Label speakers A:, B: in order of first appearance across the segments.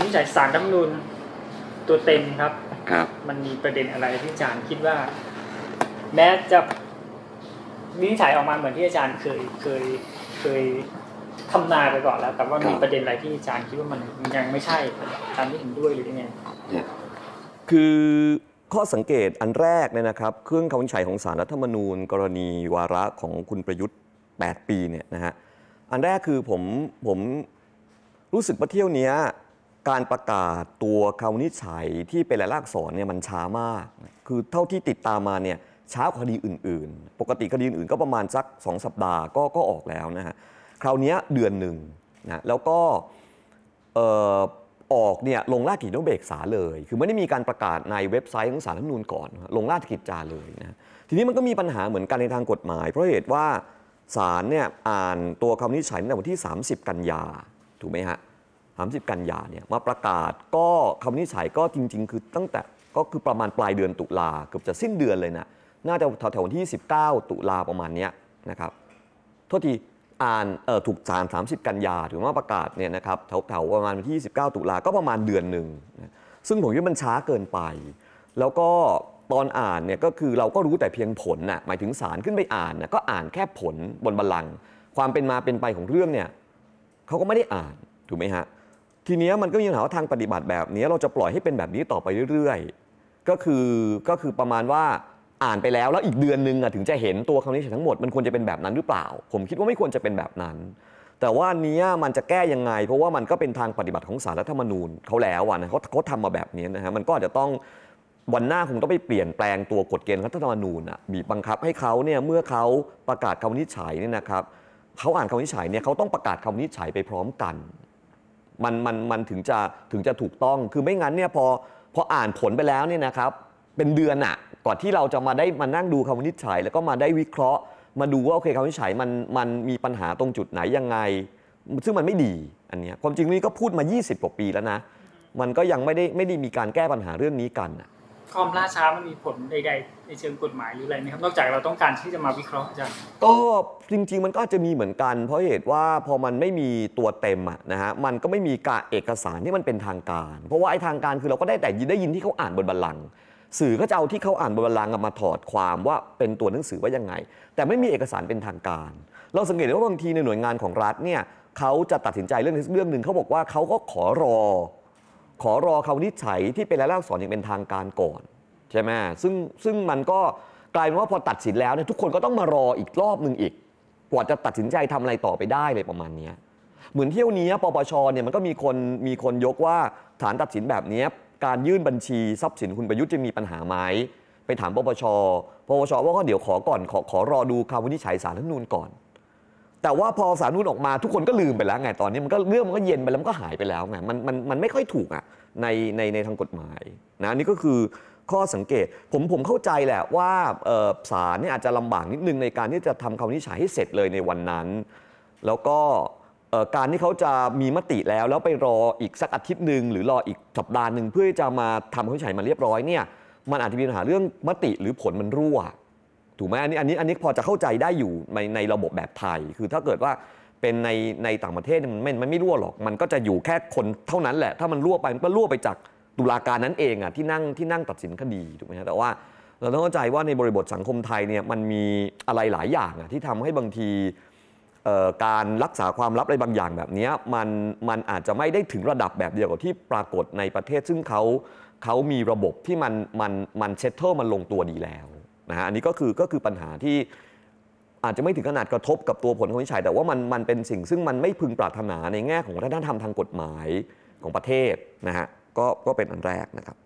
A: ำวิจัยสารรัฐมนูลตัวเต็มครับครับ มันมีประเด็นอะไรที่อาจารย์คิดว่าแม้จะวินิจฉัยออกมาเหมือนที่อาจารย์เคยเคยเคยทำนายไปก่อนแล้ว แต่ว่ามีประเด็นอะไรที่อาจารย์คิดว่ามันยังไม่ใช่ตามที่เห็นด้วยหรือยังไง
B: คือข้อสังเกตอันแรกเนี่ยนะครับ เครื่องคำวิจัยของสารรัฐธรรมนูญ กรณีวาระของคุณประยุทธ์8ปีเนี่ยนะฮะอันแรกคือผมผมรู้สึกว่าเที่ยวนี้การประกาศตัวคำนิจฉัยที่เป็นลายลักษณ์อกเนี่ยมันช้ามากคือเท่าที่ติดตามมาเนี่ยช้าคดีอื่น ๆ ปกติคดีอื่นๆก็ประมาณสัก 2 สัปดาห์ก็ก็ออกแล้วนะฮะคราวนี้เดือนหนึ่งนะแล้วก็ออกเนี่ยลงราชกิจต้องเบกษาเลย คือไม่ได้มีการประกาศในเว็บไซต์ของสารรัฐมนูลก่อนลงราชกิจจาเลยนะทีนี้มันก็มีปัญหาเหมือนกันในทางกฎหมายเพราะเหตุว่าสารเนี่ยอ่านตัวคำนิจฉัยในวันที่ 30 กันยาถูกไหมฮะ30กันยาเนี่ยมาประกาศก็คำนิสัยก็จริงๆ คือตั้งแต่ก็คือประมาณปลายเดือนตุลาเกือบจะสิ้นเดือนเลยนะน่าจะแถวๆวันที่ 19 ตุลาประมาณนี้นะครับโทษทีอ่านถูกสาล30 กันยาถือว่าประกาศเนี่ยนะครับแถวๆประมาณวันที่ 29 ตุลาก็ประมาณเดือนหนึ่งนะซึ่งผมคิดว่ามันช้าเกินไป แล้วก็ตอนอ่านเนี่ยก็คือเราก็รู้แต่เพียงผลนะหมายถึงสารขึ้นไปอ่านนะก็อ่านแค่ผลบนบัลลังก์ความเป็นมาเป็นไปของเรื่องเนี่ยเขาก็ไม่ได้อ่านถูกไหมฮะทีนี้มันก็มีปัญหาว่าทางปฏิบัติแบบนี้ เราจะปล่อยให้เป็นแบบนี้ต่อไปเรื่อย ๆ ก็คือก็คือประมาณว่าอ่านไปแล้ว แล้วอีกเดือนนึงถึงจะเห็นตัวคำนี้ทั้งหมดมันควรจะเป็นแบบนั้นหรือเปล่า ผมคิดว่าไม่ควรจะเป็นแบบนั้น แต่ว่านี้มันจะแก้ยังไง เพราะว่ามันก็เป็นทางปฏิบัติของสารรัฐธรรมนูญเขาแล้วอ่ะนะเขาเขาทำมาแบบนี้นะฮะมันก็จะต้อง วันหน้าคงต้องไปเปลี่ยนแปลงตัวกฎเกณฑ์รัฐธรรมนูญอ่ะบีบบังคับให้เขาเนี่ยเมื่อเขาประกาศคำวินิจฉัยเนี่ยนะครับเขาอ่านคำวินิจฉัยเนี่ยเขาต้องประกาศคำวินิจฉัยไปพร้อมกันมันมันมันถึงจะถึงจะถูกต้อง คือไม่งั้นเนี่ยพอพออ่านผลไปแล้วเนี่ยนะครับ เป็นเดือนอะก่อนที่เราจะมาได้มานั่งดูคำวินิจฉัย แล้วก็มาได้วิเคราะห์ มาดูว่าโอเคคำวินิจฉัยมันมันมีปัญหาตรงจุดไหน ยังไง ซึ่งมันไม่ดีอันเนี้ยความจริงนี่ก็พูดมา20กว่าปีแล้วนะมันก็ยังไม่ได้ไม่ได้มีการแก้ปัญหาเรื่องนี้กันอะ
A: ความล่าช้ามันมีผลใดๆในเชิงกฎหมายหรืออะไรไหมครับนอกจากเราต้องการที่จะมาวิเคราะห์อาจารย์
B: ก็จริงๆมันก็จะมีเหมือนกัน เพราะเหตุว่าพอมันไม่มีตัวเต็มอะนะฮะมันก็ไม่มีกาเอกสารที่มันเป็นทางการ เพราะว่าไอ้ทางการคือเราก็ได้แต่ยินได้ยินที่เขาอ่านบนบัลลังก์สื่อก็จะเอาที่เขาอ่านบนบัลลังก์มาถอดความว่าเป็นตัวหนังสือว่ายังไง แต่ไม่มีเอกสารเป็นทางการ เราสังเกตว่าบางทีในหน่วยงานของรัฐเนี่ยเขาจะตัดสินใจเรื่องเรื่องหนึ่งเขาบอกว่าเขาก็ขอรอขอรอคำวินิจฉัยที่เป็นรายลักษณ์อักษรอย่างเป็นทางการก่อนใช่ไหมซึ่งซึ่งมันก็กลายเป็นว่าพอตัดสินแล้วเนี่ยทุกคนก็ต้องมารออีกรอบหนึ่งอีกกว่าจะตัดสินใจทำอะไรต่อไปได้เลยประมาณนี้ เหมือนเที่ยวนี้ ปปชเนี่ยมันก็มีคนมีคนยกว่าฐานตัดสินแบบนี้การยื่นบัญชีทรัพย์สิน คุณประยุทธ์จะมีปัญหาไหมไปถามปปชปปชว่าก็เดี๋ยวขอก่อนขอขอรอดูคำวินิจฉัยสารรัฐนูนก่อนแต่ว่าพอสารนู่นออกมาทุกคนก็ลืมไปแล้วไงตอนนี้มันก็เรื่องมันก็เย็นไปแล้วมันก็หายไปแล้วไงมันมันมันไม่ค่อยถูกอ่ะในในในทางกฎหมายนะนี่ก็คือข้อสังเกตผมผมเข้าใจแหละว่าศาลเนี่ยอาจจะลำบากนิดนึงในการที่จะทำคำวินิจฉัยให้เสร็จเลยในวันนั้น แล้วก็การที่เขาจะมีมติแล้วแล้วไปรออีกสักอาทิตย์หนึ่งหรือรออีกสัปดาห์หนึ่งเพื่อจะมาทำคำวินิจฉัยมาเรียบร้อยเนี่ยมันอาจจะมีปัญหาเรื่องมติหรือผลมันรั่วถูกไหมอันนี้อันนี้อันนี้พอจะเข้าใจได้อยู่ในในระบบแบบไทย คือถ้าเกิดว่าเป็นในในต่างประเทศ มันไม่มันไม่รั่วหรอกมันก็จะอยู่แค่คนเท่านั้นแหละ ถ้ามันรั่วไปมันก็รั่วไปจากตุลาการนั้นเองอ่ะที่นั่งที่นั่งตัดสินคดีถูกไหมฮะแต่ว่า เราต้องเข้าใจว่าในบริบทสังคมไทยเนี่ยมันมีอะไรหลายอย่างอ่ะที่ทำให้บางทีการรักษาความลับอะไรบางอย่างแบบนี้มันมันอาจจะไม่ได้ถึงระดับแบบเดียวกับที่ปรากฏในประเทศซึ่งเขาเขามีระบบที่มันมันมันเช็ตเทอร์มันลงตัวดีแล้วนะฮะอันนี้ก็คือก็คือปัญหาที่อาจจะไม่ถึงขนาดกระทบกับตัวผลของวิจัย แต่ว่ามันมันเป็นสิ่งซึ่งมันไม่พึงปรารถนาในแง่ของวัฒนธรรมทางกฎหมายของประเทศนะฮะก็ก็เป็นอันแรกนะครับ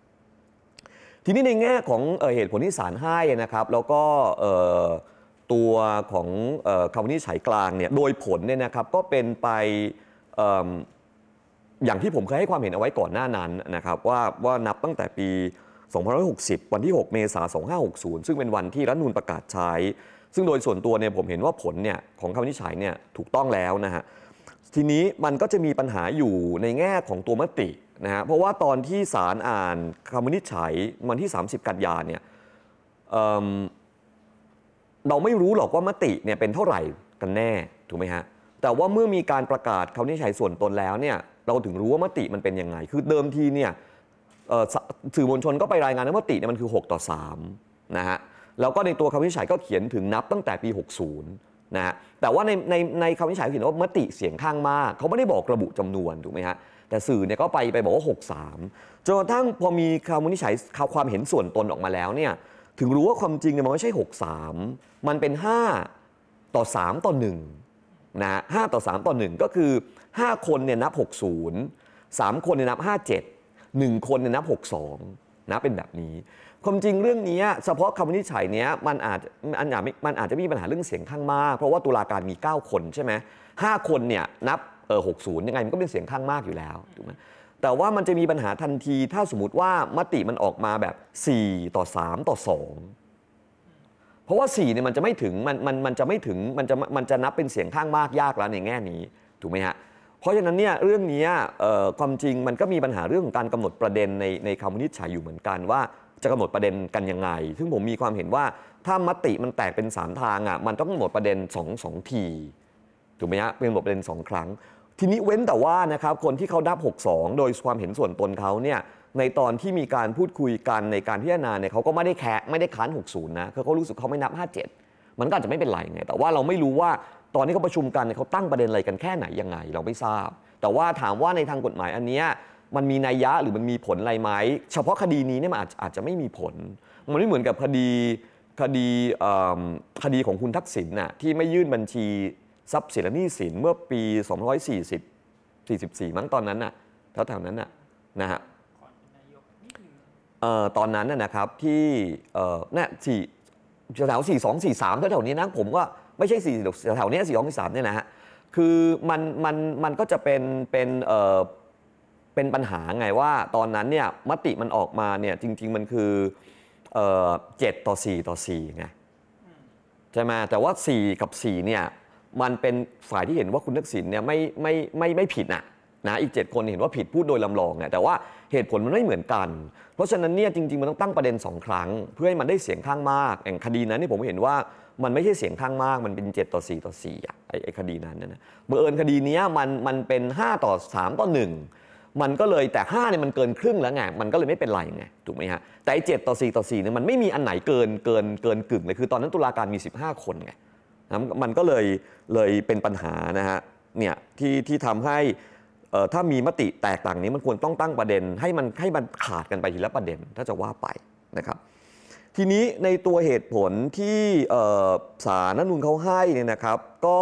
B: ทีนี้ในแง่ของเหตุผลที่ศาลให้นะครับ แล้วก็ตัวของคำวินิจฉัยกลางเนี่ยโดยผลเนี่ยนะครับก็เป็นไปอย่างที่ผมเคยให้ความเห็นเอาไว้ก่อนหน้านั้นนะครับว่าว่านับตั้งแต่ปี2560 วันที่ 6 เมษายน 2560 ซึ่งเป็นวันที่รัฐนูนประกาศใช้ ซึ่งโดยส่วนตัวเนี่ยผมเห็นว่าผลเนี่ยของคำวินิจฉัยเนี่ยถูกต้องแล้วนะฮะ ทีนี้มันก็จะมีปัญหาอยู่ในแง่ของตัวมตินะฮะ เพราะว่าตอนที่ศาลอ่านคำวินิจฉัย วันที่ 30 กันยาเนี่ยเเราไม่รู้หรอกว่ามติเนี่ยเป็นเท่าไหร่กันแน่ ถูกไหมฮะ แต่ว่าเมื่อมีการประกาศคำวินิจฉัยส่วนตนแล้วเนี่ยเราถึงรู้ว่ามติมันเป็นยังไง คือเดิมทีเนี่ยสื่อมวลชนก็ไปรายงานน่มติเนี่ยมันคือ 6 ต่อ3นะฮะแล้วก็ในตัวคำวินิจฉัยก็เขียนถึงนับตั้งแต่ปี 60นะฮะแต่ว่าในในในคำวินิจฉัยเขียนว่ามติเสียงข้างมาก เขาไม่ได้บอกระบุจำนวนถูกไหมฮะแต่สื่อเนี่ยก็ไปไปบอกว่า63จนกระทั่งพอมีคำวินิจฉัยความเห็นส่วนตนออกมาแล้วเนี่ยถึงรู้ว่าความจริงเนี่ยมันไม่ใช่ 63 มันเป็น 5 ต่อ 3 ต่อ1นะฮะ5ต่อ 3 ต่อ1ก็คือ 5 คนเนี่ยนับ 60 3 คนเนี่ยนับ 57หนึ่งคนเนี่ยนับหกสองนะเป็นแบบนี้ ความจริงเรื่องนี้เฉพาะคำวินิจฉัยเนี้ยมันอาจมันอาจมันอาจจะมีปัญหาเรื่องเสียงข้างมาก เพราะว่าตุลาการมี 9 คนใช่ไหมห้าคนเนี่ยนับเออหกศูนย์ยังไงมันก็เป็นเสียงข้างมากอยู่แล้วถูกไหมแต่ว่ามันจะมีปัญหาทันทีถ้าสมมติว่ามติมันออกมาแบบ4ต่อ 3 ต่อ 2 เพราะว่า4เนี่ยมันจะไม่ถึงมันมันมันจะไม่ถึงมันจะมันจะนับเป็นเสียงข้างมากยากแล้วในแง่นี้ถูกไหมฮะเพราะฉะนั้นเนี่ยเรื่องนี้ความจริงมันก็มีปัญหาเรื่องของการกำหนดประเด็น ในในคำวินิจฉัยอยู่เหมือนกันว่าจะกำหนดประเด็นกันยังไง ซึ่งผมมีความเห็นว่าถ้ามติมันแตกเป็น 3 ทางอ่ะมันต้องกำหนดประเด็น2อสองทีถูกไหมฮะเป็นกำหนดประเด็น 2 ครั้ง ทีนี้เว้นแต่ว่านะครับคนที่เขาดับ 62 โดยความเห็นส่วนตนเขาเนี่ยในตอนที่มีการพูดคุยกันในการพิจารณาเนี่ยเขาก็ไม่ได้แคะไม่ได้ค้าน 60นะเขาก็รู้สึกเขาไม่นับ 57 มันก็อาจจะไม่เป็นไรไงแต่ว่าเราไม่รู้ว่าตอนที่เขาประชุมกันเขาตั้งประเด็นอะไรกันแค่ไหนยังไง เราไม่ทราบ แต่ว่าถามว่าในทางกฎหมายอันนี้มันมีนัยยะหรือมันมีผลอะไรไหม เฉพาะคดีนี้เนี่ยมันอาจอาจจะไม่มีผล มันไม่เหมือนกับคดีคดีคดีของคุณทักษิณน่ะที่ไม่ยื่นบัญชีทรัพย์สินและหนี้สินเมื่อปี 240 44 มั้งตอนนั้นน่ะแถวๆนั้นน่ะนะฮะตอนนั้นน่ะครับที่เนี่ยสี่แถวสี่สองสี่สามแถวๆนี้นะผมว่าไม่ใช่สี่แถวเนี้ยสี่สองสามเนี่ยนะฮะ คือมันมันมันก็จะเป็นเป็นเอ่อเป็นปัญหาไงว่า ตอนนั้นเนี่ยมติมันออกมาเนี่ยจริงๆ มันคือเอ่อเจ็ดต่อสี่ต่อสี่ไงใช่ไหมแต่ว่าสี่กับสี่เนี่ยมันเป็นฝ่ายที่เห็นว่าคุณทักษิณเนี่ยไม่ไม่ไม่ไม่ผิดอ่ะนะอีกเจ็ดคนเห็นว่าผิดพูดโดยลำลองเนี่ยแต่ว่าเหตุผลมันไม่เหมือนกัน เพราะฉะนั้นเนี่ยจริง ๆ มันต้องตั้งประเด็นสองครั้ง เพื่อให้มันได้เสียงข้างมากอย่างคดีนั้นนี่ผมเห็นว่ามันไม่ใช่เสียงข้างมาก มันเป็น 7 ต่อ 4 ต่อ4อ่ะไอ้คดีนั้นนะเบร์เอิญคดีนี้มันมันเป็น 5 ต่อ 3 ต่อ 1 มันก็เลยแต่5เนี่ยมันเกินครึ่งแล้วไง มันก็เลยไม่เป็นไรไง ถูกไหมฮะ แต่ไอ้7ต่อ 4 ต่อ4เนี่ยมันไม่มีอันไหนเกินเกินเกินกึ่งเลย คือตอนนั้นตุลาการมี 15 คนไง นะ มันก็เลยเลยเป็นปัญหานะฮะ เนี่ยที่ที่ทำให้ถ้ามีมติแตกต่างนี้มันควรต้องตั้งประเด็น ให้มันให้มันขาดกันไปทีละประเด็นถ้าจะว่าไปนะครับทีนี้ในตัวเหตุผลที่สารนันนุนเขาให้เนี่ยนะครับก็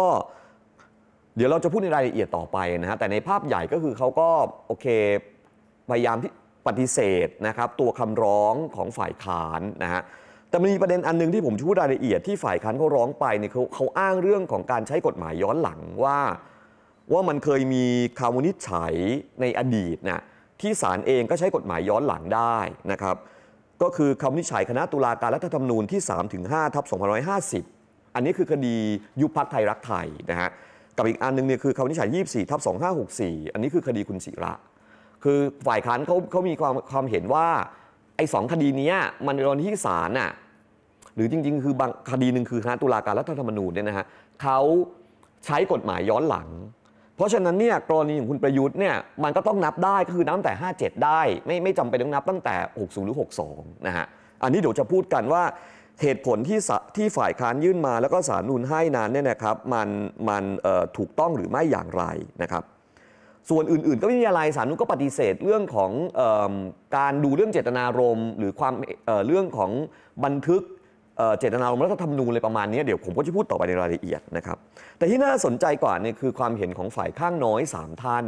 B: เดี๋ยวเราจะพูดในรายละเอียดต่อไปนะฮะแต่ในภาพใหญ่ก็คือเขาก็โอเคพยายามที่ปฏิเสธนะครับ ตัวคำร้องของฝ่ายค้านนะฮะแต่มีประเด็นอันนึงที่ผมพูดรายละเอียดที่ฝ่ายค้านเขาร้องไปเนี่ยเขาเขาอ้างเรื่องของการใช้กฎหมายย้อนหลังว่า ว่ามันเคยมีคำวินิจฉัยในอดีตนะที่ศาลเองก็ใช้กฎหมายย้อนหลังได้นะครับก็คือคำวินิจฉัยคณะตุลาการรัฐธรรมนูญที่3ถึง5ทับ2 5 0อันนี้คือคดียุบพักไทยรักไทยนะฮะกับอีกอันนึงเนี่ยคือคำวินิจฉัย24ทับ2564อันนี้คือคดีคุณศิระ คือฝ่ายค้านเขาเขามีความความเห็นว่าไอ้สองคดีนี้มันในตอนที่ศาลน่ะหรือจริงๆ คือบางคดีหนึ่งคือคณะตุลาการรัฐธรรมนูญเนี่ยนะฮะเขาใช้กฎหมายย้อนหลังเพราะฉะนั้นเนี่ยกรณีของคุณประยุทธ์เนี่ยมันก็ต้องนับได้ก็คือนับตั้งแต่ 57 ได้ ไม่ไม่จำเป็นต้องนับตั้งแต่ 60 หรือ 62 นะฮะ อันนี้เดี๋ยวจะพูดกันว่าเหตุผลที่ที่ฝ่ายค้านยื่นมาแล้วก็สารนูนให้นั้นเนี่ยนะครับมันมันถูกต้องหรือไม่อย่างไรนะครับ ส่วนอื่นๆก็ไม่มีอะไรสารนุก็ปฏิเสธเรื่องของอการดูเรื่องเจตนารมณ์หรือความเเรื่องของบันทึกเจตนารมณ์รัฐธรรมนูญเลยประมาณนี้เดี๋ยวผมก็จะพูดต่อไปในรายละเอียดนะครับแต่ที่น่าสนใจกว่านี่คือความเห็นของฝ่ายข้างน้อย 3 ท่าน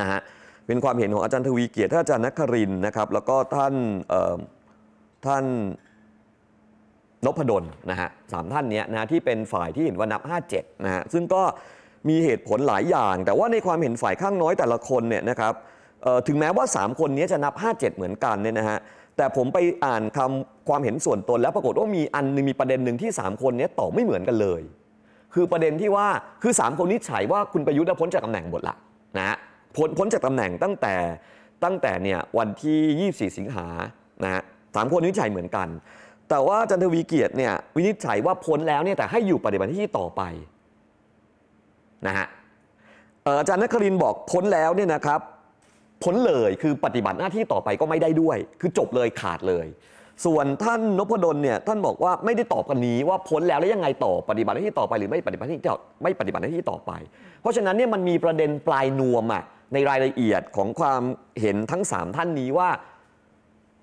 B: นะฮะเป็นความเห็นของอาจารย์ทวีเกียรติท่านอาจารย์นัครินนะครับแล้วก็ท่านท่านนพดลนะฮะสามท่านเนี้ยนะที่เป็นฝ่ายที่เห็นว่านับ 57นะฮะซึ่งก็มีเหตุผลหลายอย่าง แต่ว่าในความเห็นฝ่ายข้างน้อยแต่ละคนเนี่ยนะครับถึงแม้ว่า 3 คนนี้จะนับ 57 เหมือนกันเนี่ยนะฮะแต่ผมไปอ่านคำความเห็นส่วนตนแล้วปรากฏว่ามีอันนึงมีประเด็นหนึ่งที่ 3 คนนี้ตอบไม่เหมือนกันเลย คือประเด็นที่ว่าคือ 3 คนนี้ฉายว่าคุณประยุทธ์พ้นจากตาแหน่งหมดละนะพ้นพ้นจากตำแหน่งตั้งแต่ตั้งแต่เนี่ยวันที่24 สิงหานะสามคนนิ้ฉชยเหมือนกัน แต่ว่าจันทวีเกียรติเนี่ยวินิจฉัยว่าพ้นแล้วเนี่ยแต่ให้อยู่ปฏิบัติหน้าที่ต่อไปนะฮะอาจารย์นครินบอกพ้นแล้วเนี่ยนะครับพ้นเลยคือปฏิบัติหน้าที่ต่อไปก็ไม่ได้ด้วย คือจบเลยขาดเลยส่วนท่านนพดลเนี่ยท่านบอกว่าไม่ได้ตอบกันนี้ว่าพ้นแล้วแล้วยังไงต่อปฏิบัติหน้าที่ต่อไปหรือไม่ปฏิบัติหน้าที่ไม่ปฏิบัติหน้าที่ต่อไป เพราะฉะนั้นเนี่ยมันมีประเด็นปลายนวมอะในรายละเอียดของความเห็นทั้ง 3 ท่านนี้ว่า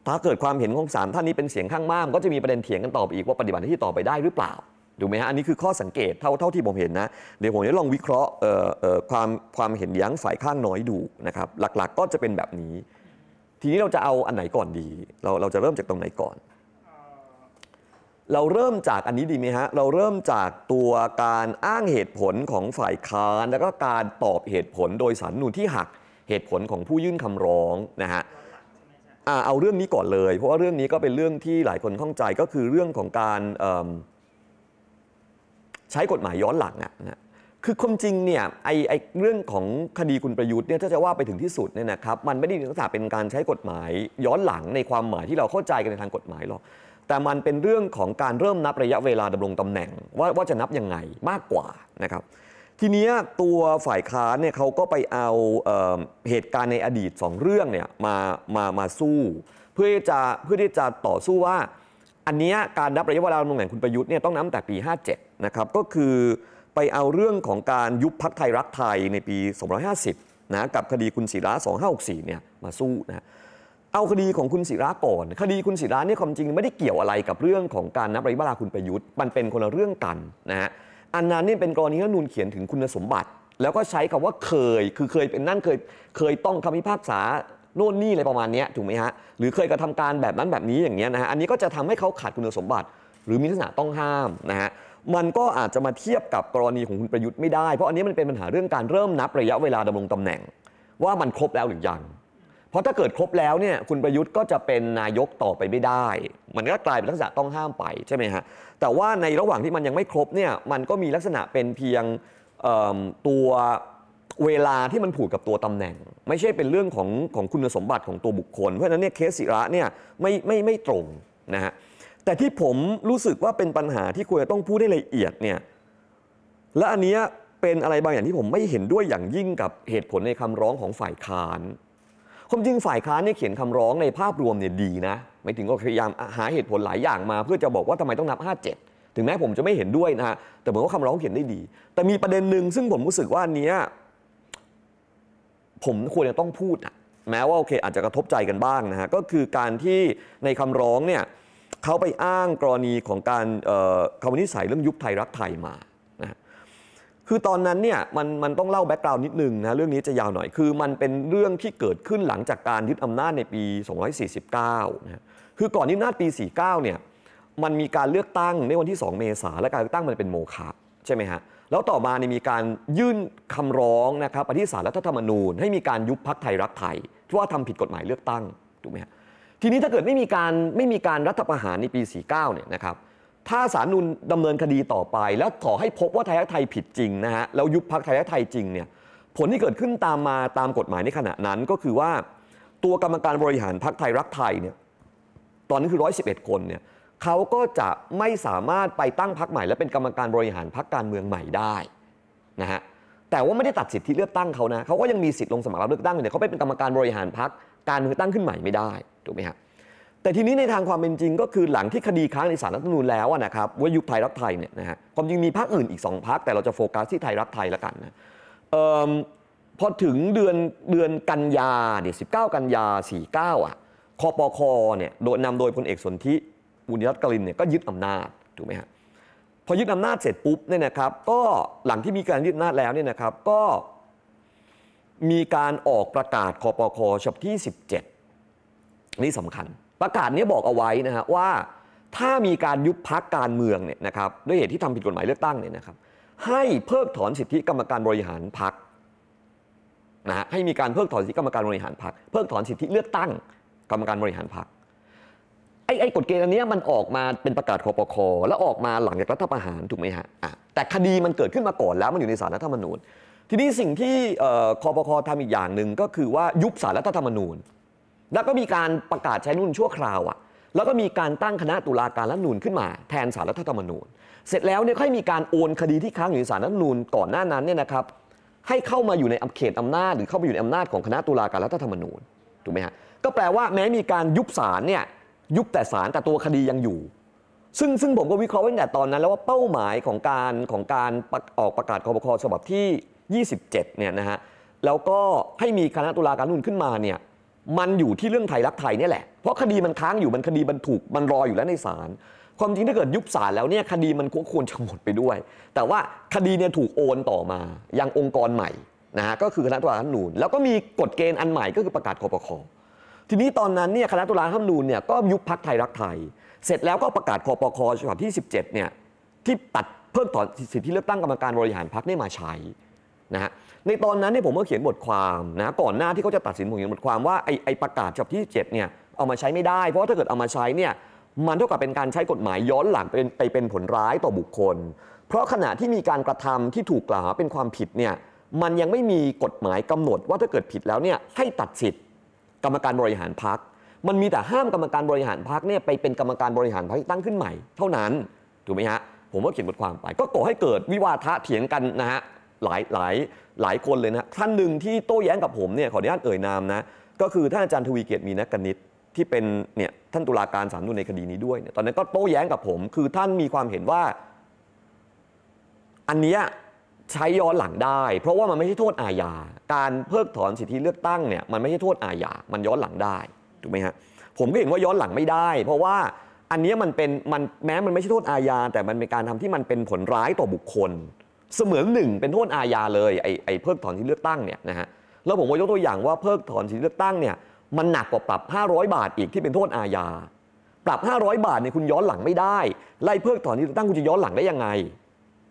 B: ถ้าเกิดความเห็นของ3ท่านนี้เป็นเสียงข้างมากก็จะมีประเด็นเถียงกันต่อไปอีกว่าปฏิบัติหน้าที่ต่อไปได้หรือเปล่าถูกไหมฮะอันนี้คือข้อสังเกตเท่าเท่าที่ผมเห็นนะเดี๋ยวผมจะลองวิเคราะห์ความความเห็นยั้งฝ่ายข้างน้อยดูนะครับหลักๆกก็จะเป็นแบบนี้ทีนี้เราจะเอาอันไหนก่อนดี เราเราจะเริ่มจากตรงไหนก่อน เราเริ่มจากอันนี้ดีไหมฮะ เราเริ่มจากตัวการอ้างเหตุผลของฝ่ายค้านแล้วก็การตอบเหตุผลโดยสารนูนที่หักเหตุผลของผู้ยื่นคำร้องนะฮะเอาเรื่องนี้ก่อนเลย เพราะว่าเรื่องนี้ก็เป็นเรื่องที่หลายคนข้องใจก็คือเรื่องของการใช้กฎหมายย้อนหลังอะนะคือความจริงเนี่ยไอไอเรื่องของคดีคุณประยุทธ์เนี่ยถ้าจะว่าไปถึงที่สุดเนี่ยนะครับมันไม่ได้ลักษณะเป็นการใช้กฎหมาย ย้อนหลังในความหมายที่เราเข้าใจกันในทางกฎหมายหรอกแต่มันเป็นเรื่องของการเริ่มนับระยะเวลาดำรงตำแหน่ง ว่าว่าจะนับยังไงมากกว่านะครับทีนี้ตัวฝ่ายค้านเนี่ยเขาก็ไปเอาเอเหตุการณ์ในอดีต 2 เรื่องเนี่ยมามามาสู้ เพื่อจะเพื่อที่จะต่อสู้ว่า อันนี้การนับระยะเวลาดำรงตำแหน่งคุณประยุทธ์เนี่ยต้องนับแต่ปี 57นะครับก็คือไปเอาเรื่องของการยุบพักไทยรักไทยในปี2 5 0นะ กับคดีคุณศิระ2564เนี่ยมาสู้นะ เอาคดีของคุณศิระก่อน คดีคุณศิระเนี่ยความจริงไม่ได้เกี่ยวอะไรกับเรื่องของการนับรายะเวลาคุณประยุทธ์ มันเป็นคนละเรื่องกันนะฮะอันนั้นนี่เป็นกรณีที่นูนเขียนถึงคุณสมบัติ แล้วก็ใช้คำว่าเคยคือเคยเป็นนั่นเคยเคยต้องคำพิพากษาโน่นนี่อะไรประมาณนี้ถูกไหมฮะหรือเคยกระทำการแบบนั้นแบบนี้อย่างเงี้ยนะฮะอันนี้ก็จะทำให้เขาขาดคุณสมบัติ หรือมีลักษณะต้องห้ามนะฮะมันก็อาจจะมาเทียบกับกรณีของคุณประยุทธ์ไม่ได้ เพราะอันนี้มันเป็นปัญหาเรื่องการเริ่มนับระยะเวลาดำรงตำแหน่ง ว่ามันครบแล้วหรือยัง เพราะถ้าเกิดครบแล้วเนี่ยคุณประยุทธ์ก็จะเป็นนายกต่อไปไม่ได้ มันก็กลายเป็นลักษณะต้องห้ามไปใช่ไหมฮะแต่ว่าในระหว่างที่มันยังไม่ครบเนี่ยมันก็มีลักษณะเป็นเพียงตัวเวลาที่มันผูกกับตัวตำแหน่ง ไม่ใช่เป็นเรื่องของของคุณสมบัติของตัวบุคคลเพราะฉะนั้นเนี่ยเคสศิระเนี่ยไม่ไม่ไม่ตรงนะฮะแต่ที่ผมรู้สึกว่าเป็นปัญหาที่ควรจะต้องพูดได้ละเอียดเนี่ย และอันนี้เป็นอะไรบางอย่างที่ผมไม่เห็นด้วยอย่างยิ่งกับเหตุผลในคำร้องของฝ่ายค้านความจริงฝ่ายค้านเนี่ยเขียนคำร้องในภาพรวมเนี่ยดีนะ ไม่ถึงก็พยายามหาเหตุผลหลายอย่างมา เพื่อจะบอกว่าทำไมต้องนับ 57 ถึงแม้ผมจะไม่เห็นด้วยนะฮะ แต่ผมว่าคำร้องเขียนได้ดี แต่มีประเด็นหนึ่งซึ่งผมรู้สึกว่าอันนี้ผมควรจะต้องพูดนะแม้ว่าโอเค อาจจะกระทบใจกันบ้างนะฮะ ก็คือการที่ในคำร้องเนี่ยเขาไปอ้างกรณีของการคำวินิจฉัยเรื่องยุบไทย รักไทยมานะคือตอนนั้นเนี่ยมันมันต้องเล่าแบ็กกราวน์นิดนึงนะเรื่องนี้จะยาวหน่อยคือมันเป็นเรื่องที่เกิดขึ้นหลังจากการยึดอำนาจในปี 249นะคือก่อนยึดอำนาจปี 49 เนี่ยมันมีการเลือกตั้งในวันที่ 2 เมษา และการเลือกตั้งมันเป็นโมฆะใช่ไหมฮะ แล้วต่อมาเนี่ยมีการยื่นคำร้องนะครับไปที่ศาลรัฐธรรมนูญให้มีการยุบพักไทยรักไทยที่ว่าทำผิดกฎหมายเลือกตั้งถูกไหมฮะทีนี้ถ้าเกิดไม่มีการไม่มีการรัฐประหารในปี 49เนี่ยนะครับ ถ้าสารนุนดำเนินคดีต่อไป แล้วขอให้พบว่าไทยรักไทยผิดจริงนะฮะ แล้วยุบพักไทยรักไทยจริงเนี่ย ผลที่เกิดขึ้นตามมาตามกฎหมายในขณะนั้นก็คือว่า ตัวกรรมการบริหารพักไทยรักไทยเนี่ย ตอนนี้คือ 111 คนเนี่ยเขาก็จะไม่สามารถไปตั้งพักใหม่และเป็นกรรมการบริหารพักการเมืองใหม่ได้นะฮะ แต่ว่าไม่ได้ตัดสิทธิเลือกตั้งเขานะเขาก็ยังมีสิทธิ์ลงสมัครรับเลือกตั้งนี่เขาไม่เป็นกรรมการบริหารพักการเมืองตั้งขึ้นใหม่ไม่ได้ถูกไหมฮะแต่ทีนี้ในทางความเป็นจริงก็คือหลังที่คดีค้างในศาลรัฐธรรมนูญแล้วนะครับว่ายุบไทยรักไทยเนี่ยนะฮะความจริงมีพรรคอื่นอีก 2พรรคแต่เราจะโฟกัสที่ไทยรักไทยละกันนะพอถึงเดือนเดือนกันยาเนี่ยสิกันยา 49 อ่ะคอปคเนี่ยโดยนำโดยพลเอกสนธิอุณิรัตน์กลินเนี่ยก็ยึดอำนาจถูกไหมฮะพอยึดอำนาจเสร็จปุ๊บเนี่ยนะครับก็หลังที่มีการยึดอำนาจแล้วเนี่ยนะครับก็มีการออกประกาศคอปคฉบับที่ 17นี่สำคัญประกาศนี้บอกเอาไว้นะฮะว่าถ้ามีการยุบพักการเมืองเนี่ยนะครับด้วยเหตุที่ทำผิดกฎหมายเลือกตั้งเนี่ยนะครับให้เพิกถอนสิทธิกรรมการบริหารพักนะฮะให้มีการเพิกถอนสิทธิกรรมการบริหารพักเพิกถอนสิทธิเลือกตั้ง กรรมการบริหารพักไอ้ไอ้กฎเกณฑ์อันนี้มันออกมาเป็นประกาศคอปคอแล้วออกมาหลังจากรัฐประหารถูกไหมฮะอ่ะแต่คดีมันเกิดขึ้นมาก่อนแล้วมันอยู่ในสารรัฐธรรมนูญ ทีนี้สิ่งที่คอปคอทำอีกอย่างหนึ่งก็คือว่ายุบสารรัฐธรรมนูญแล้วก็มีการประกาศใช้นุ่นชั่วคราวอะแล้วก็มีการตั้งคณะตุลาการรัฐนูนขึ้นมาแทนสารรัฐธรรมนูญเสร็จแล้วเนี่ยค่อยมีการโอนคดีที่ค้างอยู่ในสารรัฐนูนก่อนหน้านั้นเนี่ยนะครับให้เข้ามาอยู่ในเขตอำนาจหรือเข้าไปอยู่ในอำนาจของคณะตุลาการรัฐธรรมนูญถูกไหมฮะก็แปลว่าแม้มีการยุบสารเนี่ยยุบแต่สารแต่ตัวคดียังอยู่ ซึ่งซึ่งผมก็วิเคราะห์ไว้ตั้งแต่ตอนนั้นแล้วว่าเป้าหมายของการของการออกประกาศคอปคฉบับที่ 27เนี่ยนะฮะแล้วก็ให้มีคณะตุลาการนุ่นขึ้นมาเนี่ยมันอยู่ที่เรื่องไทยรักไทยเนี่ยแหละ เพราะคดีมันค้างอยู่ มันคดีมันถูก มันรออยู่แล้วในศาล ความจริงถ้าเกิดยุบศาลแล้วเนี่ยคดีมันว็ควรจะหมดไปด้วย แต่ว่าคดีเนี่ยถูกโอนต่อมา ยังองค์กรใหม่นะฮะก็คือคณะตุลาการนูน แล้วก็มีกฎเกณฑ์อันใหม่ก็คือประกาศคอปคอทีนี้ตอนนั้นเนี่ยคณะตุลาการนูนเนี่ย ก็ยุบพักไทยรักไทย เสร็จแล้วก็ประกาศคอปคอฉบับที่ 17เนี่ย ที่ตัดเพิ่มถอนสิทธิเลือกตั้งกรรมการบริหารพักได้มาใช้นะฮะในตอนนั้นเนี่ยผมก็เขียนบทความนะก่อนหน้าที่เขาจะตัดสินผมเขียนบทความว่าไอ้ไอประกาศฉบับที่7เนี่ยเอามาใช้ไม่ได้เพราะถ้าเกิดเอามาใช้เนี่ยมันเท่ากับเป็นการใช้กฎหมายย้อนหลังไปไปเป็นผลร้ายต่อบุคคล เพราะขณะที่มีการกระทำที่ถูกกล่าวเป็นความผิดเนี่ยมันยังไม่มีกฎหมายกำหนดว่าถ้าเกิดผิดแล้วเนี่ยให้ตัดสิทธิ์กรรมการบริหารพักมันมีแต่ห้ามกรรมการบริหารพักเนี่ยไปเป็นกรรมการบริหารพักตั้งขึ้นใหม่เท่านั้นถูกไหมฮะผมก็เขียนบทความไป ก็ก่อให้เกิดวิวาทะเถียงกันนะฮะหลายหลายหลายคนเลยนะท่านหนึ่งที่โต้แย้งกับผมเนี่ยขออนุญาตเอ่ยนามนะก็คือท่านอาจารย์ทวีเกียรติมีนักกนิตที่เป็นเนี่ยท่านตุลาการสามนุนในคดีนี้ด้วยเนี่ยตอนนั้นก็โต้แย้งกับผม คือท่านมีความเห็นว่า อันนี้ใช้ย้อนหลังได้ เพราะว่ามันไม่ใช่โทษอาญา การเพิกถอนสิทธิเลือกตั้งเนี่ยมันไม่ใช่โทษอาญามันย้อนหลังได้ถูกไหมฮะผมก็เห็นว่าย้อนหลังไม่ได้ เพราะว่าอันนี้มันเป็นมันแม้มันไม่ใช่โทษอาญาแต่มันเป็นการทำที่มันเป็นผลร้ายต่อบุคคลเสมือนหนึ่งเป็นโทษอาญาเลยไอ้ไอ้เพิกถอนสิทธิเลือกตั้งเนี่ยนะฮะแล้วผมก็ยกตัวอย่างว่าเพิกถอนสิทธิเลือกตั้งเนี่ยมันหนักกว่าปรับ 500 บาทอีกที่เป็นโทษอาญาปรับ 500 บาทเนี่ยคุณย้อนหลังไม่ได้ไล่เพิกถอนสิทธิเลือกตั้งคุณจะย้อนหลังได้ยังไง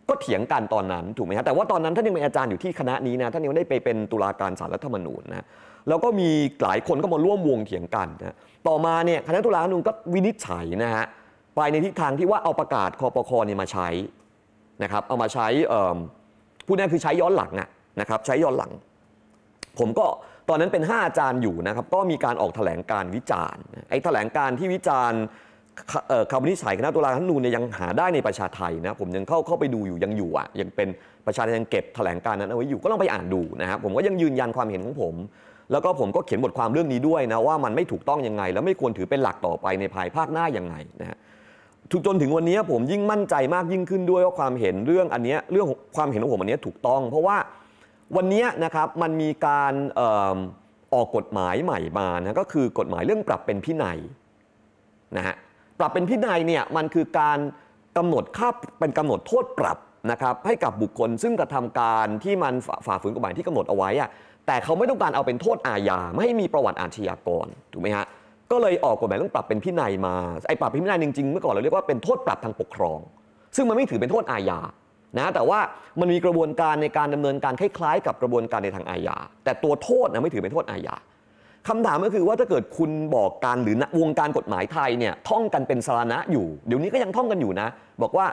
B: ก็เถียงกันตอนนั้นถูกไหมฮะแต่ว่าตอนนั้นท่านยังเป็นอาจารย์อยู่ที่คณะนี้นะท่านยังได้ไปเป็นตุลาการศาลรัฐธรรมนูญนะแล้วก็มีหลายคนก็มาร่วมวงเถียงกันนะต่อมาเนี่ยคณะตุลาการนก็วินิจฉัยนะฮะไปในทิศทางที่ว่าเอาประกาศคอปคอเนี่ยมาใช้นะครับ เอามาใช้ ผู้นี้คือใช้ย้อนหลังนะครับ ใช้ย้อนหลัง ผมก็ ตอนนั้นเป็น 5 อาจารย์อยู่นะครับ ก็มีการออกแถลงการวิจารณ์ ไอ้แถลงการที่วิจารณ์คำวินิจฉัยคณะตุลาการนูนเนี่ยยังหาได้ในประชาไทยนะ ผมยังเข้าเข้าไปดูอยู่ยังอยู่อ่ะ ยังเป็นประชาไทยยังเก็บแถลงการนั้นเอาไว้อยู่ ก็ลองไปอ่านดูนะครับ ผมก็ยังยืนยันความเห็นของผม แล้วก็ผมก็เขียนบทความเรื่องนี้ด้วยนะว่ามันไม่ถูกต้องยังไง แล้วไม่ควรถือเป็นหลักต่อไปในภายภาคหน้ายังไงนะฮะทุกจนถึงวันนี้ผมยิ่งมั่นใจมากยิ่งขึ้นด้วยว่าความเห็นเรื่องอันนี้เรื่องความเห็นของผมอันนี้ถูกต้อง เพราะว่าวันนี้นะครับมันมีการออกกฎหมายใหม่มานะก็คือกฎหมายเรื่องปรับเป็นพินัยนะฮะปรับเป็นพินัยเนี่ยมันคือการกำหนดค่าเป็นกำหนดโทษปรับนะครับ ให้กับบุคคลซึ่งกระทำการที่มันฝ่าฝาฝืนกฎหมายที่กำหนดเอาไว้อะแต่เขาไม่ต้องการเอาเป็นโทษอาญาไม่ให้มีประวัติอาชญากรถูกไหมฮะก็เลยออกกฎหมายเรื่องปรับเป็นพินัยมา ไอ้ปรับเป็นพินัยจริงๆเมื่อก่อน เราเรียกว่าเป็นโทษปรับทางปกครอง ซึ่งมันไม่ถือเป็นโทษอาญา นะ แต่ว่ามันมีกระบวนการในการดำเนินการคล้าย ๆ กับกระบวนการในทางอาญา แต่ตัวโทษนะไม่ถือเป็นโทษอาญาคำถามก็คือว่าถ้าเกิดคุณบอกการหรือวงการกฎหมายไทยเนี่ยท่องกันเป็นสาระอยู่ เดี๋ยวนี้ก็ยังท่องกันอยู่นะ บอกว่า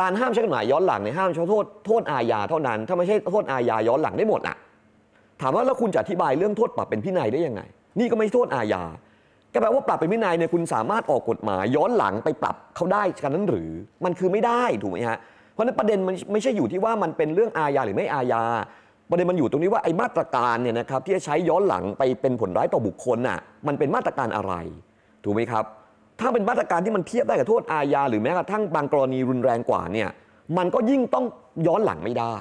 B: การห้ามใช้กฎหมายย้อนหลังในห้ามใช้โทษโทษอาญาเท่านั้น ถ้าไม่ใช่โทษอาญาย้อนหลังได้หมดอ่ะถามว่าแล้วคุณจะอธิบายเรื่องโทษปรับเป็นพินัยได้ยังไง นี่ก็ไม่โทษอาญาก็แปลว่าปรับเป็นวินัยเนี่ยคุณสามารถออกกฎหมาย ย้อนหลังไปปรับเขาได้กันนั้นหรือ มันคือไม่ได้ถูกไหมฮะเพราะนั้นประเด็นมันไม่ใช่อยู่ที่ว่ามันเป็นเรื่องอาญาหรือไม่อาญาประเด็นมันอยู่ตรงนี้ว่าไอ้มาตรการเนี่ยนะครับที่จะใช้ย้อนหลังไปเป็นผลร้ายต่อบุคคลน่ะมันเป็นมาตรการอะไร ถูกไหมครับถ้าเป็นมาตรการที่มันเทียบได้กับโทษอาญาหรือแม้กระทั่งบางกรณีรุนแรงกว่าเนี่ยมันก็ยิ่งต้องย้อนหลังไม่ได้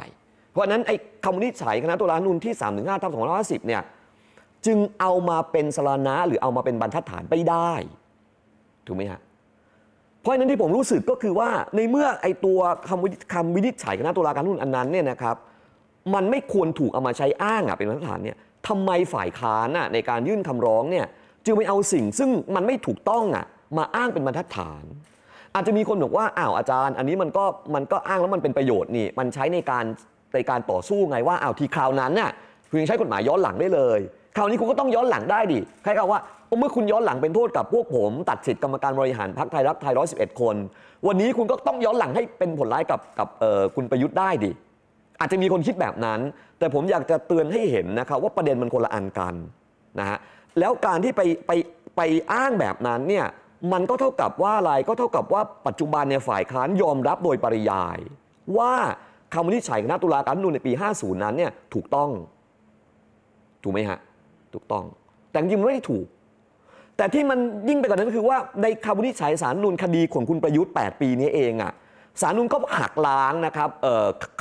B: เพราะนั้นไอ้คำวินิจฉัยคณะตุลานุนที่3าทับสอองร้้ยหาสิบเนี่ยจึงเอามาเป็นสานะหรือเอามาเป็นบรรทัดฐานไปได้ ถูกไหมฮะเพราะนั้นที่ผมรู้สึกก็คือว่าในเมื่อไอตัวคำวิคำวินิจฉัยคณะตุลาการรุ่นอันนั้นเนี่ยนะครับ มันไม่ควรถูกเอามาใช้อ้างอ่ะเป็นบรรทัดฐานเนี่ยทำไมฝ่ายค้านอ่ะในการยื่นคำร้องเนี่ยจึงไปเอาสิ่งซึ่งมันไม่ถูกต้องอ่ะมาอ้างเป็นบรรทัดฐาน อาจจะมีคนบอกว่าอ้าวอาจารย์ อันนี้มันก็มันก็อ้างแล้วมันเป็นประโยชน์นี่ มันใช้ในการในการต่อสู้ไงว่าอ้าวทีคราวนั้นน่ะคือยงใช้กฎหมายย้อนหลังได้เลยคราวนี้คุณก็ต้องย้อนหลังได้ดิ ใครกล่าวว่าเมื่อคุณย้อนหลังเป็นโทษกับพวกผมตัดสิทธิกรรมการบริหารพรรคไทยรักไทยร้อยสิบเอ็ดคน วันนี้คุณก็ต้องย้อนหลังให้เป็นผลร้ายกับกับคุณประยุทธ์ได้ดิ อาจจะมีคนคิดแบบนั้น แต่ผมอยากจะเตือนให้เห็นนะครับว่าประเด็นมันคนละอันกันนะฮะ แล้วการที่ไปไปไปอ้างแบบนั้นเนี่ย มันก็เท่ากับว่าอะไรก็เท่ากับว่าปัจจุบันเนี่ยฝ่ายค้านยอมรับโดยปริยาย ว่าคำวินิจฉัยคณะตุลาการนูนในปี 50 นั้นเนี่ยถูกต้อง ถูกไหมฮะถูกต้องแต่จริงมันไม่ได้ถูก แต่ที่มันยิ่งไปกว่านั้นคือว่า ในคำวินิจฉัยสารนูนคดีของคุณประยุทธ์ 8 ปีนี้เองอ่ะสารนุนก็หักล้างนะครับ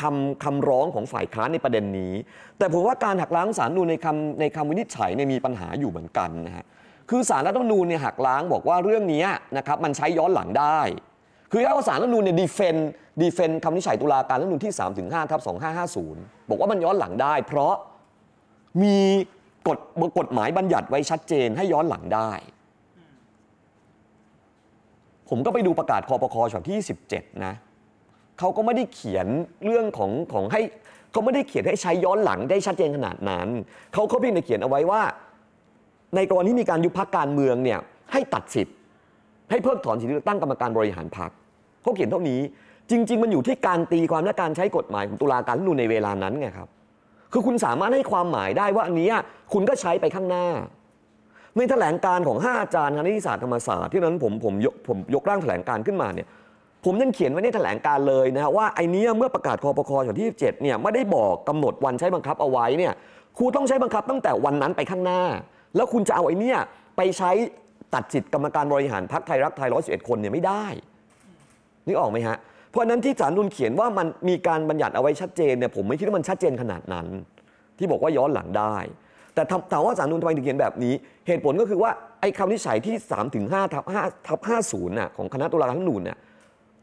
B: คำคำร้องของฝ่ายค้านในประเด็นนี้ แต่ผมว่าการหักล้างสารนุนในคำในคำวินิจฉัยเนี่ยมีปัญหาอยู่เหมือนกันนะฮะคือสารรัฐธรรมนูญเนี่ยหักล้างบอกว่าเรื่องนี้นะครับมันใช้ย้อนหลังได้ คือเอาสารรัฐธรรมนูญเนี่ยดีเฟนดีเฟนคำวินิจฉัยตุลาการรัฐธรรมนูญที่3ถึง5ทับ2550 บอกว่ามันย้อนหลังได้ เพราะมีกฎกฎหมายบัญญัติไว้ชัดเจนให้ย้อนหลังได้ ผมก็ไปดูประกาศคอปคอฉบับที่17นะเขาก็ไม่ได้เขียนเรื่องของของให้เขาไม่ได้เขียนให้ใช้ย้อนหลังได้ชัดเจนขนาดนั้นเขาเขาเพียงแต่เขียนเอาไว้ว่า ในกรณีมีการยุบพักการเมืองเนี่ยให้ตัดสิทธิ์ให้เพิกถอนสิทธิเลือกตั้งกรรมการบริหารพรรคเขาเขียนเท่านี้จริง ๆ มันอยู่ที่การตีความและการใช้กฎหมายของตุลาการรัฐมนูในเวลานั้นไงครับคือคุณสามารถให้ความหมายได้ว่าอันนี้คุณก็ใช้ไปข้างหน้าในแถลงการของ5อาจารย์คณะนิติศาสตร์ธรรมศาสตร์ที่นั้นผมผมยกผมยกร่างแถลงการขึ้นมาเนี่ยผมยังเขียนไว้ในแถลงการเลยนะฮะว่าไอ้นี้เมื่อประกาศคอปคอฉบับที่27เนี่ยไม่ได้บอกกำหนดวันใช้บังคับเอาไว้เนี่ยครูต้องใช้บังคับตั้งแต่วันนั้นไปข้างหน้า แล้วคุณจะเอาไอ้นี้ไปใช้ตัดสิทธิกรรมการบริหารพรรคไทยรักไทย111คนเนี่ยไม่ได้นี่ออกไหมฮะพราะนั้นที่สารนุนเขียนว่ามันมีการบัญญัติเอาไว้ชัดเจนเนี่ยผมไม่คิดว่ามันชัดเจนขนาดนั้น ที่บอกว่าย้อนหลังได้ แต่ถามว่าสารนุนทำไมถึงเขียนแบบนี้ เหตุผลก็คือว่าไอ้คำนิสัยที่3ถึงห้าทับห้าทับศูน่ะของคณะตุลาการนูนเนี่ย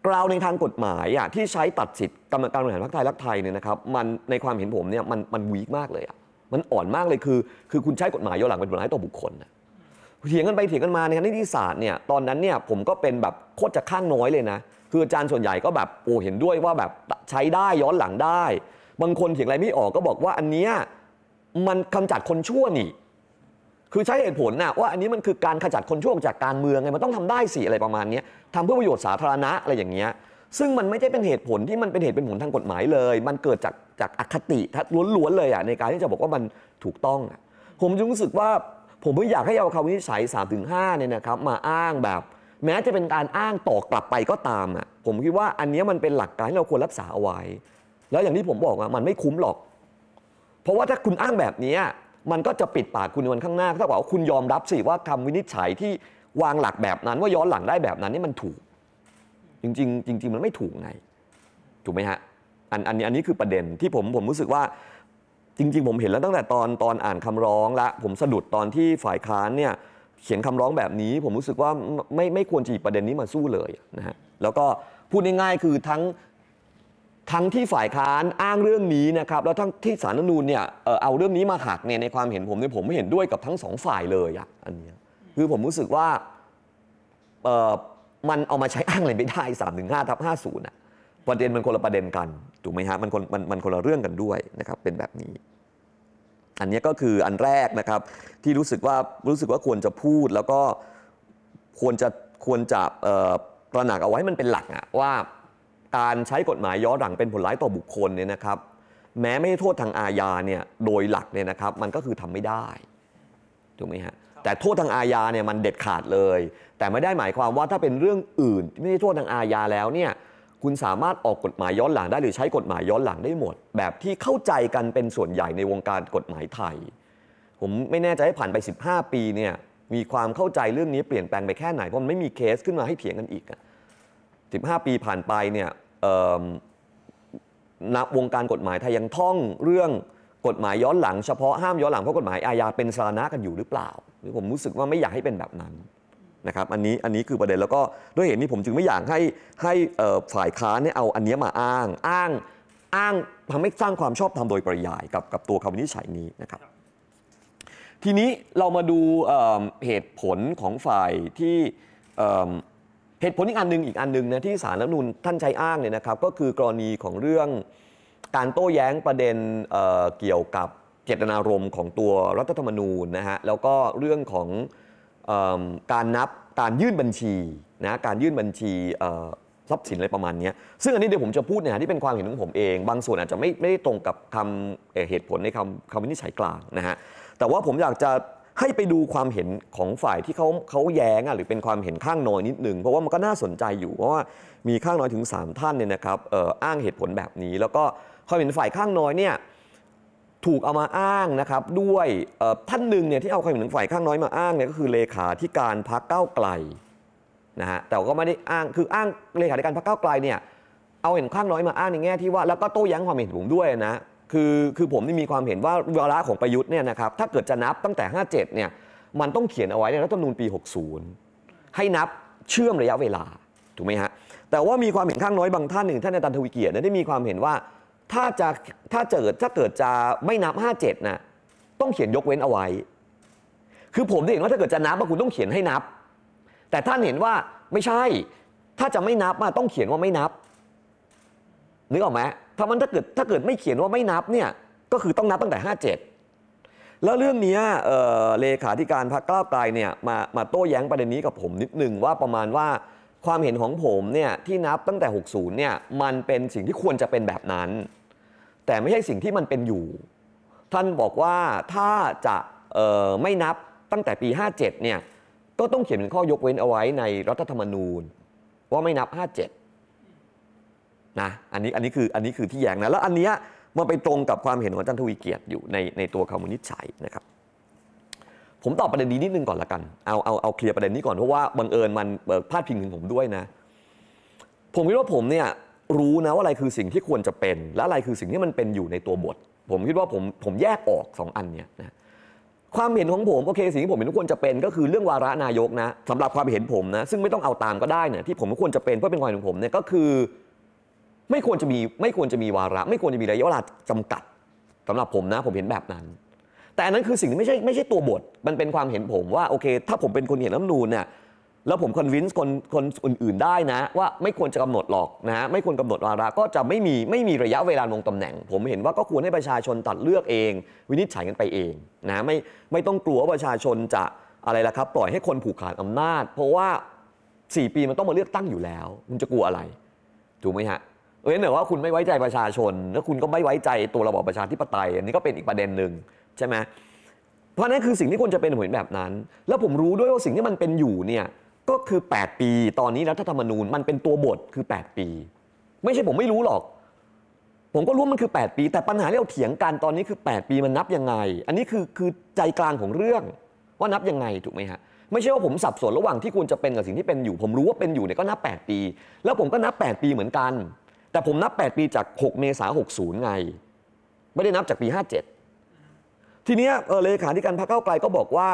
B: กล่าวในทางกฎหมายอ่ะที่ใช้ตัดสิทธิ์กรรมการบริหารพรรคไทยรักไทยเนี่ยนะครับมันในความเห็นผมเนี่ยมันมันวีกมากเลยอ่ะมันอ่อนมากเลยคือ คือคุณใช้กฎหมายย้อนหลังเป็นกฎหมายต่อบุคคลเถียงกันไปเถียงกันมาในคณะนิติศาสตร์เนี่ยตอนนั้นเนี่ยผมก็เป็นแบบโคตรจะข้างน้อยเลยนะคืออาจารย์ส่วนใหญ่ก็แบบโอ้เห็นด้วยว่าแบบใช้ได้ย้อนหลังได้ บางคนเถียงอะไรไม่ออกก็บอกว่าอันเนี้ยมันกาจัดคนชั่วนี่ คือใช้เหตุผลนะว่าอันนี้มันคือการขจัดคนชั่วจากการเมืองไงมันต้องทำได้สิอะไรประมาณนี้ทำเพื่อประโยชน์สาธารณะอะไรอย่างเงี้ยซึ่งมันไม่ใช่เป็นเหตุผลที่มันเป็นเหตุเป็นผลทางกฎหมายเลย มันเกิดจากจากอคติล้วนๆเลยอ่ะในการที่จะบอกว่ามันถูกต้องผมงรู้สึกว่าผมไม่อยากให้เอาคำวินิจฉัย 3-5เนี่ยนะครับ มาอ้างแบบแม้จะเป็นการอ้างต่อกลับไปก็ตามอ่ะผมคิดว่าอันนี้มันเป็นหลักการที่เราควรรักษาเอาไว้ แล้วอย่างที่ผมบอกอ่ะมันไม่คุ้มหรอก เพราะว่าถ้าคุณอ้างแบบนี้ มันก็จะปิดปากคุณในวันข้างหน้าถ้าบอกว่าคุณยอมรับสิว่าคำวินิจฉัยที่วางหลักแบบนั้นว่าย้อนหลังได้แบบนั้นนี่มันถูกจริงๆ จริง ๆ มันไม่ถูกไงถูกไหมฮะอันอันนี้อันนี้คือประเด็นที่ผมผมรู้สึกว่าจริง ๆ ผมเห็นแล้วตั้งแต่ตอนตอนอ่านคำร้องละผมสะดุดตอนที่ฝ่ายค้านเนี่ยเขียนคำร้องแบบนี้ผมรู้สึกว่าไม่ไม่ควรจะหยิบประเด็นนี้มาสู้เลยนะฮะแล้วก็พูดง่ายๆคือ ทั้งทั้งที่ฝ่ายค้านอ้างเรื่องนี้นะครับแล้วทั้งที่สารนูนเนี่ยเอาเรื่องนี้มาหักเนี่ยในความเห็นผมเนี่ยผมไม่เห็นด้วยกับทั้งสองฝ่ายเลยอ่ะอันนี้คือผมรู้สึกว่าเออมันเอามาใช้อ้างอะไรไม่ได้สามถึงห้าทับห้าศูนย์อ่ะประเด็นมันคนละประเด็นกัน ถูกไหมฮะ มันคนมันมันคนละเรื่องกันด้วยนะครับเป็นแบบนี้อันนี้ก็คืออันแรกนะครับที่รู้สึกว่ารู้สึกว่าควรจะพูดแล้วก็ควรจะควรจะตระหนักเอาไว้มันเป็นหลักอะว่าการใช้กฎหมายย้อนหลังเป็นผลร้ายต่อบุคคลเนี่ยนะครับ แม้ไม่โทษทางอาญาเนี่ยโดยหลักเนี่ยนะครับมันก็คือทำไม่ได้ถูกไหมฮะแต่โทษทางอาญาเนี่ยมันเด็ดขาดเลย แต่ไม่ได้หมายความว่าถ้าเป็นเรื่องอื่นไม่ได้โทษทางอาญาแล้วเนี่ยคุณสามารถออกกฎหมายย้อนหลังได้หรือใช้กฎหมายย้อนหลังได้หมด แบบที่เข้าใจกันเป็นส่วนใหญ่ในวงการกฎหมายไทย ผมไม่แน่ใจให้ผ่านไป 15 ปีเนี่ยมีความเข้าใจเรื่องนี้เปลี่ยนแปลงไปแค่ไหนเพราะมันไม่มีเคสขึ้นมาให้เถียงกันอีกสิบห้าปีผ่านไปเนี่ยนับวงการกฎหมายไทยยังท่องเรื่องกฎหมายย้อนหลังเฉพาะห้ามย้อนหลังเพราะกฎหมายอาญาเป็นสาระกันอยู่หรือเปล่าหรือผมรู้สึกว่าไม่อยากให้เป็นแบบนั้นนะครับอันนี้อันนี้คือประเด็นแล้วก็ด้วยเหตุนี้ผมจึงไม่อยากให้ให้ฝ่ายค้านเนี่ยเอาอันนี้มาอ้างอ้างอ้างทำให้สร้างความชอบธรรมโดยปริยายกับกับตัวคำวินิจฉัยนี้นะครับ ทีนี้เรามาดูเหตุผลของฝ่ายที่เหตุผลอีกอันหนึ่งอีกอันหนึ่งนะที่สารรัฐนูลท่านใช้อ้างเนี่ยนะครับ ก็คือกรณีของเรื่องการโต้แย้งประเด็นเเกี่ยวกับเจตนารมณ์ของตัวรัฐธรรมนูญนะฮะแล้วก็เรื่องของการนับการยื่นบัญชีนะการยื่นบัญชีทรัพย์สินอะไรประมาณนี้ซึ่งอันนี้เดี๋ยวผมจะพูดเนี่ยที่เป็นความเห็นของผมเอง บางส่วนอาจจะไม่ไม่ได้ตรงกับคำเหตุผลในคำคำวินิจฉัยกลางนะฮะแต่ว่าผมอยากจะให้ไปดูความเห็นของฝ่ายที่เขาเขาแย้งอ่ะหรือเป็นความเห็นข้างน้อยนิดนึงเพราะว่ามันก็น่าสนใจอยู่เพราะว่ามีข้างน้อยถึง 3 ท่านเนี่ยนะครับอ้างเหตุผลแบบนี้แล้วก็ความเห็นฝ่ายข้างน้อยเนี่ยถูกเอามาอ้างนะครับด้วยท่านหนึ่งเนี่ย ที่เอาความเห็นของฝ่ายข้างน้อยมาอ้างเนี่ยก็คือเลขาธิการพักเก้าไกลนะฮะแต่ก็ไม่ได้อ้างคืออ้างเลขาธิการพักเก้าไกลเนี่ยเอาเห็นข้างน้อยมาอ้างในแง่ที่ว่าแล้วก็โต้แย้งความเห็นผมด้วยนะคือคือผมนี่มีความเห็นว่าวาของประยุทธ์เนี่ยนะครับถ้าเกิดจะนับตั้งแต่ 57เนี่ยมันต้องเขียนเอาไว้ในรัฐธรรมนูญปี 60 ให้นับเชื่อมระยะเวลาถูกไหมฮะแต่ว่ามีความเห็นข้างน้อยบางท่านหนึ่งท่านอาจารย์ทวีเกียรติได้มีความเห็นว่าถ้าจะถ้าเกิดถ้าเกิดจะไม่นับ 57นะต้องเขียนยกเว้นเอาไว้ คือผมเห็นว่าถ้าเกิดจะนับคุณต้องเขียนให้นับ แต่ท่านเห็นว่าไม่ใช่ถ้าจะไม่นับมาต้องเขียนว่าไม่นับนึกออกไหมถ้ามันถ้าเกิดถ้าเกิดไม่เขียนว่าไม่นับเนี่ยก็คือต้องนับตั้งแต่ 57 แล้วเรื่องนี้เเลขาธิการพรรคก้าวไกลเนี่ยมามาโต้แย้งประเด็นนี้กับผมนิดนึงว่าประมาณว่าความเห็นของผมเนี่ยที่นับตั้งแต่ 60 เนี่ย มันเป็นสิ่งที่ควรจะเป็นแบบนั้น แต่ไม่ใช่สิ่งที่มันเป็นอยู่ ท่านบอกว่าถ้าจะไม่นับตั้งแต่ปี 57 เนี่ยก็ต้องเขียนเป็นข้อยกเว้นเอาไว้ในรัฐธรรมนูญ ว่าไม่นับ 57 นะอันนี้อันนี้คืออันนี้คือที่แย้งนะแล้วอันเนี้ยมันไปตรงกับความเห็นของอาจารย์ทวีเกียรติอยู่ในในตัวคำวินิจฉัยนะครับผมตอบประเด็นนี้นิดนึงก่อนละกัน เอา เอา เอาเคลียร์ประเด็นนี้ก่อนเพราะว่าบังเอิญมันพลาดพิงถึงผมด้วยนะ ผมคิดว่าผมเนี่ยรู้นะว่าอะไรคือสิ่งที่ควรจะเป็นและอะไรคือสิ่งที่มันเป็นอยู่ในตัวบท ผมคิดว่าผมผมแยกออก 2 อันเนี่ยนะความเห็นของผมโอเคสิ่งที่ผมเห็นควรจะเป็นก็คือเรื่องวาระนายกนะสำหรับความเห็นผมนะซึ่งไม่ต้องเอาตามก็ได้เนี่ยที่ผมควรจะเป็นเพื่อเป็นความเห็นของผมเนี่ยก็คือไม่ควรจะมีไม่ควรจะมีวาระไม่ควรจะมีระยะเวลาจำกัด สำหรับผมนะผมเห็นแบบนั้นแต่อันนั้นคือสิ่งที่ไม่ใช่ไม่ใช่ตัวบท มันเป็นความเห็นผมว่าโอเคถ้าผมเป็นคนเห็นรัฐมนูลเนี่ย แล้วผมคอนวินส์คนคนอื่นๆได้นะว่าไม่ควรจะกำหนดหรอกนะไม่ควรกำหนดวาระก็จะไม่มีไม่มีระยะเวลาลงตำแหน่ง ผมเห็นว่าก็ควรให้ประชาชนตัดเลือกเอง วินิจฉัยกันไปเองนะไม่ไม่ต้องกลัวประชาชนจะอะไรล่ะครับ ปล่อยให้คนผูกขาดอำนาจ เพราะว่า 4 ปีมันต้องมาเลือกตั้งอยู่แล้วคุณจะกลัวอะไรถูกไหมฮะเอ้เนี่ยว่า คุณไม่ไว้ใจประชาชนแล้วคุณก็ไม่ไว้ใจตัวระบอบประชาธิปไตย อันนี้ก็เป็นอีกประเด็นหนึ่งใช่ไหมเพราะนั่นคือสิ่งที่ควรจะเป็นเหมือนแบบนั้น แล้วผมรู้ด้วยว่าสิ่งที่มันเป็นอยู่เนี่ยก็คือ 8 ปี ตอนนี้รัฐธรรมนูญมันเป็นตัวบทคือ 8 ปี ไม่ใช่ผมไม่รู้หรอก ผมก็รู้มันคือ 8 ปี แต่ปัญหาที่เราเถียงกันตอนนี้คือ 8 ปีมันนับยังไง อันนี้คือคือใจกลางของเรื่อง ว่านับยังไงถูกไหมฮะ ไม่ใช่ว่าผมสับสนระหว่างที่ควรจะเป็นกับสิ่งที่เป็นอยู่ ผมรู้ว่าเป็นอยู่เนี่ยก็นับ8ปี แล้วผมก็นับ 8 ปีเหมือนกัน แต่ผมนับ 8 ปีจาก 6 เมษายน 60 ไง ไม่ได้นับจากปี57ทีนี้เลขาธิการพรรคเก้าไกลก็บอกว่า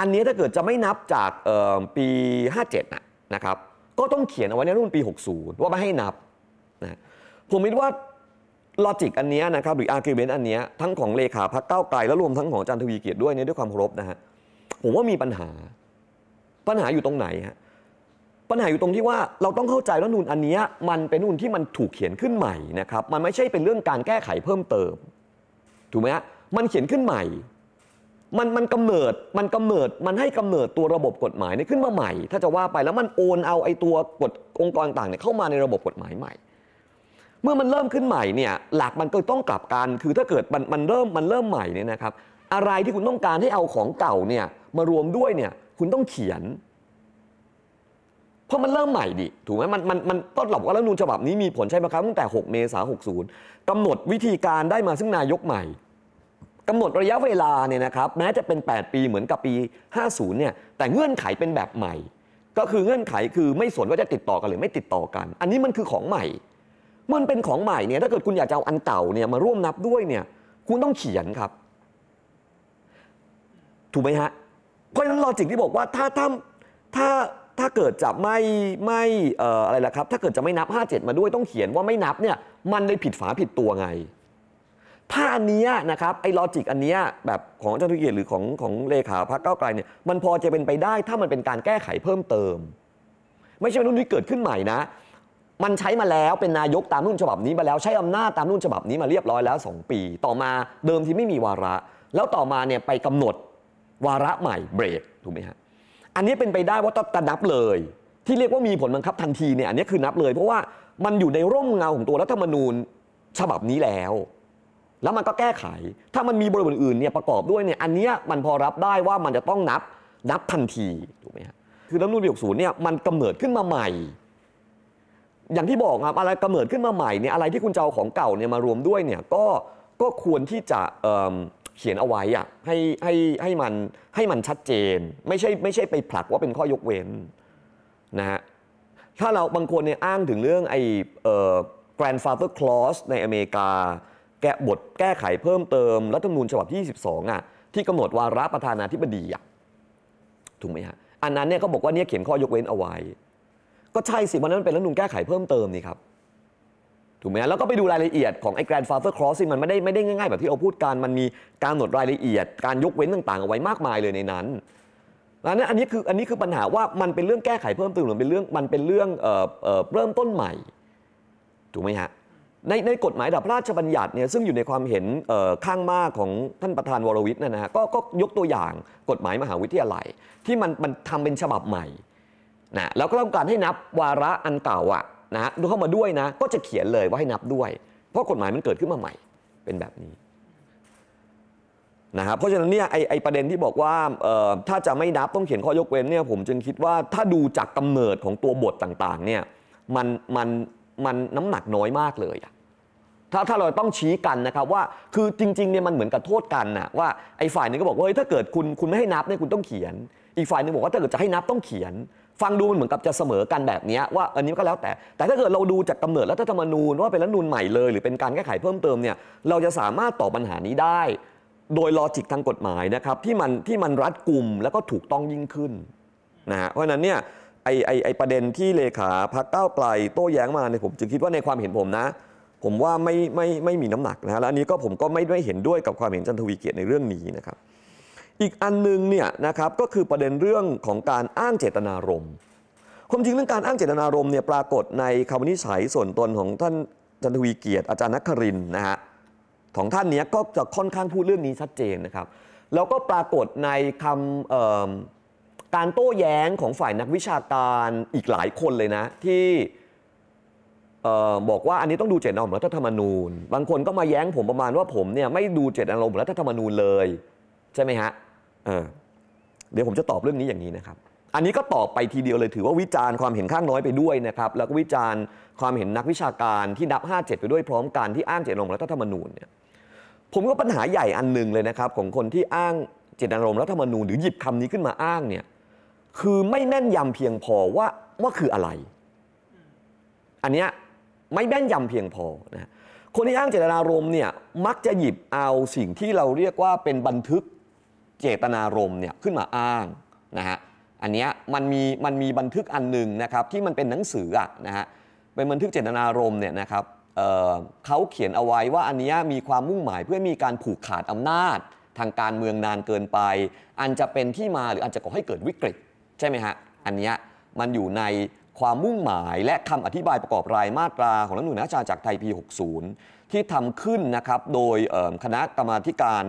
B: อันนี้ถ้าเกิดจะไม่นับจากปี 57นะครับก็ต้องเขียนเอาไว้ในรุ่นปี 60 ว่าไม่ให้นับนะผมคิดว่าลอจิกอันนี้นะครับหรืออาร์กิวเมนต์อันนี้ ทั้งของเลขาพรรคเก้าไกลและรวมทั้งของจันทวีเกียรติด้วยเนี่ยด้วยความเคารพนะฮะผมว่ามีปัญหาปัญหาอยู่ตรงไหนฮะปัญหาอยู่ตรงที่ว่าเราต้องเข้าใจว่านูนอันนี้มันเป็นนูนที่มันถูกเขียนขึ้นใหม่นะครับมันไม่ใช่เป็นเรื่องการแก้ไขเพิ่มเติมถูกไหมฮะมันเขียนขึ้นใหม่ มันมันกำเนิด มันกำเนิด มันให้กำเนิดตัวระบบกฎหมายนี่ขึ้นมาใหม่ ถ้าจะว่าไปแล้วมันโอนเอาไอ้ตัวกฎองค์กรต่างเนี่ยเข้ามาในระบบกฎหมายใหม่ เมื่อมันเริ่มขึ้นใหม่เนี่ย หลักมันก็ต้องกลับกันคือถ้าเกิดมันมันเริ่มมันเริ่มใหม่เนี่ยนะครับ อะไรที่คุณต้องการให้เอาของเก่าเนี่ยมารวมด้วยเนี่ย คุณต้องเขียน เพราะมันเริ่มใหม่ดิ ถูกไหมมันมันมันต้นหลักว่ารัฐมนูนฉบับนี้มีผลใช้บังคับตั้งแต่ 6 เมษายน 60กำหนดวิธีการได้มาซึ่งนายกใหม่กำหนดระยะเวลาเนี่ยนะครับ แม้จะเป็น 8 ปีเหมือนกับปี 50 เนี่ย แต่เงื่อนไขเป็นแบบใหม่ ก็คือเงื่อนไขคือไม่สนว่าจะติดต่อกันหรือไม่ติดต่อกัน อันนี้มันคือของใหม่ มันเป็นของใหม่เนี่ยถ้าเกิดคุณอยากจะเอาอันเก่าเนี่ยมาร่วมนับด้วยเนี่ยคุณต้องเขียนครับ ถูกไหมฮะเพราะฉะนั้นลอจิกที่บอกว่าถ้าถ้าถ้าถ้าเกิดจะไม่ไม่อะไรล่ะครับถ้าเกิดจะไม่นับ 57 มาด้วยต้องเขียนว่าไม่นับเนี่ยมันเลยผิดฝาผิดตัวไงถ้าอันนี้นะครับไอ้ลอจิกอันนี้แบบของเจ้าทุเกยรหรือของของเลขาพรรคเก้าไกลเนี่ยมันพอจะเป็นไปได้ถ้ามันเป็นการแก้ไขเพิ่มเติม ไม่ใช่ว่ารุ่นนี้เกิดขึ้นใหม่นะมันใช้มาแล้วเป็นนายกตามรุ่นฉบับนี้ มาแล้วใช้อำนาจตามรุ่นฉบับนี้มาเรียบร้อยแล้ว 2 ปี ต่อมาเดิมที่ไม่มีวาระ แล้วต่อมาเนี่ยไปกำหนดวาระใหม่เบรกถูกไหมฮะอันนี้เป็นไปได้ว่าต้องนับเลย ที่เรียกว่ามีผลบังคับทันทีเนี่ยอันนี้คือนับเลย เพราะว่ามันอยู่ในร่มเงาของตัวรัฐธรรมนูญฉบับนี้แล้วแล้วมันก็แก้ไข ถ้ามันมีบริบทอื่นเนี่ยประกอบด้วยเนี่ยอันเนี้ยมันพอรับได้ว่ามันจะต้องนับนับทันทีถูกไหมครคือรัฐมนูลปีหกศูนย์เนี่ยมันกำเนิดขึ้นมาใหม่ อย่างที่บอกครับอะไรกำเนิดขึ้นมาใหม่เนี่ยอะไรที่คุณจ้เอาของเก่าเนี่ยมารวมด้วยเนี่ยก็ก็ควรที่จะเเขียนเอาไว้อะให้ให้ให้มันให้มันชัดเจน ไม่ใช่ไม่ใช่ไปผลักว่าเป็นข้อยกเว้นนะฮะ ถ้าเราบางคนเนี่ยอ้างถึงเรื่องไอ้ grandfather clause ในอเมริกาแก้บทแก้ไขเพิ่มเติมรัฐธรรมนูญฉบับที่ 22อ่ะที่กำหนดวาระประธานาธิบดีอ่ะถูกไหมฮะอันนั้นเนี่ยเขาบอกว่าเนี่ยเขียนข้อยกเว้นเอาไว้ ก็ใช่สิเพราะนั้นมันเป็นรัฐธรรมนูญแก้ไขเพิ่มเติมนี่ครับถูกไหมแล้วก็ไปดูรายละเอียดของไอ้แก g r ฟา d f a t h e r clause มันไม่ได้ไม่ได้ง่ายๆ แบบที่เราพูดการมันมีการกำหนดรายละเอียด การยกเว้นต่างๆ เอาไว้มากมายเลยในนั้นอันนั้นอันนี้คืออันนี้คือปัญหาว่ามันเป็นเรื่องแก้ไขเพิ่มเติมหรือเป็นเรื่องมันเป็นเรื่องเริ่มต้นใหม่ถูกไหมฮะในในกฎหมายดับพระราชบัญญัติเนี่ยซึ่งอยู่ในความเห็นข้างมากของท่านประธานวรวิทย์นะฮะกก็ยกตัวอย่างกฎหมายมหาวิทยาลัยที่มันมันทำเป็นฉบับใหม่นะแล้วก็ต้องการให้นับวาระอันเก่าอ่ะนะดูเข้ามาด้วยนะก็จะเขียนเลยว่าให้นับด้วย เพราะกฎหมายมันเกิดขึ้นมาใหม่เป็นแบบนี้นะครับเพราะฉะนั้นเนี่ยไอไอประเด็นที่บอกว่าถ้าจะไม่นับต้องเขียนข้อยกเว้นเนี่ยผมจึงคิดว่าถ้าดูจากกำเนิดของตัวบทต่างๆเนี่ยมันมันมันน้ำหนักน้อยมากเลยอะถ้าถ้าเราต้องชี้กันนะครับว่า คือจริงๆ เนี่ยมันเหมือนกับโทษกันนะว่าไอ้ฝ่ายนึงก็บอกว่าเฮ้ยถ้าเกิดคุณคุณไม่ให้นับเนี่ยคุณต้องเขียน อีกฝ่ายนึงบอกว่าถ้าเกิดจะให้นับต้องเขียน ฟังดูมันเหมือนกับจะเสมอกันแบบนี้ว่าอันนี้ก็แล้วแต่ แต่ถ้าเกิดเราดูจากกาเนิดรัฐธรรมนูญว่าเป็นรัฐนูนใหม่เลยหรือเป็นการแก้ไขเพิ่มเติมเนี่ยเราจะสามารถตอบปัญหานี้ได้ โดยลอจิกทางกฎหมายนะครับที่มันที่มันรัดกุมแล้วก็ถูกต้องยิ่งขึ้นนะฮะเพราะนั้นเนี่ยไอไอไอประเด็นที่เลขาพักเก้าไกล โต้แย้งมาเนี่ยผมจึงคิดว่าในความเห็นผมนะ ผมว่าไม่ไม่ไม่มีน้ำหนักนะฮะและอันนี้ก็ผมก็ไม่ได้เห็นด้วยกับความเห็นจันทวีเกียรติในเรื่องนี้นะครับ อีกอันนึงเนี่ยนะครับก็คือประเด็นเรื่องของการอ้างเจตนารมณ์ความจริงเรื่องการอ้างเจตนารมณ์เนี่ยปรากฏในคำวินิจฉัยส่วนตนของท่านจันทวีเกียรติ อาจารย์นัครินนะฮะของท่านเนี้ยก็จะค่อนข้างพูดเรื่องนี้ชัดเจนนะครับแล้วก็ปรากฏในคำการโต้แย้งของฝ่ายนักวิชาการอีกหลายคนเลยนะที่บอกว่าอันนี้ต้องดูเจตนารมณ์รัฐธรรมนูญ บางคนก็มาแย้งผมประมาณว่าผมเนี่ยไม่ดูเจตนารมณ์รัฐธรรมนูญเลย ใช่ไหมฮะเเดี๋ยวผมจะตอบเรื่องนี้อย่างนี้นะครับอันนี้ก็ตอบไปทีเดียวเลยถือว่าวิจารณ์ความเห็นข้างน้อยไปด้วยนะครับแล้วก็วิจารณ์ความเห็นนักวิชาการที่นับ 57ไปด้วยพร้อมกันที่อ้างเจตนารมณ์รัฐธรรมนูญเนี่ยผมก็ปัญหาใหญ่อันหนึ่งเลยนะครับของคนที่อ้างเจตนารมณ์รัฐธรรมนูญหรือหยิบคำนี้ขึ้นมาอ้างเนี่ยคือไม่แม่นยำเพียงพอว่าว่าคืออะไร อันนี้ไม่แม่นยำเพียงพอนะคนที่อ้างเจตนารมณ์เนี่ยมักจะหยิบเอาสิ่งที่เราเรียกว่าเป็นบันทึกเจตนารมณ์เนี่ยขึ้นมาอ้างนะฮะ อันนี้มันมีมันมีบันทึกอันหนึ่งนะครับที่มันเป็นหนังสืออะนะฮะเป็นบันทึกเจตนารมณ์เนี่ยนะครับเเขาเขียนเอาไว้ว่าอันนี้มีความมุ่งหมายเพื่อมีการผูกขาดอำนาจ ทางการเมืองนานเกินไป อันจะเป็นที่มาหรืออันจะก่อให้เกิดวิกฤตใช่ไหมฮะ อันนี้มันอยู่ในความมุ่งหมาย และคำอธิบายประกอบรายมาตราของรัฐมนุนอาจารย์จากไทยปี60ที่ทำขึ้นนะครับโดยคณะกรรมาการ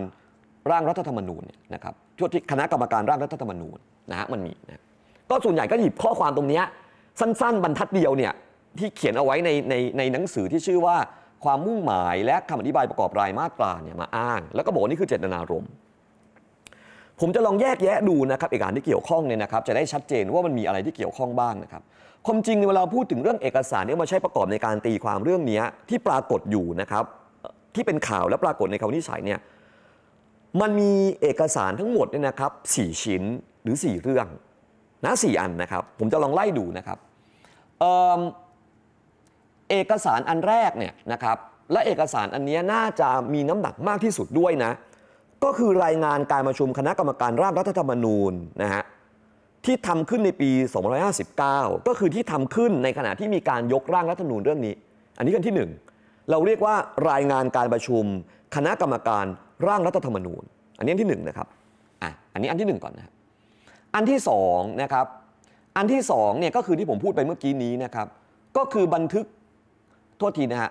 B: ร่างรัฐธรรมนูญนะครับชุดที่คณะกรรมการร่างรัฐธรรมนูญนะฮะมันมีนะก็ส่วนใหญ่ก็หยิบข้อความตรงนี้ สั้นๆ บรรทัดเดียวเนี่ยที่เขียนเอาไว้ในในในหนังสือที่ชื่อว่าความมุ่งหมายและคำอธิบายประกอบรายมาตราเนี่ยมาอ้าง แล้วก็บอกนี่คือเจตนารมณ์ผมจะลองแยกแยะดูนะครับเอกสารที่เกี่ยวข้องเนี่ยนะครับ จะได้ชัดเจนว่ามันมีอะไรที่เกี่ยวข้องบ้างนะครับ ความจริงเวลาพูดถึงเรื่องเอกสารที่มาใช้ประกอบในการตีความเรื่องนี้ที่ปรากฏอยู่นะครับที่เป็นข่าวและปรากฏในคำวนิจฉัยเนี่ยมันมีเอกสารทั้งหมดเนี่ยนะครับสี่ชิ้นหรือ 4 เรื่องนะสี่อันนะครับ ผมจะลองไล่ดูนะครับเเอกสารอันแรกเนี่ยนะครับและเอกสารอันนี้น่าจะมีน้ำหนักมากที่สุดด้วยนะก็คือรายงานการประชุมคณะกรรมการร่างรัฐธรรมนูญนะฮะที่ทำขึ้นในปี 2559 ก็คือที่ทำขึ้นในขณะที่มีการยกร่างรัฐธรรมนูญเรื่องนี้ อันนี้กันที่ 1 เราเรียกว่ารายงานการประชุมคณะกรรมการร่างรัฐธรรมนูญ อันนี้อันที่1นะครับอ่ะอันนี้อันที่1 ก่อนนะอันที่2นะครับอันที่2เนี่ยก็คือที่ผมพูดไปเมื่อกี้นี้นะครับก็คือบันทึกโทษทีนะฮะ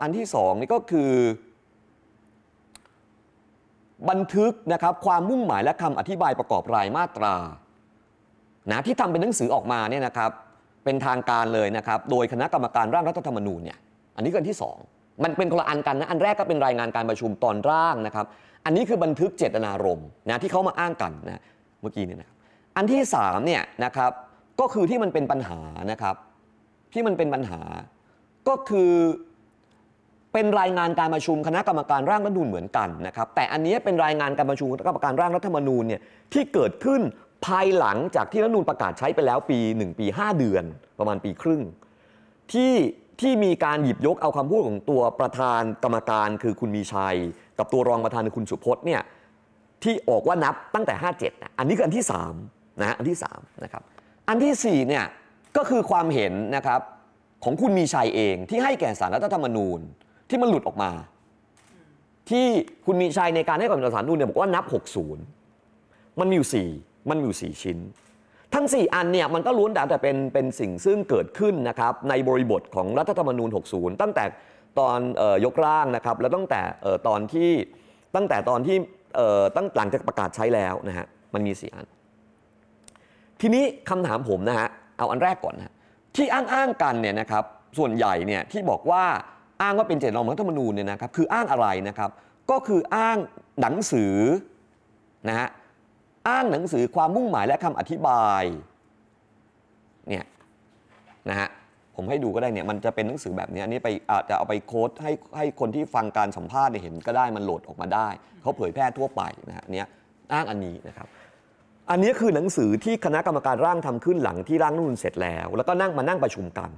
B: อันที่2นี่ก็คือบันทึกนะครับความมุ่งหมายและคำอธิบายประกอบรายมาตรานะที่ทำเป็นหนังสือออกมาเนี่ยนะครับ เป็นทางการเลยนะครับ โดยคณะกรรมการร่างรัฐธรรมนูญเนี่ยอันนี้ก็ันที่ 2 มันเป็นคนละอันกันนะอันแรกก็เป็นรายงานการประชุมตอนร่างนะครับ อันนี้คือบันทึกเจตนารมณ์นะที่เขามาอ้างกันนะเมื่อกี้เนี่ยนะครับอันที่3เนี่ยนะครับก็คือที่มันเป็นปัญหานะครับที่มันเป็นปัญหาก็คือเป็นรายงานการประชุมคณะกรรมการร่างรัฐธรรมนูญเหมือนกันนะครับแต่อันนี้เป็นรายงานการประชุมคณะกรรมการร่างรัฐธรรมนูญเนี่ยที่เกิดขึ้นภายหลังจากที่รัฐธรรมนูญประกาศใช้ไปแล้วปี 1 ปี 5 เดือนประมาณปีครึ่ง ที่ที่มีการหยิบยกเอาคำพูดของตัวประธานกรรมการคือคุณมีชัย กับตัวรองประธานคือคุณสุพจน์เนี่ยที่ออกว่านับตั้งแต่ 57นะอันนี้คืออันที่3นะฮะอันที่3นะครับอันที่4เนี่ยก็คือความเห็นนะครับของคุณมีชัยเอง ที่ให้แก่สารรัฐธรรมนูญที่มันหลุดออกมา ที่คุณมีชัยในการให้ความเห็นต่อสารนู่นเนี่ยบอกว่านับ 60 มันมีอยู่4มันมีอยู่ 4 ชิ้น ทั้ง 4 อันเนี่ยมันก็ล้วนแต่เป็นเป็นสิ่งซึ่งเกิดขึ้นนะครับในบริบทของรัฐธรรมนูญ 60 ตั้งแต่ตอนยกร่างนะครับแล้วตั้งแต่ตอนที่ตั้งแต่ตอนที่ตั้งหลังจากประกาศใช้แล้วนะฮะมันมีสี่อัน ทีนี้คำถามผมนะฮะเอาอันแรกก่อนนะที่อ้างอ้างกันเนี่ยนะครับส่วนใหญ่เนี่ยที่บอกว่าอ้างว่าเป็นเจตนารงรัฐธรรมนูญเนี่ยนะครับ คืออ้างอะไรนะครับ ก็คืออ้างหนังสือ นะฮะอ้างหนังสือความมุ่งหมายและคำอธิบายเนี่ยนะฮะผมให้ดูก็ได้เนี่ยมันจะเป็นหนังสือแบบนี้อันนี้ไปอาจจะเอาไปโค้ดให้ให้คนที่ฟังการสัมภาษณ์เห็นก็ได้มันโหลดออกมาได้เขาเผยแพร่ทั่วไปนะฮะเนี่ยอ้างอันนี้นะครับอันนี้คือหนังสือที่คณะกรรมการร่างทำขึ้นหลังที่ร่างนุ่นเสร็จแล้ว แล้วก็นั่งมานั่งประชุมกัน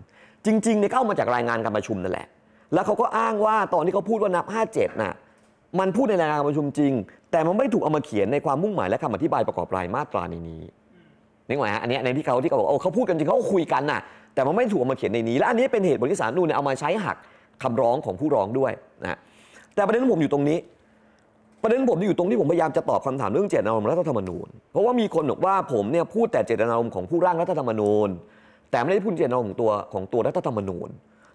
B: จริง ๆเนี่ยก็้ามาจากรายงานการประชุมนั่นแหละแล้วเขาก็อ้างว่าตอนที่เขาพูดว่านับ57น่ะมันพูดในรายงานประชุมจริง แต่มันไม่ถูกเอามาเขียนในความมุ่งหมายและคำอธิบายประกอบรายมาตราในนี้นี่หมฮะอันนี้ในที่เขาที่เขาบอกโอ้เขาพูดกันจริงเขาคุยกันน่ะแต่มันไม่ถูกเอามาเขียนในนี้ และอันนี้เป็นเหตุผลที่ศาลนู่นเนี่ยเอามาใช้หักคำร้องของผู้ร้องด้วยนะแต่ประเด็นผมอยู่ตรงนี้ ประเด็นผมที่อยู่ตรงที่ผมพยายามจะตอบคำถามเรื่องเจตนารมณ์รัฐธรรมนูญเพราะว่ามีคนบอกว่าผมเนี่ยพูดแต่เจตนารมณ์ของผู้ร่างรัฐธรรมนูญแต่ไม่ได้พูดเจตนารมณ์ของตัวของตัวรัฐธรรมนูญ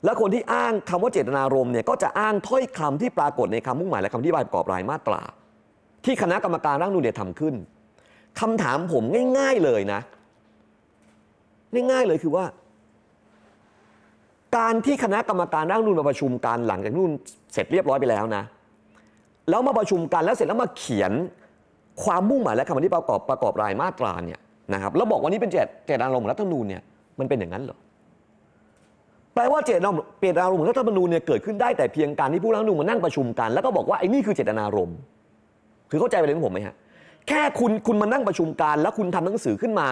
B: และคนที่อ้างคำว่าเจตนารมณ์เนี่ยก็จะอ้างถ้อยคำที่ปรากฏในคำมุ่งหมายและคำที่บายประกอบรายมาตรา ที่คณะกรรมการร่างนูนเนี่ยทำขึ้น คำถามผมง่าย ๆเลยนะ ง่ายๆเลยคือว่า การที่คณะกรรมการร่างนูนมาประชุมกันหลังจากนู่นเสร็จเรียบร้อยไปแล้วนะแล้วมาประชุมกันแล้วเสร็จแล้วมาเขียนความมุ่งหมายและคำที่ประกอบประกอบรายมาตราเนี่ยนะครับแล้วบอกว่านี้เป็นเจตนารมณ์รัฐธรรมนูญเนี่ยมันเป็นอย่างนั้นเหรอแปลว่าเจตนารมณ์เยนนารมณ์ของรัฐธรรมนูญเนี่ยเกิดขึ้นได้แต่เพียงการที่ผู้ร่างรัฐธรรมนูญมานั่งประชุมกันแล้วก็บอกว่าไอ้นี่คือเจตนารมณ์ คือเข้าใจประเด็นของผมไหมฮะแค่คุณคุณมานั่งประชุมกันแล้วคุณทำหนังสือขึ้นมา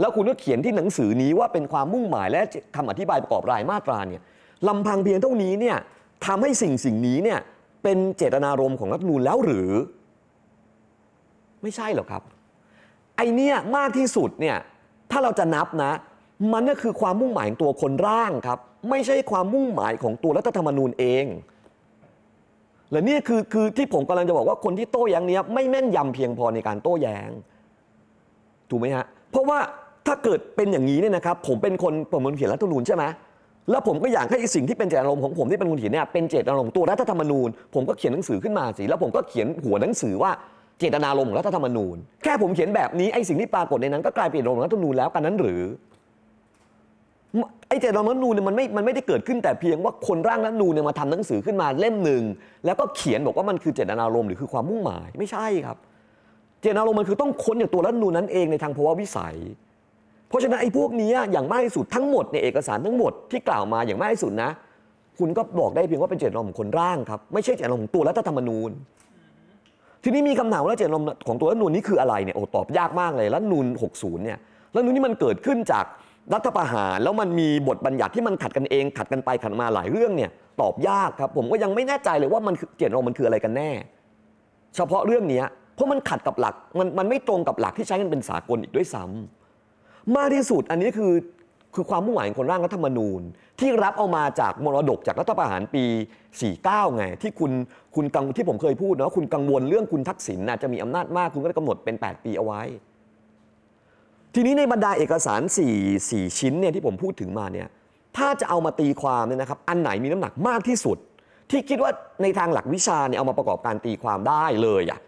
B: แล้วคุณก็เขียนที่หนังสือนี้ว่าเป็นความมุ่งหมายและคำอธิบายประกอบรายมาตราเนี่ยลำพังเพียงเท่านี้เนี่ยทำให้สิ่งสิ่งนี้เนี่ยเป็นเจตนารมณ์ของรัฐนูลแล้วหรือ ไม่ใช่หรอกครับ ไอเนี่ยมากที่สุดเนี่ยถ้าเราจะนับนะมันก็คือความมุ่งหมายของตัวคนร่างครับไม่ใช่ความมุ่งหมายของตัวรัฐธรรมนูญเอง และนี่คือคือที่ผมกำลังจะบอกว่าคนที่โต้แย้งนี้ไม่แม่นยำเพียงพอในการโต้แย้งถูกไหมฮะเพราะว่าถ้าเกิดเป็นอย่างนี้เนี่ยนะครับ ผมเป็นคนผมเป็นเขียนรัฐธรรมนูญใช่ไหมแล้วผมก็อยากให้สิ่งที่เป็นเจตนารมณ์ของผมที่เป็นคนเขียนเนี่ยเป็นเจตนารมณ์ตัวรัฐธรรมนูญ ผมก็เขียนหนังสือขึ้นมาสิแล้วผมก็เขียนหัวหนังสือว่าเจตนารมณ์ของรัฐธรรมนูญแค่ผมเขียนแบบนี้ ไอ้สิ่งที่ปรากฏในนั้น ก็กลายเป็นนารมณ์รัฐธรรมนูญแล้วกันนั้นหรือไอ้เจตนารนูนเนี่ยมันไม่มันไม่ได้เกิดขึ้นแต่เพียงว่าคนร่างรัฐนูนเนี่ยมาทำหนังสือขึ้นมาเล่มหนึ่งแล้วก็เขียนบอกว่ามันคือเจตนารมณ์หรือคือความมุ่งหมายไม่ใช่ครับ เจตนารมณ์มันคือต้องค้นอย่างตัวรัฐนูนนั้นเองในทางภาวะวิสัย เพราะฉะนั้นไอ้พวกนี้อย่างมากที่สุดทั้งหมดในเอกสารทั้งหมดที่กล่าวมาอย่างมากที่สุดนะคุณก็บอกได้เพียงว่าเป็นเจตนารมณ์ของคนร่างครับไม่ใช่เจตนารมณ์ตัวรัฐธรรมนูญ ทีนี้มีคำถามว่าเจตนารมณ์ของตัวรัฐนูนนี่คืออะไรเนี่ยโอ้ตอบยากมากเลยรัฐนูน60เนี่ยรัฐนูนนี่มันเกิดขึ้นจากรัฐประหาร แล้วมันมีบทบัญญัติที่มันขัดกันเอง ขัดกันไปขัดมาหลายเรื่องเนี่ยตอบยากครับผมก็ยังไม่แน่ใจเลยว่ามันเจตนารมมันคืออะไรกันแน่ เฉพาะเรื่องนี้ เพราะมันขัดกับหลักมันมันไม่ตรงกับหลักที่ใช้กันเป็นสากลอีกด้วยซ้ำ มากที่สุดอันนี้คือคือความมุ่งหมายของคนร่างรัฐธรรมนูญ ที่รับเอามาจากมรดกจากรัฐประหารปี 49ไงที่คุณคุณกังที่ผมเคยพูดเนะคุณกังวลเรื่องคุณทักษิณน่ะจะมีอำนาจมากคุณก็กำหนดเป็น 8 ปีเอาไว้ทีนี้ในบรรดาเอกสาร 4 4 ชิ้นเนี่ยที่ผมพูดถึงมาเนี่ยถ้าจะเอามาตีความเนี่ยนะครับอันไหนมีน้ำหนักมากที่สุด ที่คิดว่าในทางหลักวิชาเนี่ยเอามาประกอบการตีความได้เลยอะ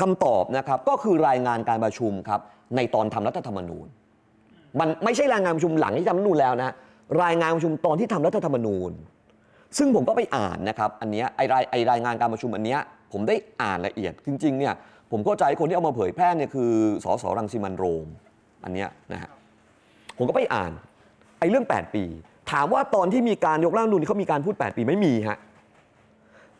B: คำตอบนะครับ ก็คือรายงานการประชุมครับในตอนทำรัฐธรรมนูญ มันไม่ใช่รายงานประชุมหลังที่ทำรัฐธรรมนูญแล้วนะรายงานประชุมตอนที่ทำรัฐธรรมนูญ ซึ่งผมก็ไปอ่านนะครับอันนี้ไอรายไอรายงานการประชุมอันเนี้ยผมได้อ่านละเอียด จริงๆเนี่ยผมเข้าใจคนที่เอามาเผยแพร่เนี่ยคือสสรังสิมันโรมอันเนี้ยนะฮะผมก็ไปอ่านไอ้เรื่อง 8 ปี ถามว่าตอนที่มีการยกร่างดุลเขามีการพูด 8 ปีไม่มีฮะ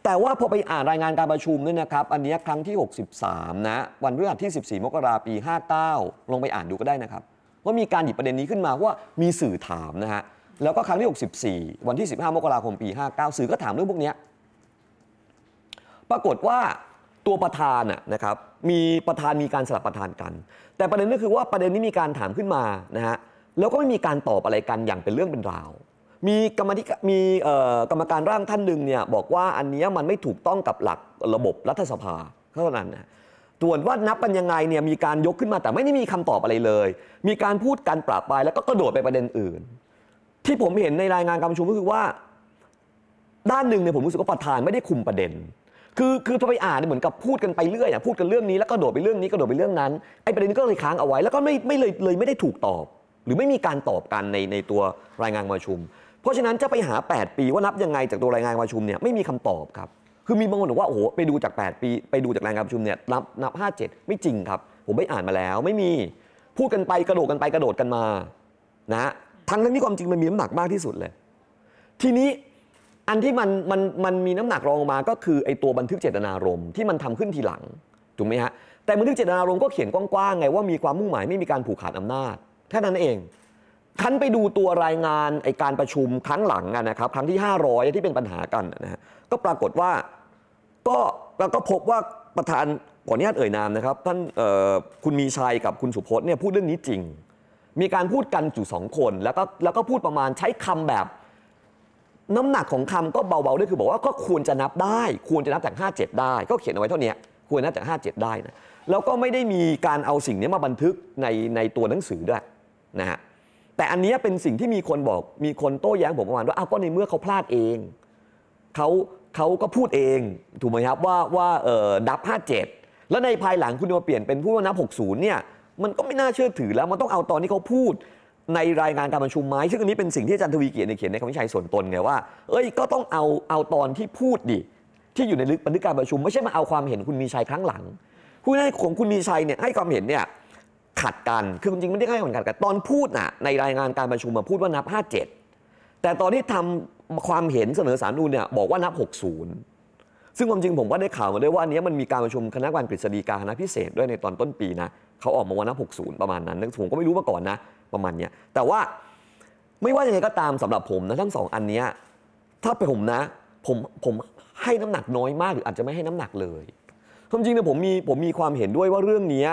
B: แต่ว่าพอไปอ่านรายงานการประชุมเนี่ยนะครับอันนี้ครั้งที่ 63 นะวันพฤหัสที่14มกราปี59ลงไปอ่านดูก็ได้นะครับว่ามีการหยิบประเด็นนี้ขึ้นมาว่ามีสื่อถามนะฮะแล้วก็ครั้งที่ 64 วันที่ 15 มกราคมปี59สื่อก็ถามเรื่องพวกนี้ปรากฏว่าตัวประธานนะครับมีประธานมีการสลับประธานกัน แต่ประเด็นก็คือว่าประเด็นนี้มีการถามขึ้นมานะฮะแล้วก็ไม่มีการตอบอะไรกันอย่างเป็นเรื่องเป็นราว มีกรรมธิมีกรรมการร่างท่านหนึ่งเนี่ยบอกว่าอันนี้มันไม่ถูกต้องกับหลักระบบรัฐสภาเท่านั้นนะส่วนว่านับเป็นยังไงเนี่ยมีการยกขึ้นมาแต่ไม่ได้มีคำตอบอะไรเลย มีการพูดการปราบไปแล้วก็กระโดดไปประเด็นอื่น ที่ผมเห็นในรายงานการประชุมก็คือว่าด้านหนึ่งเนี่ยผมรู้สึกว่าประธานไม่ได้คุมประเด็นคือคือพอไปอ่านเนี่ยเหมือนกับพูดกันไปเรื่อยอะพูดกันเรื่องนี้แล้วก็โดดไปเรื่องนี้ก็โดดไปเรื่องนั้นไอ้ประเด็นนี้ก็เลยค้างเอาไว้แล้วก็ไม่ไม่เลยเลยไม่ได้ถูกตอบ หรือไม่มีการตอบกันในในตัวรายงานประชุม เพราะฉะนั้นจะไปหา 8 ปีว่านับยังไงจากตัวรายงานประชุมเนี่ยไม่มีคำตอบครับ คือมีบางคนบอกว่าโอ้โหไปดูจาก 8 ปีไปดูจากรายงานประชุมเนี่ยนับนับ็ดไม่จริงครับผมไปอ่านมาแล้ว ไม่มีพูดกันไป กระโดดกันไปกระโดดกันมานะทั้งทั้งที่ความจริงมันมีน้ำหนักมากที่สุดเลย ทีนี้อันที่มันมันมันมีน้ำหนักรองงมาก็คือไอตัวบันทึกเจตนารมณ์ที่มันทำขึ้นทีหลัง ถูกไหมฮะแต่บันทึกเจตนารมณ์ก็เขียนกว้างๆ ไงว่า มีความมุ่งหมาย ไม่มีการผูกขาดอำนาจ แค่นั้นเองคันไปดูตัวรายงานไอการประชุมครั้งหลังนะครับ ครั้งที่ 500 ที่เป็นปัญหากันนะฮะก็ปรากฏว่าก็เราก็พบว่าประธานขออนุญาตเอ่ยนามนะครับท่านคุณมีชัยกับคุณสุพจน์เนี่ยพูดเรื่องนี้จริง มีการพูดกันอยู่สองคนแล้วก็แล้วก็พูดประมาณใช้คำแบบน้ำหนักของคำก็เบาๆด้วยคือบอกว่าก็ควรจะนับได้ ควรจะนับจาก57 ได้ก็เขียนเอาไว้เท่านี้ควรนับจาก57 ได้นะแล้วก็ไม่ได้มีการเอาสิ่งนี้มาบันทึกในในตัวหนังสือด้วยนะฮะแต่อันนี้เป็นสิ่งที่มีคนบอกมีคนโต้แย้งผมประมาณว่าอ้าวก็ในเมื่อเขาพลาดเอง เขาเขาก็พูดเอง ถูกไหมครับ ว่าว่าเออนับ 57 แล้วในภายหลังคุณมาเปลี่ยนเป็นผู้ว่านับ 60เนี่ยมันก็ไม่น่าเชื่อถือแล้วมันต้องเอาตอนที่เขาพูดในรายงานการประชุมไหมซึ่งอันนี้เป็นสิ่งที่อาจารย์ทวีเกียรติเขียนในคำวิจัยส่วนตนไงว่า เอ้ยก็ต้องเอาเอาตอนที่พูดดิที่อยู่ในลึกบันทึกการประชุมไม่ใช่มาเอาความเห็นคุณมีชัยครั้งหลังผู้ให้ของคุณมีชัยเนี่ยให้ความเห็นเนี่ยขัดกันคือจริงไม่ได้ให้ยเหมขัดกันตอนพูดน่ะในรายงานการประชุมมาพูดว่านับ 57 แต่ตอนที่ทำความเห็นเสนอสารนูนเนี่ยบอกว่านับ 60 ซึ่งความจริงผมว่าได้ข่าวมาด้วยว่าอันี้มันมีการประชุมคณะกรรมการกฤษฎีกาคณะพิเศษด้วยในตอนต้นปีนะเขาออกมาวันน้น60 ประมาณนั้นผมก็ไม่รู้มาก่อนนะประมาณเนี้ย แต่ว่าไม่ว่ายังไงก็ตามสำหรับผมนะทั้งสองอันเนี้ยถ้าไปผมนะผมผมให้น้ำหนักน้อยมากหรือ อาจจะไม่ให้น้ำหนักเลยความจริงเนี่ยผมมีผมมีความเห็นด้วยว่าเรื่องนี้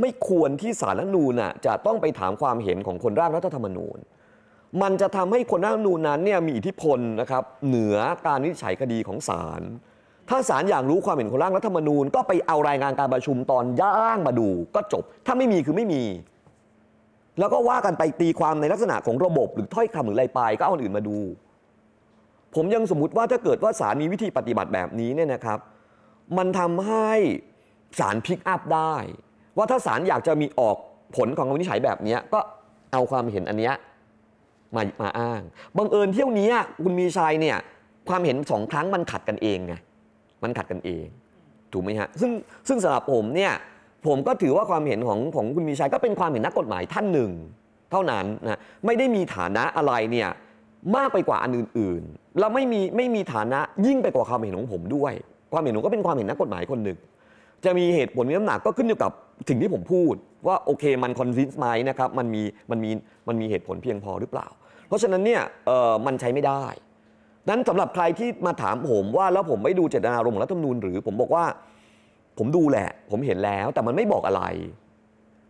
B: ไม่ควรที่สารรัฐนูน่ะจะต้องไปถามความเห็นของคนร่างรัฐธรรมนูญ มันจะทำให้คนร่างรัฐนูนนั้นเนี่ยมีอิทธิพลนะครับ เหนือการวิจัยคดีของศาลถ้าศาลอยากรู้ความเห็นของร่างรัฐธรรมนูญก็ไปเอารายงานการประชุมตอนย่างมาดูก็จบ ถ้าไม่มีคือไม่มี แล้วก็ว่ากันไปตีความในลักษณะของระบบหรือถ้อยคำหรืออะไรไปก็เอาอื่นมาดู ผมยังสมมติว่าถ้าเกิดว่าศาลมีวิธีปฏิบัติแบบนี้เนี่ยนะครับ มันทำให้ศาลพิกอัพได้ ว่าถ้าศาลอยากจะมีออกผลของคำวินิจฉัยแบบนี้ก็เอาความเห็นอันนี้มามาอ้างบังเอิญเที่ยวนี้คุณมีชัยเนี่ยความเห็นสองครั้งมันขัดกันเองไงมันขัดกันเองถูกไหมฮะซึ่งซึ่งสำหรับผมเนี่ยผมก็ถือว่าความเห็นของของคุณมีชัยก็เป็นความเห็นนักกฎหมายท่านหนึ่ง เท่านั้นนะไม่ได้มีฐานะอะไรเนี่ยมากไปกว่าอันอื่น ๆ เราไม่มีไม่มีฐานะยิ่งไปกว่าความเห็นของผมด้วย ความเห็นผมก็เป็นความเห็นนักกฎหมายคนหนึ่งจะมีเหตุผลมีน้ำหนักก็ขึ้นอยู่กับสิ่งที่ผมพูดว่าโอเคมันคอนวินส์ไหมนะครับมันมีมันมีมันมีเหตุผลเพียงพอหรือเปล่า เพราะฉะนั้นเนี่ยมันใช้ไม่ได้นั้นสำหรับใครที่มาถามผมว่า แล้วผมไม่ดูเจตนารมณ์รัฐธรรมนูญหรือผมบอกว่าผมดูแหละผมเห็นแล้วแต่มันไม่บอกอะไร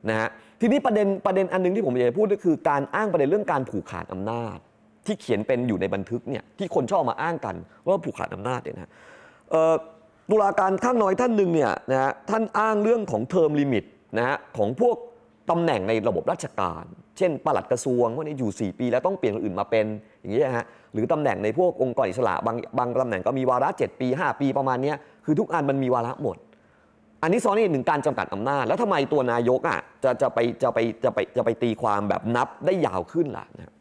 B: นะฮะทีนี้ประเด็นประเด็นอันนึงที่ผมอยากจะพูดก็คือ การอ้างประเด็นเรื่องการผูกขาดอำนาจ ที่เขียนเป็นอยู่ในบันทึกเนี่ยที่คนชอบมาอ้างกันว่าผูกขาดอำนาจเนี่ยนะตุลาการข้างน้อยท่านหนึ่งเนี่ยนะฮะท่านอ้างเรื่องของเทอมลิมิตนะฮะของพวกตำแหน่งในระบบราชการเช่น ปลัดกระทรวงพวกนี้อยู่ 4 ปี แล้วต้องเปลี่ยนคนอื่นมาเป็นอย่างนี้ฮะหรือตำแหน่งในพวกองค์กรอิสระบางบางตำแหน่งก็มีวาระ 7 ปี 5 ปีประมาณนี้ คือทุกอันมันมีวาระหมด อันนี้ซ้อนอีกหนึ่งการจำกัดอำนาจ แล้วทำไมตัวนายกอ่ะจะจะไปจะไปจะไปจะไปตีความแบบนับได้ยาวขึ้นล่ะนะ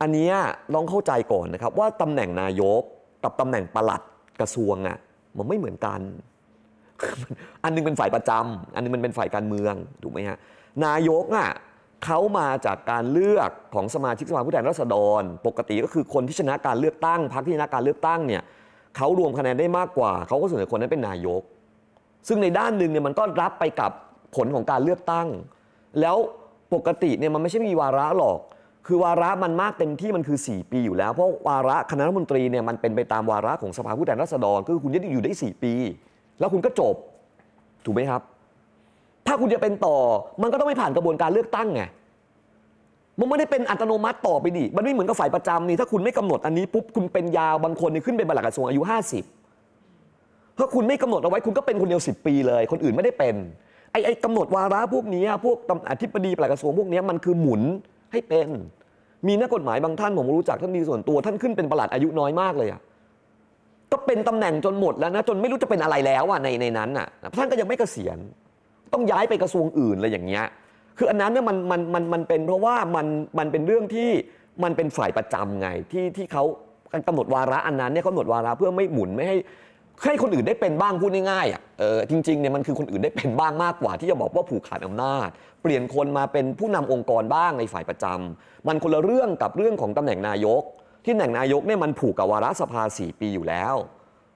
B: อันนี้ลองเข้าใจก่อนนะครับ ว่าตำแหน่งนายกกับตำแหน่งปลัดกระทรวงอ่ะมันไม่เหมือนกัน อันนึงเป็นฝ่ายประจำอันนึงมันเป็นฝ่ายการเมืองถูกไหมฮะนายกอ่ะเขามาจากการเลือกของสมาชิกสภาผู้แทนราษฎร ปกติก็คือคนที่ชนะการเลือกตั้ง พรรคที่ชนะการเลือกตั้งเนี่ย เขารวมคะแนนได้มากกว่า เขาก็เสนอคนนั้นเป็นนายก ซึ่งในด้านหนึ่งเนี่ยมันก็รับไปกับผลของการเลือกตั้ง แล้วปกติเนี่ยมันไม่ใช่มีวาระหรอก คือวาระมันมากเต็มที่มันคือ 4 ปีอยู่แล้ว เพราะวาระคณะรัฐมนตรีเนี่ยมันเป็นไปตามวาระของสภาผู้แทนราษฎรก็คือคุณจะอยู่ได้ 4 ปี แล้วคุณก็จบ ถูกไหมครับถ้าคุณจะเป็นต่อมันก็ต้องไม่ผ่านกระบวนการเลือกตั้งไง มันไม่ได้เป็นอัตโนมัติต่อไปดิ มันไม่เหมือนกับฝ่ายประจำนี่ถ้าคุณไม่กำหนดอันนี้ปุ๊บคุณเป็นยาวบางคนนี่ขึ้นเป็นบรลลักกระทรวงอายุ 50 ถ้าคุณไม่กำหนดเอาไว้คุณก็เป็นคนเดียว 10 ปีเลย คนอื่นไม่ได้เป็นไอ้ไอ้กำหนดวาระพวกนี้พวกอธิบดีปลัดกระทรวงพวกนี้มันคือหมุนให้เป็น มีนักกฎหมายบางท่านผมรู้จักท่านดีส่วนตัว ท่านขึ้นเป็นประหลัดอายุน้อยมากเลยอะก็เป็นตำแหน่งจนหมดแล้วนะจนไม่รู้จะเป็นอะไรแล้วอะในในนั้นอะท่านก็ยังไม่เกษียณต้องย้ายไปกระทรวงอื่นอะไรอย่างเงี้ย คืออันนั้นเนี่ยมันมันมันมันเป็นเพราะว่ามันมันเป็นเรื่องที่มันเป็นฝ่ายประจำไงที่ที่เขากำหนดวาระอันนั้นเนี่ยกำหนดวาระเพื่อไม่หมุนไม่ให้ให้คนอื่นได้เป็นบ้างพูดง่ายๆอ่ะ เออจริงๆเนี่ยมันคือคนอื่นได้เป็นบ้างมากกว่า ที่จะบอกว่าผูกขาดอำนาจ เปลี่ยนคนมาเป็นผู้นำองค์กรบ้างในฝ่ายประจำ มันคนละเรื่องกับเรื่องของตำแหน่งนายก ที่ตำแหน่งนายกเนี่ยมันผูกกับวาระสภาสี่ปีอยู่แล้ว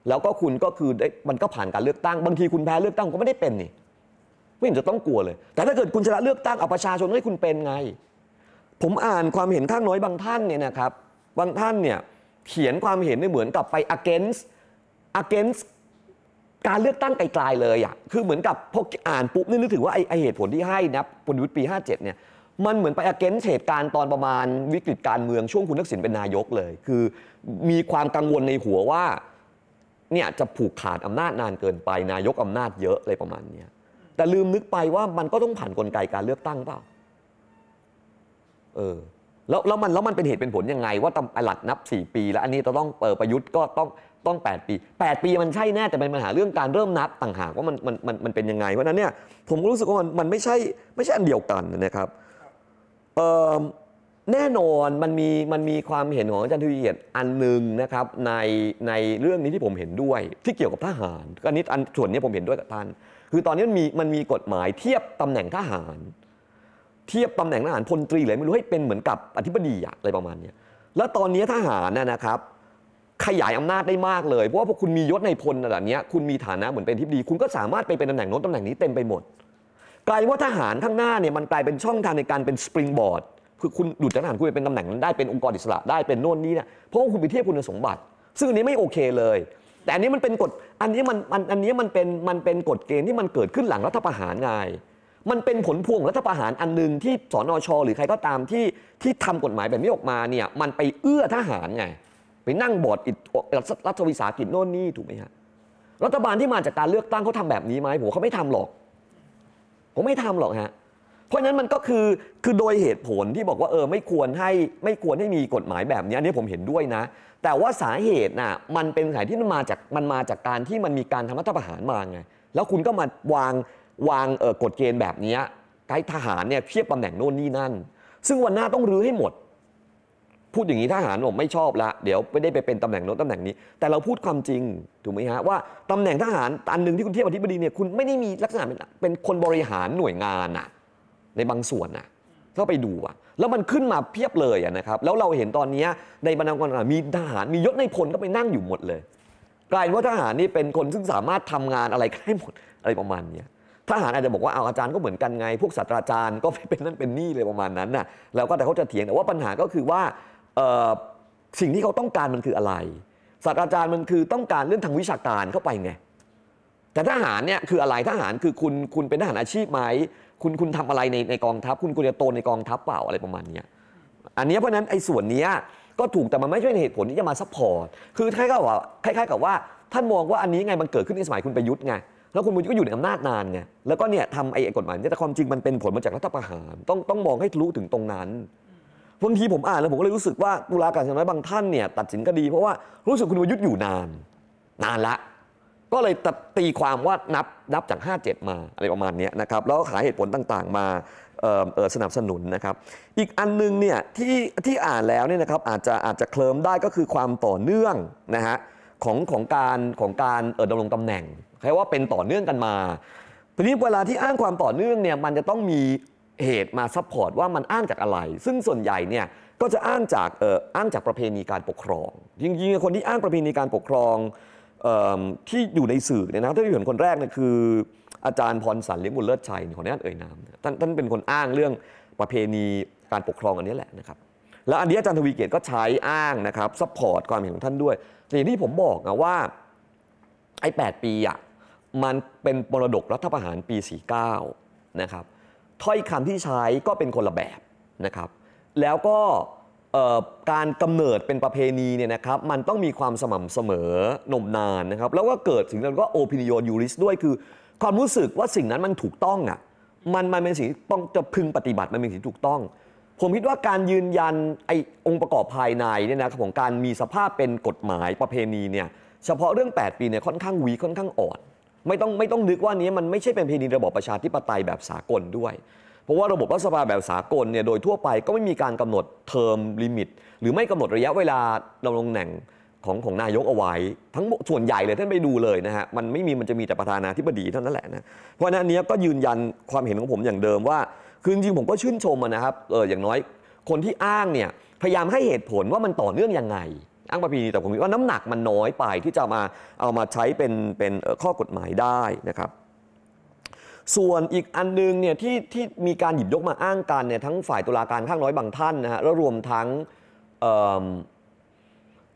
B: แล้วก็คุณก็คือมันก็ผ่านการเลือกตั้งบางทีคุณแพ้เลือกตั้งก็ไม่ได้เป็นนี่ไม่เห็นจะต้องกลัวเลย แต่ถ้าเกิดคุณชนะเลือกตั้งเอาประชาชนให้คุณเป็นไง ผมอ่านความเห็นข้างน้อยบางท่านเนี่ยนะครับ บางท่านเนี่ยเขียนความเห็นไนี่เหมือนกับไป against against การเลือกตั้งไกลๆเลยอะคือเหมือนกับพออ่านปุ๊บนี่นึกถึงว่าไอไอเหตุผลที่ให้นะผลวุทย์ปี 57เนี่ย มันเหมือนไป against เหตุการณ์ตอนประมาณวิกฤตการเมืองช่วงคุณทักษิณเป็นนายกเลย คือมีความกังวลในหัวว่าเนี่ยจะผูกขาดอำนาจนานเกินไป นายกอำนาจเยอะอะไรประมาณเนี้ยแต่ลืมนึกไปว่ามันก็ต้องผ่านกลไกการเลือกตั้งเปล่าเออ แล้วแล้วมัน แล้วมันเป็นเหตุเป็นผลยังไง ว่าตำหลัดนับ 4 ปีแล้วอันนี้จะต้องเปิดประยุทธ์ก็ต้องต้อง8ปี8ปีมันใช่แน่แต่เป็นปัญหาเรื่องการเริ่มนับต่างหากว่ามันมันมันมันเป็นยังไงเพราะนั้นเนี่ยผมรู้สึกว่ามันมันไม่ใช่ไม่ใช่อันเดียวกันนะครับเออแน่นอนมันมีมันมีความเห็นของอาจารย์ทวีเกียรติอันหนึ่งนะครับในในเรื่องนี้ที่ผมเห็นด้วยที่เกี่ยวกับทหารอันนี้อันส่วนนี้ผมเห็นด้วย กับท่านคือตอนนี้มันมีมันมีกฎหมายเทียบตำแหน่งทหาร เทียบตำแหน่งทหารพลตรีเลย ไม่รู้ให้เป็นเหมือนกับอธิบดีอะไรประมาณนี้แล้วตอนนี้ทหารนะครับ ขยายอำนาจได้มากเลย เพราะว่าพวกคุณมียศในพลระดับนี้คุณมีฐานะเหมือนเป็นทิบดีคุณก็สามารถไปเป็นตำแหน่งโน้นตำแหน่งนี้เต็มไปหมด กลายว่าทหารข้างหน้าเนี่ยมันกลายเป็นช่องทางในการเป็นสปริงบอร์ดคือคุณดูดทหารคุณไปเป็นตำแหน่งนั้นได้เป็นองค์กรอิสระได้เป็นโน่นนี่เนี่ยเพราะว่าคุณไปเทียบคุณสมบัติซึ่งอันนี้ไม่โอเคเลยแต่อันนี้มันเป็นกฎอันนี้มันันอันนี้มันเป็นมันเป็นกฎเกณฑ์ที่มันเกิดขึ้นหลังรัฐประหารไง มันเป็นผลพวงรัฐประหารอันหนึ่งที่สนชหรือใครก็ตามที่ที่ทำกฎหมายแบบนี้ออกมาเนี่ยมันไปเอื้อทหารไงไปนั่งบอร์ดอิรัฐวิสาหกิจโน่นนี่ถูกไหมฮะรัฐบาลที่มาจากการเลือกตั้งเขาทาแบบนี้ไหมผมเขาไม่ทำหรอก ผมไม่ทำหรอกฮะเพราะฉะนั้นมันก็คือคือโดยเหตุผลที่บอกว่าเออ ไม่ควรให้ไม่ควรให้มีกฎหมายแบบนี้อันนี้ผมเห็นด้วยนะ แต่ว่าสาเหตุน่ะมันเป็นสาเหตุที่มันมาจากมันมาจากการที่มันมีการทำรัฐประหารมาไงแล้วคุณก็มาวางวางเออกฎเกณฑ์แบบนี้ไกด์ทหารเนี่ยเทียบตำแหน่งโน่นนี่นั่น ซึ่งวันหน้าต้องรื้อให้หมด พูดอย่างนี้ทหารผมไม่ชอบละเดี๋ยวไม่ได้ไปเป็นตำแหน่งโน้นตำแหน่งนี้ แต่เราพูดความจริงถูกไหมฮะว่าตำแหน่งทหารอันหนึ่งที่คุณเทียบอธิบดีเนี่ยคุณไม่ได้มีลักษณะเป็นเป็นคนบริหารหน่วยงานอะในบางส่วนน่ะก็ไปดูอะแล้วมันขึ้นมาเพียบเลยนะครับแล้วเราเห็นตอนนี้ในบรรดากรมีทหาร มียศในพลก็ไปนั่งอยู่หมดเลยกลายว่าทหารนี่เป็นคนซึ่งสามารถทำงานอะไรได้หมดอะไรประมาณนี้ทหารอาจจะบอกว่าเอาอาจารย์ก็เหมือนกันไงพวกศาสตราจารย์ก็ไปเป็นนั่นเป็นนี่เลยประมาณนั้นน่ะแล้วก็แต่เขาจะเถียงแต่ว่าปัญหาก็คือว่าสิ่งที่เขาต้องการมันคืออะไรศาสตราจารย์มันคือต้องการเรื่องทางวิชาการเข้าไปไงแต่ทหารเนี่ยคืออะไรทหารคือคุณคุณเป็นทหารอาชีพไหมคุณคุณทำอะไรในในกองทัพคุณควรจะโตในกองทัพเปล่าอะไรประมาณเนี้ยอันนี้เพราะนั้นไอ้ส่วนนี้ก็ถูกแต่มันไม่ใช่เหตุผลที่จะมาซัพพอร์ต คือคล้ายๆกับว่าคล้ายๆ กับว่า ท่านมองว่าอันนี้ไงมันเกิดขึ้นในสมัยคุณประยุทธ์ไงแล้วคุณประยุทธ์ก็อยู่ในอำนาจนานไงแล้วก็เนี่ยทำไอ้กฎหมายเนี่ยแต่ความจริง มันเป็นผลมาจากรัฐประหาร ต้องต้องมองให้รู้ถึงตรงนั้นบางทีผมอ่านแล้วผมก็เลยรู้สึกว่าตุลาการสมนัยบางท่านเนี่ยตัดสินคดีเพราะว่ารู้สึกคุณประยุทธ์อยู่นานนานละก็เลยตีความว่านับนับจาก 57 มา อะไรประมาณนี้นะครับ แล้วขายเหตุผลต่างๆมาสนับสนุนนะครับ อีกอันนึงเนี่ยที่ ที่อ่านแล้วเนี่ยนะครับอาจจะอาจจะเคลิมได้ก็คือความต่อเนื่องนะฮะของของการของการดำรงตำแหน่งใครว่าเป็นต่อเนื่องกันมาทีนี้เวลาที่อ้างความต่อเนื่องเนี่ยมันจะต้องมีเหตุมาซัพพอร์ต ว่ามันอ้างจากอะไร ซึ่งส่วนใหญ่เนี่ยก็จะอ้างจากอ้างจากประเพณีการปกครองยิ่งๆคนที่อ้างประเพณีการปกครองที่อยู่ในสื่อเนี่ยนะท่านที่เห็นคนแรกเนี่ยคืออาจารย์พรสันเลี้ยงบุญเลิศชัย ขออนุญาตเอ่ยนามท่านท่านเป็นคนอ้างเรื่องประเพณีการปกครองอันนี้แหละนะครับ แล้วอันนี้อาจารย์ทวีเกียรติก็ใช้อ้างนะครับ ซัพพอร์ตความเห็นของท่านด้วยอย่างที่ผมบอกนะว่า ไอ้ 8 ปีอ่ะมันเป็นมรดกรัฐประหารปี 49นะครับ ถ้อยคำที่ใช้ก็เป็นคนละแบบนะครับ แล้วก็การกำเนิดเป็นประเพณีเนี่ยนะครับมันต้องมีความสม่ำเสมอนมนานนะครับ แล้วก็เกิดถึงแล้วก็โอปินิโอนยูริสด้วยคือ ความรู้สึกว่าสิ่งนั้นมันถูกต้องอ่ะมันมันเป็นสิ่งที่ต้องจะพึงปฏิบัติ มันเป็นสิ่งถูกต้อง ผมคิดว่าการยืนยัน ไอ้องค์ประกอบภายในเนี่ยนะของการมีสภาพเป็นกฎหมายประเพณีเนี่ยเฉพาะเรื่อง 8 ปีเนี่ยค่อนข้างวีค่อนข้างอ่อนไม่ต้องไม่ต้องนึกว่านี้มันไม่ใช่เป็นเพณีระบอบประชาธิปไตยแบบสากลด้วยเพราะว่าระบบรัฐสภาแบบสากลเนี่ยโดยทั่วไปก็ไม่มีการกำหนดเทอมลิมิต หรือไม่กำหนดระยะเวลาดำรงแหน่งของของนายกเอาไว้ทั้งส่วนใหญ่เลยท่านไปดูเลยนะฮะมันไม่มีมันจะมีแต่ประธานาธิบดีเท่านั้นแหละนะ เพราะนั้นเนี้ยก็ยืนยันความเห็นของผมอย่างเดิมว่าคือจริงผมก็ชื่นชมนะครับเอออย่างน้อยคนที่อ้างเนี่ยพยายามให้เหตุผลว่ามันต่อเนื่องยังไง อ้างประเพณีแต่ผมว่าน้ำหนักมันน้อยไปที่จะมาเอามาใช้เป็นเป็นข้อกฎหมายได้นะครับส่วนอีกอันนึงเนี่ยที่ ที่มีการหยิบยกมาอ้างกันเนี่ยทั้งฝ่ายตุลาการข้างน้อยบางท่านนะฮะแล้วรวมทั้ง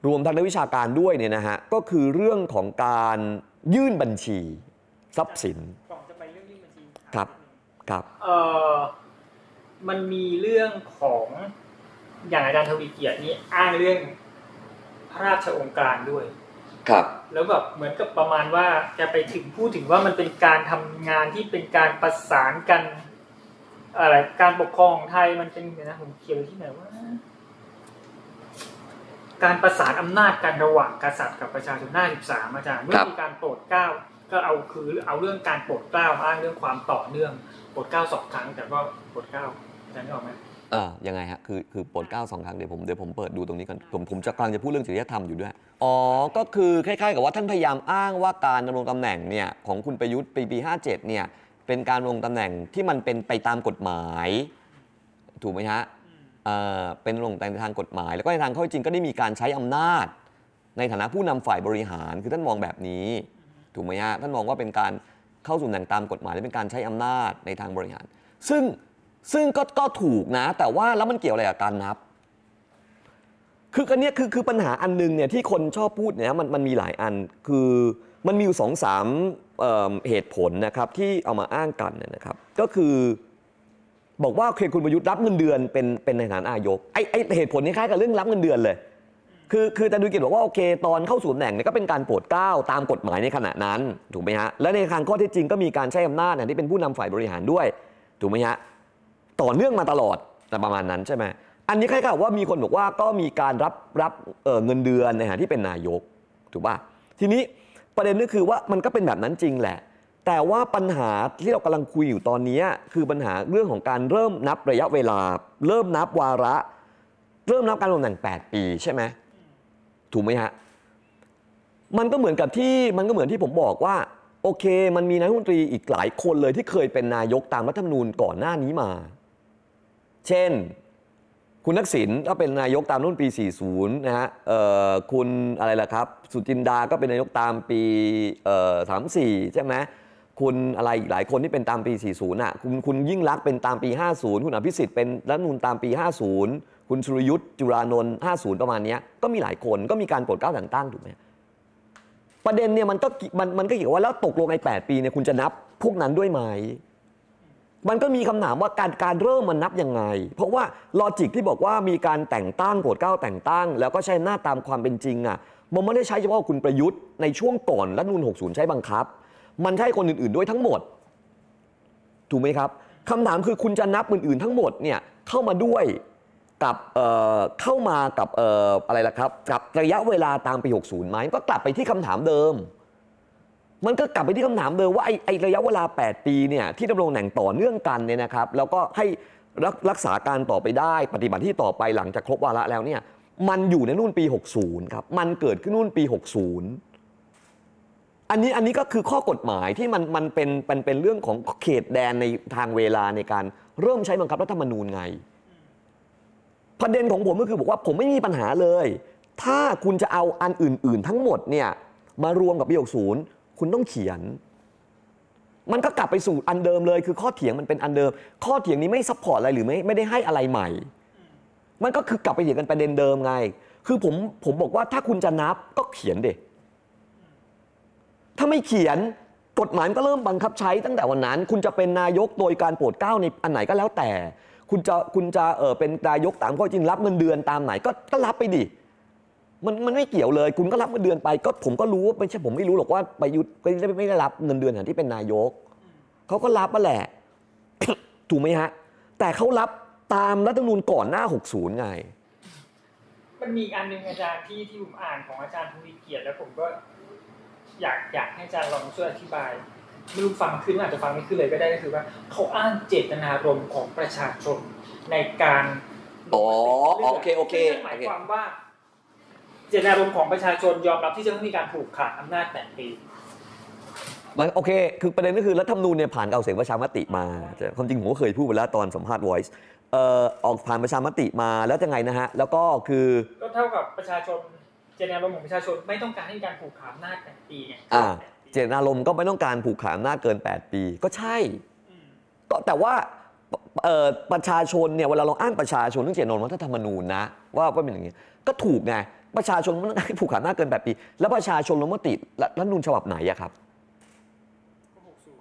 B: รวมทั้งนักวิชาการด้วยเนี่ยนะฮะก็คือเรื่องของการยื่นบัญชีทรัพย์สินอจะไปเรื่องยื่นบัญชีครับครับ
A: เออมันมีเรื่องของอย่างอาจารย์ทวีเกียรตินี่อ้างเรื่องพระราชองค์การด้วยครับแล้วแบบเหมือนกับประมาณว่าแกไปถึงพูดถึงว่ามันเป็นการทำงานที่เป็นการประสานกัน อะไรการปกครองไทยมันเป็นนะผมเขียนที่ไหนว่า การประสานอำนาจการระหว่างกษัตริย์กับประชาชนหน้าสามอาจารย์เมื่อมีการโปรดเกล้า ก็เอาคือ เอาเรื่องการโปรดเกล้าอ้างเรื่องความต่อเนื่องโปรดเกล้าสองครั้ง แต่ก็โปรดเกล้าอาจารย์ได้ออกไหม
B: ออายังไงฮะ คือคือปวดเก้าสองครั้งเดี๋ยวผมเดี๋ยวผมเปิดดูตรงนี้ก่อน ผมผมจะกำลังจะพูดเรื่องจริยธรรมอยู่ด้วย อ๋อ ก็คือคล้ายๆ กับว่าท่านพยายามอ้างว่าการดำรงตำแหน่งเนี่ยของคุณประยุทธ์ปีปี้าเนี่ย เป็นการดำรงตำแหน่งที่มันเป็นไปตามกฎหมาย ถูกไหมฮะเออเป็นลงแต่ทางกฎหมาย แล้วก็ในทางข้อจริงก็ได้มีการใช้อำนาจ ในฐานะผู้นำฝ่ายบริหารคือท่านมองแบบนี้ถูกไหมฮะท่านมองว่าเป็นการเข้าสู่ตำแหน่งตามกฎหมายและเป็นการใช้อำนาจในทางบริหาร ซึ่งซึ่งก็ก็ถูกนะแต่ว่าแล้วมันเกี่ยวอะไรกับการนับ คืออันนี้คือคือปัญหาอันนึงเนี่ยที่คนชอบพูดเนี่ยมันมันมีหลายอันคือมันมีอยู่สองสามเหตุผลนะครับที่เอามาอ้างกันนะครับ ก็คือบอกว่าเคคุณประยุทธ์รับเงินเดือนเป็นเป็นในฐานอายกไอไอเหตุผลนี้คล้ายกับเรื่องรับเงินเดือนเลย คือคือแต่ดูกิบอกว่าโอเคตอนเข้าสู่ตำแหน่งเนี่ยก็เป็นการโปรดเกล้า ตามกฎหมายในขณะนั้นถูกไหมฮะและในทางข้อเท็จจริงก็มีการใช้อำนาจที่เป็นผู้นำฝ่ายบริหารด้วยถูกไหมฮะต่อเนื่องมาตลอดแต่ประมาณนั้นใช่ไหมอันนี้ใคล้าว่ามีคนบอกว่าก็มีการรับรับเงินเดือนในะาะที่เป็นนายกถูกป่ะ ทีนี้ประเด็นก็คือว่ามันก็เป็นแบบนั้นจริงแหละ แต่ว่าปัญหาที่เรากำลังคุยอยู่ตอนนี้คือปัญหาเรื่องของการเริ่มนับระยะเวลาเริ่มนับวาระ เริ่มนับการลงแหน่ง8ปี ใช่ไหมถูกไหมฮะมันก็เหมือนกับที่มันก็เหมือนที่ผมบอกว่าโอเค มันมีนายกรัฐมนตรีอีกหลายคนเลยที่เคยเป็นนายกตามรัฐธรรมนูญก่อนหน้านี้มาเช่นคุณนักษินก็เป็นนายกตามรุ่นปี 40 นะฮะคุณอะไรล่ะครับสุจินดา ก็เป็นนายกตามปี34ใช่ไหมคุณอะไรอีกหลายคนที่เป็นตามปี 40อ่ะคุณคุณยิ่งรักเป็นตามปี 50 คุณอภิสิทธิ์เป็นรัฐมนุนตามปี 50 คุณสุรยุทธ์จุลานนท์ 50 ประมาณนี้ก็มีหลายคน ก็มีการปลดเก้าแต่งตั้งถูกไหมประเด็นเนี่ยมันก็มันมันก็เกี่ยวว่าแล้วตกลงใน 8 ปีเนี่ยคุณจะนับ พวกนั้นด้วยไหมมันก็มีคำถามว่าการการเริ่มมันนับยังไง เพราะว่าลอจิกที่บอกว่ามีการแต่งตั้งโกรธเก้าแต่งตั้ง แล้วก็ใช้หน้าตามความเป็นจริงอ่ะมันไม่ได้ใช้เฉพาะคุณประยุทธ์ในช่วงก่อนรัฐนูน60 ใช้บังคับ มันใช้คนอื่นๆด้วยทั้งหมดถูกไหมครับคำถามคือคุณจะนับอื่นๆทั้งหมดเนี่ยเข้ามาด้วยกับเเข้ามากับอออะไรล่ะครับ กับระยะเวลาตามปี60ไหมก็กลับไปที่คำถามเดิมมันก็กลับไปที่คำถามเดิมว่า ไอ้ไอระยะเวลา 8 ปีเนี่ยที่ดำรงแหน่งต่อเนื่องกันเนี่ยนะครับแล้วก็ให้รักรักษาการต่อไปได้ปฏิบัติที่ต่อไปหลังจากครบวาระแล้วเนี่ยมันอยู่ในนู่นปี 60 ครับ มันเกิดขึ้นนู่นปี 60อันนี้อันนี้ก็คือข้อกฎหมายที่มันมันเป็นมันเป็นเรื่องของเขตแดนในทางเวลาในการเริ่มใช้บังคับรัฐธรรมนูญไงประเด็นของผมก็คือบอกว่าผมไม่มีปัญหาเลย ถ้าคุณจะเอาอันอื่น ๆ ทั้งหมดเนี่ยมารวมกับปี60คุณต้องเขียน มันก็กลับไปสู่อันเดิมเลย คือข้อเถียงมันเป็นอันเดิม ข้อเถียงนี้ไม่ซัพพอร์ตอะไรหรือไม่ ไม่ได้ให้อะไรใหม่ มันก็คือกลับไปเถียงกันประเด็นเดิมไง คือผมผมบอกว่าถ้าคุณจะนับก็เขียนเด็ถ้าไม่เขียน กฎหมายก็เริ่มบังคับใช้ตั้งแต่วันนั้น คุณจะเป็นนายกโดยการโปรดเกล้าในอันไหนก็แล้วแต่ คุณจะคุณจะเออเป็นนายกตามข้อจริงรับเงินเดือนตามไหนก็ก็รับไปดิมันมันไม่เกี่ยวเลย คุณก็รับเงินเดือนไปก็ผมก็รู้ไม่ใช่ผมไม่รู้หรอกว่าไปยุทธไม่ได้รับเงินเดือนอย่างที่เป็นนายก เขาก็รับมาแหละถูกไหมฮะ แต่เขารับตามรัฐธรรมนูญก่อนหน้า 60ไง
A: มันมีอันหนึ่งอาจารย์ที่ที่ผมอ่านของอาจารย์ทวีเกียรติแล้วผมก็อยากอยากให้อาจารย์ลองช่วยอธิบาย ไม่รู้ฟังขึ้นอาจจะฟังไม่ขึ้นเลยก็ได้ก็คือว่าเขาอ้างเจตนารมณ์ของประชาชนในการอ๋อโอเคโอเคหมายความว่าเจตนารมณ์ของประชาชนยอมรับที่จะต้องมีการผูกขาดอำนาจแปดปี
B: โอเคคือประเด็นก็คือรัฐธรรมนูญเนี่ยผ่านเอาเสียงประชามติมาความจริงผมก็เคยพูดไปแล้วตอนสัมภาษณ์ Voice เอ่อออกผ่านประชามติมาแล้วจะไงนะฮะแล้วก็คือ
A: ก็เท่ากับประชาชนเจตนารมณ์ของประชาชนไม่ต้องการให้มีการผูกขาดอำนาจแปดปี่ย
B: อ่าเจตนารมณ์ก็ไม่ต้องการผูกขาดอำนาจเกิน 8 ปี ก็ใช่ก็แต่ว่าประชาชนเนี่ยเวลาเราอ้างประชาชนเรื่องเจตนารมณ์รัฐธรรมนูญนะว่าก็เป็นอย่างนี้ก็ถูกไงประชาชนมันผูกขาดมนกาเกินแปดปี แล้วประชาชนลงมติรัฐนูนฉบับไหนอะครับ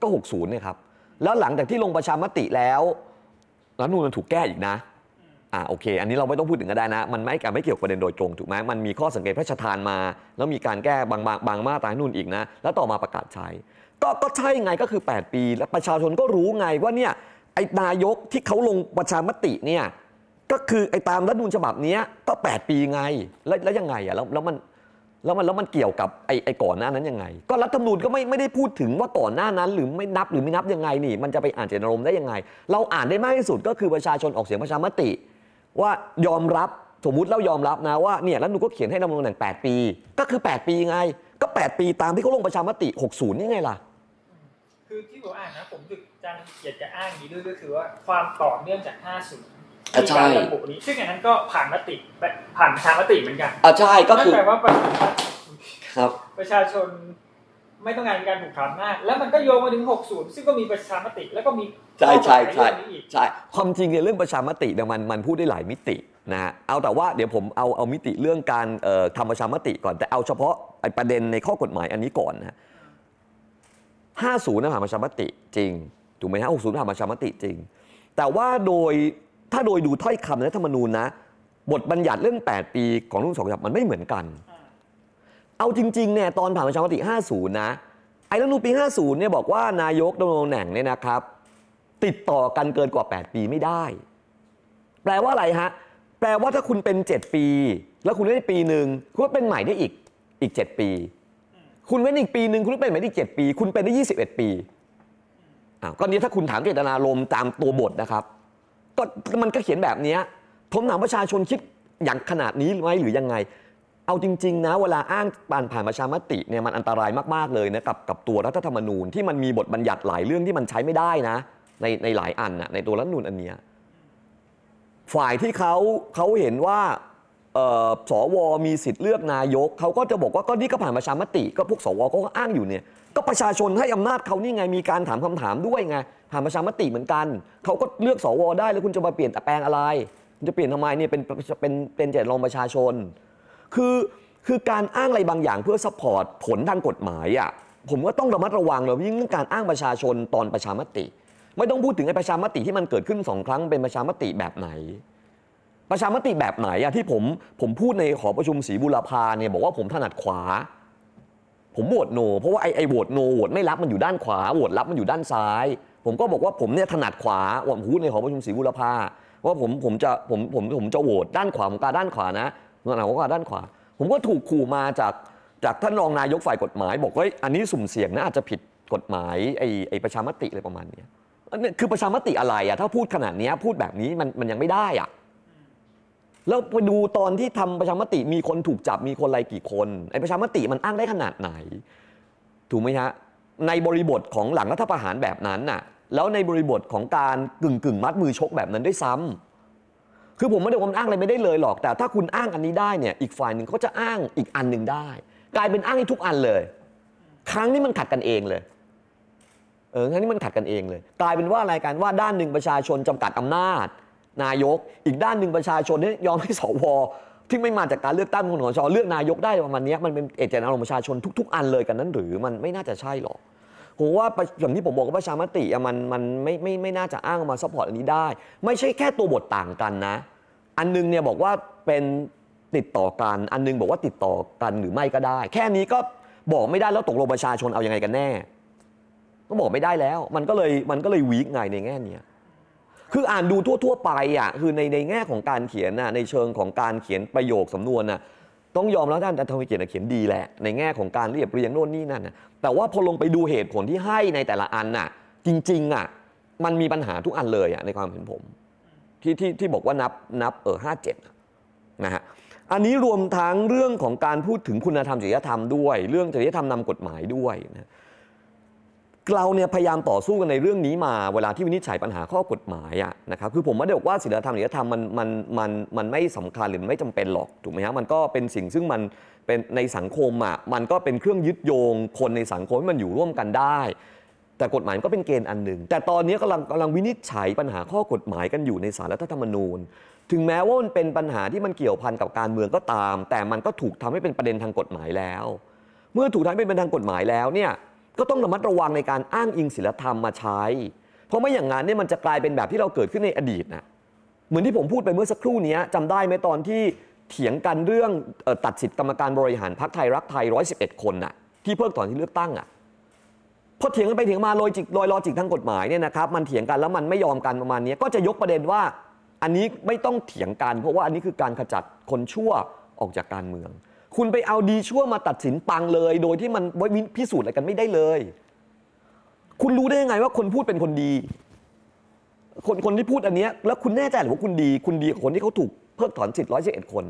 B: ก็หกศูนย์เนี่ยครับ แล้วหลังจากที่ลงประชามติแล้วรัฐนูนมันถูกแก้อีกนะ อ่าโอเค อันนี้เราไม่ต้องพูดถึงก็ได้นะ มันไม่กาไม่เกี่ยวกับประเด็นโดยตรงถูกไหมมันมีข้อสังเกตพระชทานมา แล้วมีการแก้บางบางบางมาตรานูนอีกนะ แล้วต่อมาประกาศใช้ ก็ก็ใช่ไงก็คือ 8 ปี และประชาชนก็รู้ไงว่าเนี่ยไอ้นายกที่เขาลงประชามติเนี่ยก็คือ ไอ้ตามรัฐมนูนฉบับนี้ก็ 8 ปีไง แล้วแล้วยังไงอ่ะแล้วแล้วมันแล้วมันแล้วมันเกี่ยวกับไอ้ไอ้ก่อนหน้านั้นยังไง ก็รัฐธรรมนูญก็ไม่ไม่ได้พูดถึงว่าก่อนหน้านั้นหรือไม่นับหรือไม่นับยังไงนี่มันจะไปอ่านเจตนารมณ์ได้ยังไง เราอ่านได้มากที่สุดก็คือประชาชนออกเสียงประชามติ ว่ายอมรับสมมุติเรายอมรับนะว่าเนี่ยรัฐมนูญก็เขียนให้ดำรงตำแห่ง8ปีก็คือ 8 ปีไง ก็ 8 ปีตามที่เขาลงประชามติ 60นี่ไงล่ะ
A: คือที่ผมอ่านนะผมดึกจังเกียจะอ้างอย่างนี้ด้วยก็คือว่าความต่อเนื่องจาก 50อ่ระบุนี้ซึ่งอย่างนั้นก็ผ่านมติผ่านประชามติเหมือนกันอ่าใช่ก็คือแปลว่าครับประชาชนไม่ต้องการการผูกขาดมากแล้วมันก็โยงมาถึง60ซึ่งก็มีประชามติ แล้วก็มีใช่ใช่ใช่ใช
B: ่ความจริงในเรื่องประชามติเนี่ยมันมันพูดได้หลายมิตินะฮะเอาแต่ว่าเดี๋ยวผมเอาเอามิติเรื่องการทำประชามติ ก่อน แต่เอาเฉพาะไอ้ประเด็นในข้อกฎหมายอันนี้ก่อนนะ50นะผ่านประชามติ จริงถูกไหมฮะ60ผ่านประชามติจริง แต่ว่าโดยถ้าโดยดูถ้อยคำในรัฐธรรมนูญนะ บทบัญญัติเรื่อง 8 ปีของรุ่นสองฉบับ มันไม่เหมือนกัน เอาจริงๆเนี่ยตอนผ่านประชามติ 50 นะ ไอ้รัฐมนูปี 50 เนี่ยบอกว่านายกดำรงตำแหน่งเนี่ยนะครับ ติดต่อกันเกินกว่า 8 ปีไม่ได้ แปลว่าอะไรฮะ แปลว่าถ้าคุณเป็น 7 ปี แล้วคุณเล่นปีหนึ่งคุณก็เป็นใหม่ได้อีกอีก 7 ปี คุณเว้นอีกปีหนึ่งคุณเป็นใหม่ได้อีก7ปี คุณเป็นได้ 21 ปีอ้าวก็นี้ถ้าคุณถามเจตนารมณ์ตามตัวบทนะครับก็มันก็เขียนแบบนี้ผมถามประชาชนคิดอย่างขนาดนี้ไหมหรือยังไง เอาจริงๆนะเวลาอ้างปานผ่านประชามติเนี่ยมันอันตรายมาก ๆเลยนะกับกับตัวรัฐธรรมนูญที่มันมีบทบัญญัติหลายเรื่องที่มันใช้ไม่ได้นะในในหลายอันนะในตัวรัฐธรรมนูญอันเนี้ยฝ่ายที่เขาเขาเห็นว่าสวมีสิทธิ์เลือกนายก เขาก็จะบอกว่าก็นี่ก็ผ่านประชามติ ก็พวกสวก็อ้างอยู่เนี่ยก็ประชาชนให้อำนาจเขานี่ไง มีการถามคำถามด้วยไงถามประชามติเหมือนกันเขาก็เลือกสวได้แล้วคุณจะมาเปลี่ยนแปลงอะไรคุณจะเปลี่ยนทำไมเนี่ยเป็นเป็นเป็นเจตรองประชาชนคือคือการอ้างอะไรบางอย่างเพื่อซัพพอร์ตผลทางกฎหมายอ่ะผมว่าต้องระมัดระวังเลยยิ่งเรื่องการอ้างประชาชนตอนประชามติ ไม่ต้องพูดถึงไอ้ประชามติที่มันเกิดขึ้นสองครั้งเป็นประชามติแบบไหน ประชามติแบบไหนอะที่ผมผมพูดในขอประชุมศรีบุรพาเนี่ยบอกว่าผมถนัดขวาผมโหวตโน เพราะว่าไอ้ไอ้โหวตโนโหวตไม่รับมันอยู่ด้านขวาโหวตรับมันอยู่ด้านซ้าย ผมก็บอกว่าผมเนี่ยถนัดขวาหวมพูดในหอประชุมศรีบุรพาว่าผมผมจะผมผมผมจะโหวตด้านขวาผมกาด้านขวานะผมกาด้านขวา ผมก็ถูกขู่มาจากจากท่านรองนายกฝ่ายกฎหมาย บอกว่าอันนี้สุ่มเสี่ยงนะอาจจะผิดกฎหมายไอ้ไอ้ประชามติอะไรประมาณนี้คือประชามติอะไรอะถ้าพูดขนาดนี้พูดแบบนี้มันมันยังไม่ได้อะแล้วไปดูตอนที่ทำประชามติมีคนถูกจับมีคนอะไรกี่คนไอ้ประชามติมันอ้างได้ขนาดไหน ถูกไหมฮะ ในบริบทของหลังรัฐประหารแบบนั้นน่ะแล้วในบริบทของการกึ่งกึ่งมัดมือชกแบบนั้นด้วยซ้ำ คือผมไม่ได้ผมอ้างอะไรไม่ได้เลยหรอก แต่ถ้าคุณอ้างอันนี้ได้เนี่ยอีกฝ่ายหนึ่งเขาจะอ้างอีกอันหนึ่งได้ กลายเป็นอ้างให้ทุกอันเลย ครั้งนี้มันขัดกันเองเลยเออครั้งนี้มันขัดกันเองเลย กลายเป็นว่ารายการว่าด้านหนึ่งประชาชนจำกัดอำนาจนายกอีกด้านหนึ่งประชาชนเนี่ยยอมให้สวที่ไม่มาจากการเลือกตั้งคนของชอเลือกนายกได้ประมาณนี้มันเป็นเอเจนต์อารมณ์ประชาชนทุกๆ อันเลยกันนั้นหรือมันไม่น่าจะใช่หรอกผมว่าอย่างที่ผมบอกว่าประชามติมันมันไม่ไม่ไม่น่าจะอ้างมาซัพพอร์ตอันนี้ได้ ไม่ใช่แค่ตัวบทต่างกันนะอันนึงเนี่ยบอกว่าเป็นติดต่อกันอันนึงบอกว่าติดต่อกันหรือไม่ก็ได้ แค่นี้ก็บอกไม่ได้แล้วตกลงประชาชนเอาอยัางไงกันแน่ก็บอกไม่ได้แล้วมันก็เลยมันก็เลยวีกไงในแง่เนี้ยคืออ่านดูทั่วๆไปอ่ะคือในในแง่ของการเขียนน่ะในเชิงของการเขียนประโยคสำนวนน่ะต้องยอมแล้วท่านอาจารย์ทวิเกียรติเขียนดีแหละ ในแง่ของการเรียบเรียงโน่นนี่นั่นนะแต่ว่าพอลงไปดูเหตุผลที่ให้ในแต่ละอันน่ะจริงๆอ่ะมันมีปัญหาทุกอันเลยอ่ะในความเห็นผม ที่ที่ที่บอกว่านับนับเออห้าเจ็ดนะฮะอันนี้รวมทั้งเรื่องของการพูดถึงคุณธรรมจริยธรรมด้วย เรื่องจริยธรรมนำกฎหมายด้วยนะเราเนี่ย พยายามต่อสู้กันในเรื่องนี้มา เวลาที่วินิจฉัยปัญหาข้อกฎหมายอะนะครับคือผมไม่ได้บอกว่าศีลธรรมหรือธรรมมันมันมันมันไม่สำคัญหรือไม่จำเป็นหรอกถูกไหมฮะมันก็เป็นสิ่งซึ่งมันเป็นในสังคมอะมันก็เป็นเครื่องยึดโยง คนในสังคมให้มันอยู่ร่วมกันได้ แต่กฎหมายก็เป็นเกณฑ์อันหนึ่งแต่ตอนนี้กำลังกำลังวินิจฉัยปัญหาข้อกฎหมายกันอยู่ในสารรัฐธรรมนูญ ถึงแม้ว่ามันเป็นปัญหาที่มันเกี่ยวพันกับการเมืองก็ตาม แต่มันก็ถูกทำให้เป็นประเด็นทางกฎหมายแล้ว เมื่อถูกทำให้เป็นประเด็นทางกฎหมายแล้วเนี่ยก็ต้องระมัดระวังในการอ้างอิงศิลธรรมมาใช้ เพราะไม่อย่างนั้นเนี่ยมันจะกลายเป็นแบบที่เราเกิดขึ้นในอดีตนะเหมือนที่ผมพูดไปเมื่อสักครู่นี้จำได้ไหมตอนที่เถียงกันเรื่องตัดสิทธิกรรมการบริหารพรรคไทยรักไทย 111 คนนะ่ะที่เพิกถอนที่เลือกตั้งอะ่ะพอเถียงกันไปเถียงมาลอยจิกลอยลอจิกทางกฎหมายเนี่ยนะครับมันเถียงกันแล้วมันไม่ยอมกันประมาณนี้ก็จะยกประเด็นว่าอันนี้ไม่ต้องเถียงกัน เพราะว่าอันนี้คือการขจัดคนชั่วออกจากการเมืองคุณไปเอาดีชั่วมาตัดสินปังเลย โดยที่มันไว้พิสูจน์อะไรกันไม่ได้เลย คุณรู้ได้ยังไงว่าคนพูดเป็นคนดี คนคนที่พูดอันนี้ แล้วคุณแน่ใจหรือว่าคุณดี คุณดีกว่าคนที่เขาถูกเพิกถอนสิทธิ์ร้อยสิบเอ็ดคน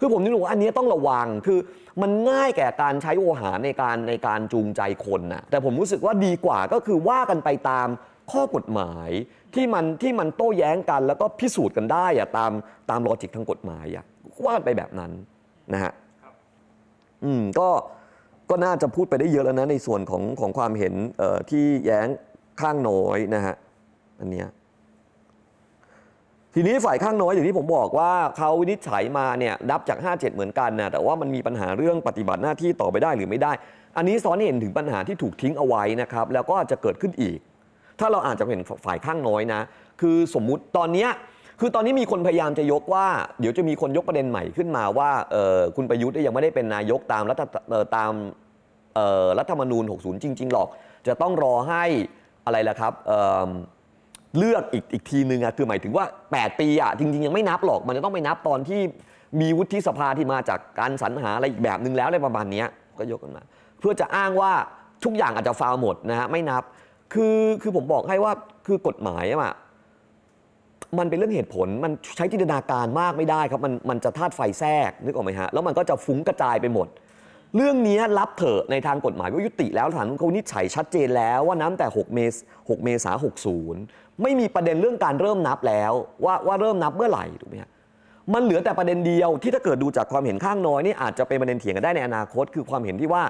B: คือผมนึกูว่าอันนี้ต้องระวัง คือมันง่ายแก่การใช้โอหาในการในการจูงใจคนนะแต่ผมรู้สึกว่าดีกว่าก็คือว่ากันไปตามข้อกฎหมายที่มันที่มันโต้แย้งกัน แล้วก็พิสูจน์กันได้อะตามตามลอจิกทางกฎหมายอะว่ากันไปแบบนั้นนะฮะอืม ก็ ก็น่าจะพูดไปได้เยอะแล้วนะ ในส่วนของของความเห็น เอ่อ ที่แย้งข้างน้อยนะฮะ อันเนี้ย ทีนี้ฝ่ายข้างน้อยอย่างที่ผมบอกว่าเขาวินิจฉัยมาเนี่ยนับจาก 57 เหมือนกันนะ แต่ว่ามันมีปัญหาเรื่องปฏิบัติหน้าที่ต่อไปได้หรือไม่ได้ อันนี้ซ้อนเห็นถึงปัญหาที่ถูกทิ้งเอาไว้นะครับ แล้วก็อาจจะเกิดขึ้นอีก ถ้าเราอาจจะเห็นฝ่ายข้างน้อยนะ คือสมมุติตอนเนี้ยคือตอนนี้มีคนพยายามจะยกว่าเดี๋ยวจะมีคนยกประเด็นใหม่ขึ้นมาว่า คุณประยุทธ์ยังไม่ได้เป็นนายกตามรัฐตามรัฐธรรมนูญ 60 จริง ๆ หรอก จะต้องรอให้อะไรล่ะครับเลือกอีกอีกทีนึงอะคือหมายถึงว่า 8 ปีอะจริงๆ ยังไม่นับหรอก มันจะต้องไปนับตอนที่มีวุฒิสภาที่มาจากการสรรหาอะไรอีกแบบนึงแล้วอะไรประมาณนี้ก็ยกกันมา เพื่อจะอ้างว่าทุกอย่างอาจจะฟาวหมดนะฮะไม่นับคือคือผมบอกให้ว่าคือกฎหมายอะมันเป็นเรื่องเหตุผล มันใช้จินตนาการมากไม่ได้ครับ มันมันจะธาตุไฟแทรกนึกออกไหมฮะแล้วมันก็จะฟุ้งกระจายไปหมด เรื่องนี้รับเถอะในทางกฎหมายว่ายุติแล้วฐานเขานิจฉัยชัดเจนแล้วว่าน้ำแต่6เมษ6เมษา60 ไม่มีประเด็นเรื่องการเริ่มนับแล้วว่าว่าเริ่มนับเมื่อไหร่ถูกไหมฮะมันเหลือแต่ประเด็นเดียวที่ถ้าเกิดดูจากความเห็นข้างน้อยนี่อาจจะเป็นประเด็นเถียงกันได้ในอนาคตคือความเห็นที่ว่า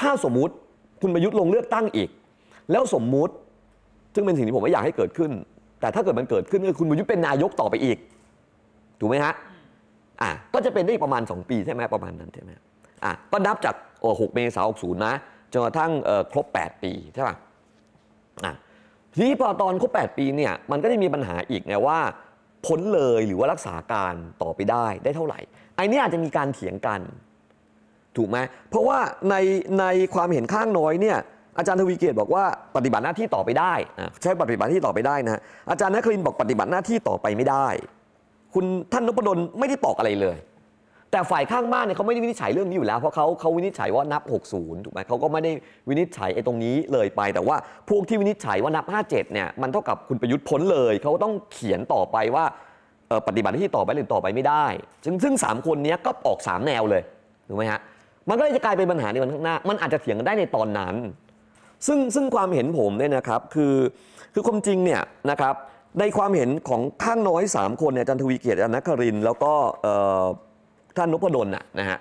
B: ถ้าสมมุติคุณประยุทธ์ลงเลือกตั้งอีก แล้วสมมุติ ซึ่งเป็นสิ่งที่ผมไม่อยากให้เกิดขึ้นแต่ถ้าเกิดมันเกิดขึ้นคุณบุญยุทธ์เป็นนายกต่อไปอีก ถูกไหมฮะอ่ะก็จะเป็นได้ประมาณ 2 ปีใช่ไหมประมาณนั้นใช่ไหมอ่ะก็นับจากหกเมษาหกศูนย์นะจนกระทั่งครบ 8 ปีใช่ป่ะอ่ะทีนี้พอตอนครบ 8 ปีเนี่ยมันก็จะมีปัญหาอีกไงว่า พ้นเลยหรือว่ารักษาการต่อไปได้ได้เท่าไหร่ไอ้นี่อาจจะมีการเถียงกันถูกไหมเพราะว่าในในความเห็นข้างน้อยเนี่ยอาจารย์ทวีเกียรติบอกว่าปฏิบัติหน้าที่ต่อไปได้ใช้ปฏิบัติหน้าที่ต่อไปได้นะอาจารย์นครินบอกปฏิบัติหน้าที่ต่อไปไม่ได้ คุณท่านนพดลไม่ได้ตอบอะไรเลย แต่ฝ่ายข้างบ้านเนี่ยเขาไม่ได้วินิจฉัยเรื่องนี้อยู่แล้วเพราะเขาเขาวินิจฉัยว่านับ 60ถูกไหมเขาก็ไม่ได้วินิจฉัยไอ้ตรงนี้เลยไป แต่ว่าพวกที่วินิจฉัยว่านับ 57เนี่ยมันเท่ากับคุณประยุทธ์พ้นเลยเขาต้องเขียนต่อไปว่าปฏิบัติที่ต่อไปหรือต่อไปไม่ได้ ซึ่งซึ่งสามคนนี้ก็ออก3แนวเลยถูกไหมฮะมันก็จะกลายเป็นปัญหาในวันข้างหน้ามันอาจจะเถียงกันได้ในตอนนั้นซึ่งซึ่งความเห็นผมเนี่ยนะครับคือคือความจริงเนี่ยนะครับ ในความเห็นของข้างน้อย 3 คนเนี่ยจันทวีเกียรติอนครินแล้วก็ท่านนพดลนะฮะ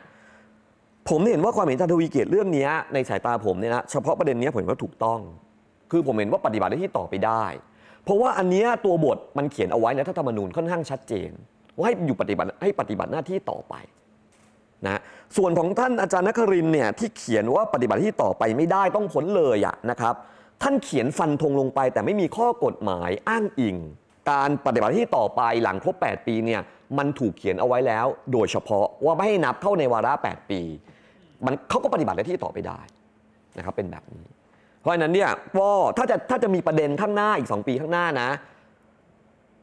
B: ผมเห็นว่าความเห็นจันทวีเกียรติเรื่องนี้ในสายตาผมเนี่ยนะเฉพาะประเด็นนี้ผมว่าถูกต้อง คือผมเห็นว่าปฏิบัติได้ที่ต่อไปได้ เพราะว่าอันนี้ตัวบทมันเขียนเอาไว้ในรัฐธรรมนูญค่อนข้างชัดเจนว่าให้อยู่ปฏิบัติให้ปฏิบัติหน้าที่ต่อไปนะส่วนของท่านอาจารย์นครินเนี่ยที่เขียนว่าปฏิบัติที่ต่อไปไม่ได้ต้องพ้นเลยอะนะครับท่านเขียนฟันธงลงไป แต่ไม่มีข้อกฎหมายอ้างอิง การปฏิบัติที่ต่อไปหลังครบ 8 ปีเนี่ยมันถูกเขียนเอาไว้แล้วโดยเฉพาะว่าไม่ให้นับเข้าในวาระ 8 ปี มันเขาก็ปฏิบัติได้ที่ต่อไปได้นะครับเป็นแบบนี้ เพราะฉะนั้นเนี่ยก็ถ้าจะถ้าจะมีประเด็นข้างหน้าอีก 2 ปีข้างหน้านะ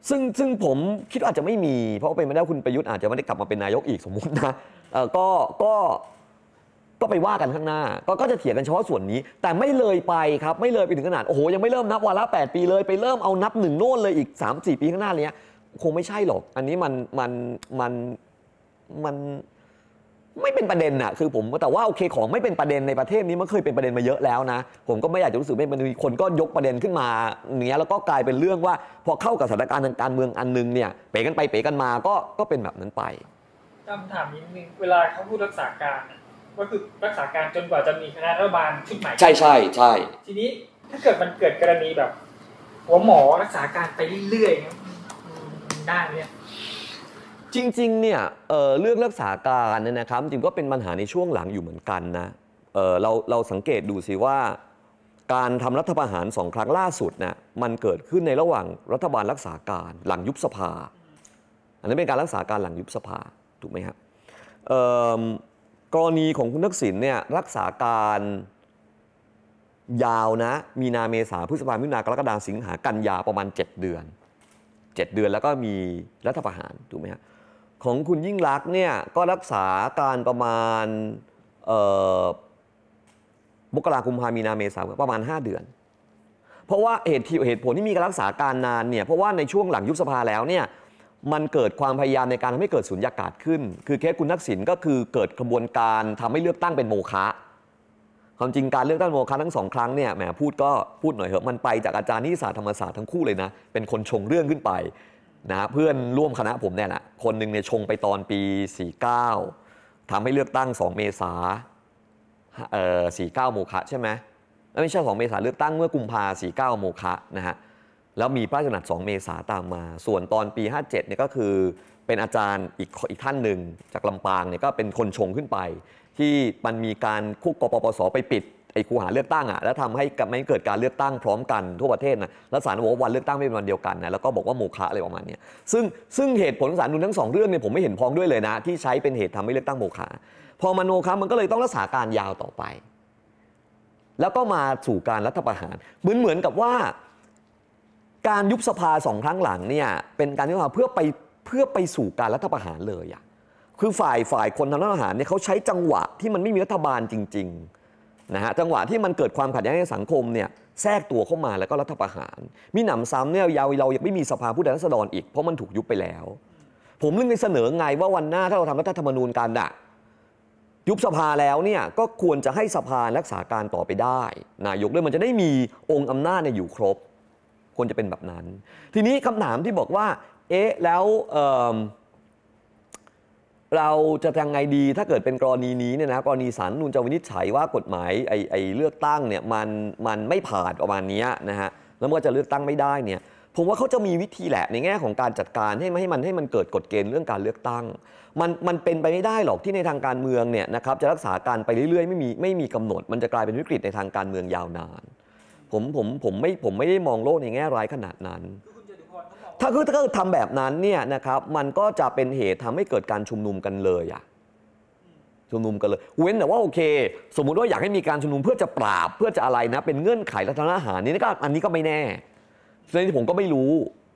B: ซึ่งซึ่งผมคิดว่าอาจจะไม่มีเพราะเป็นไม่ได้คุณประยุทธ์อาจจะไม่ได้กลับมาเป็นนายกอีกสมมุตินะก็ ก็ ก็ไปว่ากันข้างหน้า ก็ก็จะเถียงกันเฉพาะส่วนนี้ แต่ไม่เลยไปครับ ไม่เลยไปถึงขนาด โอ้โหยังไม่เริ่มนับวาระ 8 ปีเลย ไปเริ่มเอานับหนึ่งโน่นเลยอีก 3-4 ปีข้างหน้าเนี้ยคงไม่ใช่หรอก อันนี้มัน มัน มัน มันไม่เป็นประเด็นอะคือผมแต่ว่าโอเคของไม่เป็นประเด็นในประเทศนี้มันเคยเป็นประเด็นมาเยอะแล้วนะ ผมก็ไม่อยากจะรู้สึกเป็นป็นคนก็ยกประเด็นขึ้นมาเนี้ยแล้วก็กลายเป็นเรื่องว่าพอเข้ากับสถานการณ์ทางการเมืองอันนึงเนี่ย เป๋กันไปเป๋กันมา ก็ ก็เป็นแบบนั้นไป
A: คำถามนิดนึงเวลาเขาพูดรักษาการ ก็คือรักษาการจนกว่าจะมีคณะรัฐบาลชุดใหม่ ใช่ใช่ใช่ทีนี้ถ้าเกิดมันเกิดกรณีแบบ หัวหมอรักษาการไปเรื่อยๆได้เนี่ย
B: จริงๆเนี่ยเเรื่องรักษาการเนี่ยนะครับจริงก็เป็นปัญหาในช่วงหลังอยู่เหมือนกันนะเเราเราสังเกตดูสิว่า การทำรัฐประหารสองครั้งล่าสุดนะ่ะมันเกิดขึ้นในระหว่างรัฐบาลรักษาการหลังยุบสภา อันนั้นเป็นการรักษาการหลังยุบสภาถูกไหมครับกรณีของคุณทักษิณเนี่ยรักษาการยาวนะมีนาเมษาพฤษภามิถุนากรกฎาสิงหากันยาประมาณ 7 เดือน 7 เดือนแล้วก็มีรัฐประหารถูกไหมครับของคุณยิ่งรักเนี่ยก็รักษาการประมาณมกราคมพามีนาเมษาประมาณ 5 เดือน เพราะว่าเหตุเหตุผลที่มีการรักษาการนานเนี่ยเพราะว่าในช่วงหลังยุบสภาแล้วเนี่ยมันเกิดความพยายามในการทำให้เกิดสุญญากาศขึ้น คือเคสคุณทักษิณก็คือเกิดกระบวนการทำให้เลือกตั้งเป็นโมฆะความจริงการเลือกตั้งโมฆะทั้งสองครั้งเนี่ย แหมพูดก็พูดหน่อยเหอะ มันไปจากอาจารย์นิสสาธรรมศาสตร์ทั้งคู่เลยนะ เป็นคนชงเรื่องขึ้นไปนะเพื่อนร่วมคณะผมเนี่ยแหละ คนหนึ่งเนี่ยชงไปตอนปี 49 ทำให้เลือกตั้ง2เมษาเอ่อ49 โมฆะใช่ไหมไม่ใช่2เมษาเลือกตั้งเมื่อกุมภา49 โมฆะนะฮะแล้วมีพระราชบัญญัติ2เมษาตามมา ส่วนตอนปี 57เนี่ยก็คือเป็นอาจารย์อีกอีกท่านหนึ่ง จากลำปางเนี่ยก็เป็นคนชงขึ้นไป ที่มันมีการคุกกปปสไปปิดไอ้คูหาเลือกตั้งอ่ะแล้วทำให้ไม่เกิดการเลือกตั้งพร้อมกันทั่วประเทศนะแล้วสารบอกว่าวันเลือกตั้งไม่เป็นวันเดียวกันนะแล้วก็บอกว่าโมฆะอะไรประมาณนี้ซึ่งซึ่งเหตุผลสารนูนทั้งสองเรื่องเนี่ยผมไม่เห็นพ้องด้วยเลยนะ ที่ใช้เป็นเหตุทำให้เลือกตั้งโมฆะพอมาโมฆะมันก็เลยต้องรักษาการยาวต่อไป แล้วก็มาสู่การรัฐประหารเหมือนเหมือนกับว่าการยุบสภาสองครั้งหลังเนี่ยเป็นการยุบสภาเพื่อไปเพื่อไปสู่การรัฐประหารเลยอะคือฝ่ายฝ่ายคนทำรัฐประหารเนี่ยเขาใช้จังหวะที่มันไม่มีรัฐบาลจริงๆนะฮะจังหวะที่มันเกิดความขัดแย้งในสังคมเนี่ยแทรกตัวเข้ามาแล้วก็รัฐประหาร มีหนำซ้ำเนี่ยยาว เรายังไม่มีสภาผู้แทนราษฎรอีก เพราะมันถูกยุบไปแล้ว ผมเลืงเสนอไงว่าวันหน้าถ้าเราทำรัฐธรรมนูญการอะยุบสภาแล้วเนี่ยก็ควรจะให้สภารักษาการต่อไปได้นายกด้วยมันจะได้มีองค์อำนาจเนี่ยอยู่ครบควรจะเป็นแบบนั้น ทีนี้คำถามที่บอกว่า เอ๊ะ แล้วเเราจะทำไงดี ถ้าเกิดเป็นกรณีนี้เนี่ยนะ กรณีสารนูนจะวินิจฉัยว่ากฎหมายไอ้ไอเลือกตั้งเนี่ยมันมันไม่ผ่านประมาณนี้นะฮะ แล้วมันก็จะเลือกตั้งไม่ได้เนี่ย ผมว่าเขาจะมีวิธีแหละในแง่ของการจัดการให้ไม่ให้มันให้มันเกิดกฎเกณฑ์เรื่องการเลือกตั้ง มันมันเป็นไปไม่ได้หรอกที่ในทางการเมืองเนี่ยนะครับจะรักษาการไปเรื่อยๆ ไม่มีไม่มีกำหนด มันจะกลายเป็นวิกฤตในทางการเมืองยาวนานผมผมผมไม่ผมไม่ได้มองโลกในแง่ร้ายขนาดนั้น ถ้าคือถ้าเกิดทำแบบนั้นเนี่ยนะครับมันก็จะเป็นเหตุทำให้เกิดการชุมนุมกันเลยอะชุมนุมกันเลย เว้นแต่ว่าโอเค สมมุติว่าอยากให้มีการชุมนุมเพื่อจะปราบเพื่อจะอะไรนะเป็นเงื่อนไขรัฐธรรมนูญนี่ก็อันนี้ก็ไม่แน่ในที่ผมก็ไม่รู้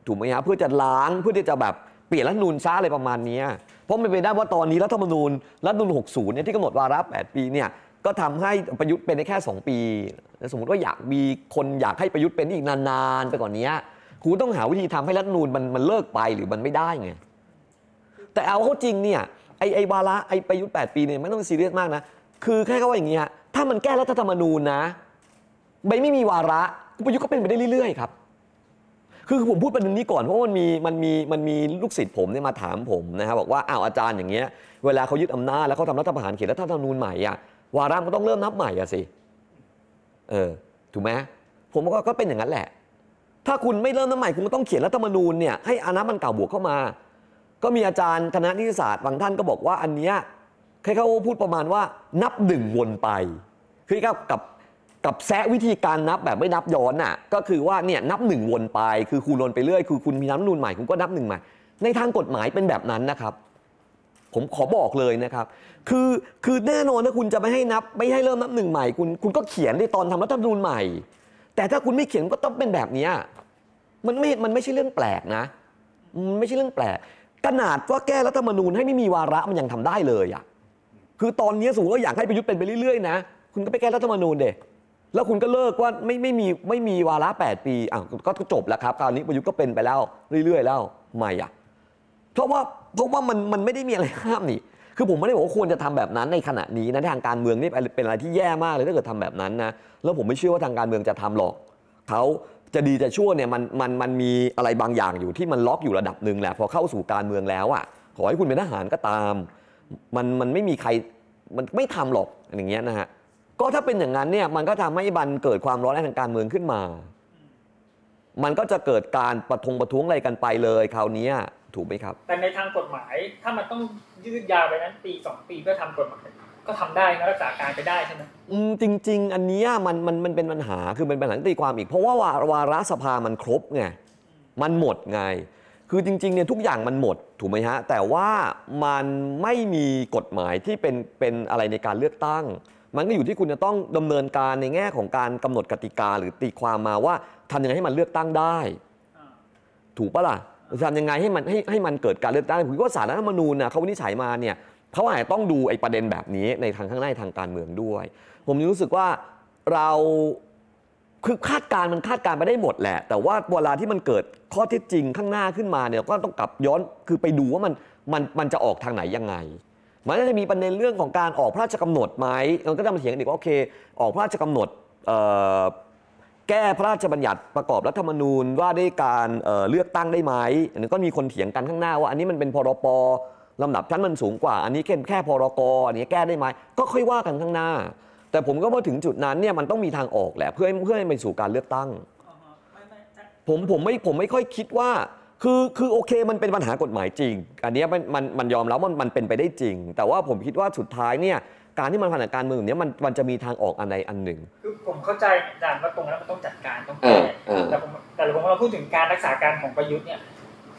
B: ถูกไหมฮะเพื่อจะล้างเพื่อที่จะแบบเปลี่ยนรัฐธรรมนูญซะอะไรประมาณนี้เพราะมันเป็นได้ว่าตอนนี้รัฐธรรมนูญรัฐธรรมนูญ60เนี่ยที่กำหนดวาระ8ปีเนี่ยก็ทำให้ประยุทธ์เป็นได้แค่ 2 ปี สมมติว่าอยากมีคนอยากให้ประยุทธ์เป็นอีกนานๆไปกว่านนี้คุณต้องหาวิธีทำให้รัฐนูนมันมันเลิกไปหรือมันไม่ได้ไง แต่เอาเข้าจริงเนี่ยไอไอวาระไอประยุทธ์8ปีเนี่ยไม่ต้องซีเรียสมากนะ คือแค่เขาว่าอย่างเงี้ยถ้ามันแก้รัฐธรรมนูญนะไม่ไม่มีวาระประยุทธ์ก็เป็นไปได้เรื่อยๆ ครับ คือผมพูดประเด็นนี้ก่อนเพราะมันมีมันมีมันมีลูกศิษย์ผมเนี่ยมาถามผมนะครับบอกว่าอ้าวอาจารย์อย่างเงี้ยเวลาเขายึดอำนาจแล้วเขาทำรัฐประหารเขียนรัฐธรรมนูญใหม่อ่ะวาระมันก็ต้องเริ่มนับใหม่อะสิ เออ ถูกไหมผมก็ ก็เป็นอย่างนั้นแหละ ถ้าคุณไม่เริ่มนับใหม่คุณก็ต้องเขียนรัฐธรรมนูญเนี่ยให้อานตบมันเก่าบวกเข้ามา ก็มีอาจารย์คณะนิติศาสตร์บางท่านก็บอกว่าอันเนี้ยใครเขาพูดประมาณว่า นับหนึ่งวนไปคือกับกับ กับแซะวิธีการนับแบบไม่นับย้อนน่ะก็คือว่าเนี่ยนับหนึ่งวนไป คือคูณวนไปเรื่อย คือคุณมีน้ำนูนใหม่คุณก็นับหนึ่งใหม่ ในทางกฎหมายเป็นแบบนั้นนะครับผมขอบอกเลยนะครับ คือคือแน่นอนถ้าคุณจะไม่ให้นับไม่ให้เริ่มนับหนึ่งใหม่ คุณคุณก็เขียนในตอนทำรัฐธรรมนูญใหม่ แต่ถ้าคุณไม่เขียนก็ต้องเป็นแบบนี้ มันไม่มันไม่ใช่เรื่องแปลกนะมันไม่ใช่เรื่องแปลกขนาดว่าแก้รัฐธรรมนูญให้ไม่มีวาระมันยังทำได้เลยอะคือตอนนี้สูงก็อยากให้ประยุทธ์เป็นไปเรื่อยๆนะ คุณก็ไปแก้รัฐธรรมนูญเด็แล้วคุณก็เลิกว่าไม่ไม่มีไม่มีวาระ8ปีอ่ะก็จบแล้วครับคราวนี้ประยุทธ์ก็เป็นไปแล้วเรื่อยๆ แล้วไม่อ่ะเพราะว่าเพราะว่ามันมันไม่ได้มีอะไรห้ามนี่ คือผมไม่ได้บอกว่าควรจะทำแบบนั้นในขณะนี้นะทางการเมืองนี่เป็นอะไรที่แย่มากเลยถ้าเกิดทำแบบนั้นนะ แล้วผมไม่เชื่อว่าทางการเมืองจะทำหรอก เขาจะดีจะชั่วเนี่ยมันมันมันมีอะไรบางอย่างอยู่ที่มันล็อกอยู่ระดับหนึ่งแหละพอเข้าสู่การเมืองแล้วอ่ะ ขอให้คุณเป็นทหารก็ตามมันมันไม่มีใครมันไม่ทำหรอกอย่างเงี้ยนะฮะ ก็ถ้าเป็นอย่างนั้นเนี่ยมันก็ทำให้บันเกิดความร้อนแรงทางการเมืองขึ้นมา มันก็จะเกิดการประทงประท้วงอะไรกันไปเลยคราวนี้ถูกไหมครับ
A: แต่ในทางกฎหมายถ้ามันต้องยืดยาวไปนั้นปีสองปีเพื่อทำกฎหมายก็ทำได้นะรักษาการไปได้ใช่ไหม
B: อืมจริง ๆ อันนี้มันมันมันเป็นปัญหาคือเป็นปัญหาตีความอีก เพราะว่าวาวาระสภามันครบไงมันหมดไง คือจริงๆเนี่ยทุกอย่างมันหมด ถูกไหมฮะ แต่ว่ามันไม่มีกฎหมายที่เป็นเป็นอะไรในการเลือกตั้ง มันก็อยู่ที่คุณจะต้องดำเนินการในแง่ของการกำหนดกติกาหรือตีความมาว่าทำยังไงให้มันเลือกตั้งได้ ถูกปะล่ะทำยังไงให้มันให้ให้มัน เกิดการเลือกตั้งผมว่าสารรัฐธรรมนูญนะเขาวินิจฉัยมาเนี่ยเขาอาจจะต้องดูไอ้ประเด็นแบบนี้ในทางข้างในทางการเมืองด้วย ผมรู้สึกว่าเราคือคาดการมันคาดการไปได้หมดแหละ แต่ว่าเวลาที่มันเกิดข้อเท็จจริงข้างหน้าขึ้นมาเนี่ยก็ต้องกลับย้อนคือไปดูว่ามันมันมันจะออกทางไหนยังไงมันจะมีประเด็นเรื่องของการออกพระราชกำหนดไหมมันก็จะมาเถียงอีกว่าโอเค ออกพระราชกำหนดแก้พระราชบัญญัติประกอบรัฐธรรมนูญว่าด้วยการเเลือกตั้งได้ไหมนนก็มีคนเถียงกันข้างหน้าว่าอันนี้มันเป็นพรปลำดับชั้นมันสูงกว่าอันนี้แค่แค่พรกอันนี้แก้ได้ไหมก็ค่อยว่ากันข้างหน้า แต่ผมก็ว่าถึงจุดนั้นเนี่ยมันต้องมีทางออก แหละ เพื่อเพื่อให้ไปสู่การเลือกตั้งผมผมไม่ผมไม่ค่อยคิดว่าคือคือโอเคมันเป็นปัญหากฎหมายจริงอันนี้มันมันมันยอมแล้วมันมันเป็นไปได้จริง แต่ว่าผมคิดว่าสุดท้ายเนี่ยการที่มันผ่านการเมืองแบบนี้มันมันจะมีทางออกอันใดอันหนึ่ง
A: คือผมเข้าใจอาจารย์ว่าตรงนั้นมันต้องจัดการต้องแก้แต่ผมแต่ผมเราพูดถึงการรักษาการของประยุทธ์เนี่ย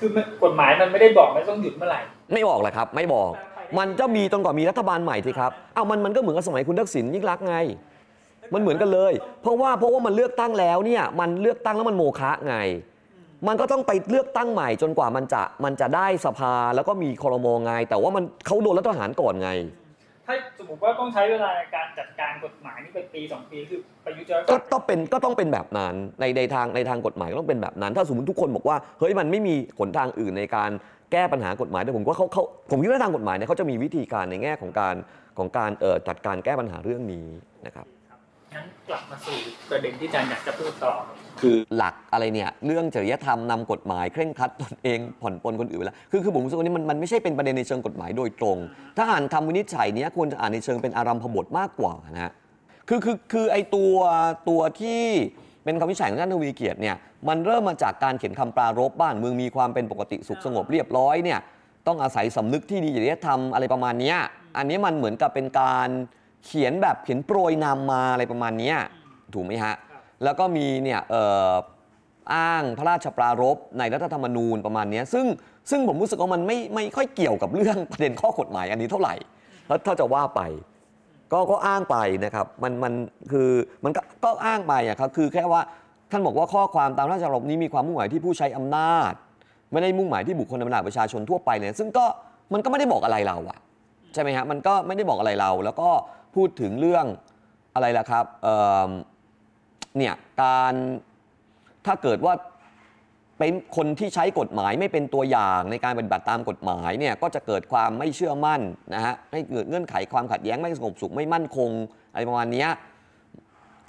A: คือกฎหมายมันไม่ได้บอกไม่ต้องหยุดเมื่อไหร่
B: ไม่บอกแหละครับ ไม่บอกมันจะมีจนกว่ามีรัฐบาลใหม่สิครับเอามันมันก็เหมือนกับสมัยคุณทักษิณยิ่งรักไงมันเหมือนกันเลย เพราะว่าเพราะว่ามันเลือกตั้งแล้วเนี่ยมันเลือกตั้งแล้วมันโมฆะไง มันก็ต้องไปเลือกตั้งใหม่จนกว่ามันจะมันจะได้สภาแล้วก็มีคอรมองไง แต่ว่ามันเขาโดนรัฐทหารก่อนไง
A: ถ้าสมมติว่าต้องใช้เวลาในการจัดการกฎหมายนี่เป็นปีสองปีคือประยุทธ์จะ
B: ก็ต้องเป็นก็ต้องเป็นแบบนั้นในในทางในทางกฎหมายก็ต้องเป็นแบบนั้นถ้าสมมติทุกคนบอกว่า เฮ้ยมันไม่มีหนทางอื่นในการแก้ปัญหากฎหมายแต่ผมว่าเขาเขาผมคิดว่าทางกฎหมายเนี่ยเขาจะมีวิธีการในแง่ของการของการจัดการแก้ปัญหาเรื่องนี้นะครับ
A: งั้นกลับมาสู่ประเด็นที่อาจารย์อยากจะพูดต่อ
B: คือหลักอะไรเนี่ยเรื่องจริยธรรมนำกฎหมายเคร่งครัดตนเองผ่อนปลนคนอื่นไปแล้วคือคือผมรู้สึกว่านี่มันมันไม่ใช่เป็นประเด็นในเชิงกฎหมายโดยตรง ถ้าอ่านทำวินิจฉัยเนี้ยควรจะอ่านในเชิงเป็นอารัมพบทมากกว่านะฮะคือคือคือไอตัวตัวที่เป็นคำวิจัยของท่านทวีเกียรติเนี่ยมันเริ่มมาจากการเขียนคำปรารบบ้านเมืองมีความเป็นปกติสุขสงบเรียบร้อยเนี่ยต้องอาศัยสำนึกที่ดีจริยธรรมอะไรประมาณนี้อันนี้มันเหมือนกับเป็นการเขียนแบบเขียนโปรยนามาอะไรประมาณนี้ถูกไหมฮะแล้วก็มีเนี่ยอ้างพระราชปรารภในรัฐธรรมนูญประมาณนี้ซึ่งซึ่งผมรู้สึกว่ามันไม่ไม่ค่อยเกี่ยวกับเรื่องประเด็นข้อกฎหมาย อันนี้เท่าไหร่แล้วถ้าจะว่าไปก็ก็อ้างไปนะครับมันมันคือมันก็ก็อ้างไปอะครับคือแค่ว่าท่านบอกว่าข้อความตามราชบัญญัตินี้มีความมุ่งหมายที่ผู้ใช้อำนาจ ไม่ได้มุ่งหมายที่บุคคลธรรมดาประชาชนทั่วไปเลยซึ่งก็มันก็ไม่ได้บอกอะไรเราอะใช่ไหมฮะมันก็ไม่ได้บอกอะไรเราแล้วก็พูดถึงเรื่องอะไรล่ะครับเนี่ย การถ้าเกิดว่าเป็นคนที่ใช้กฎหมายไม่เป็นตัวอย่างในการปฏิบัติตามกฎหมายเนี่ยก็จะเกิดความไม่เชื่อมั่นนะฮะให้เกิดเงื่อนไขความขัดแย้งไม่สงบสุขไม่มั่นคงอะไรประมาณนี้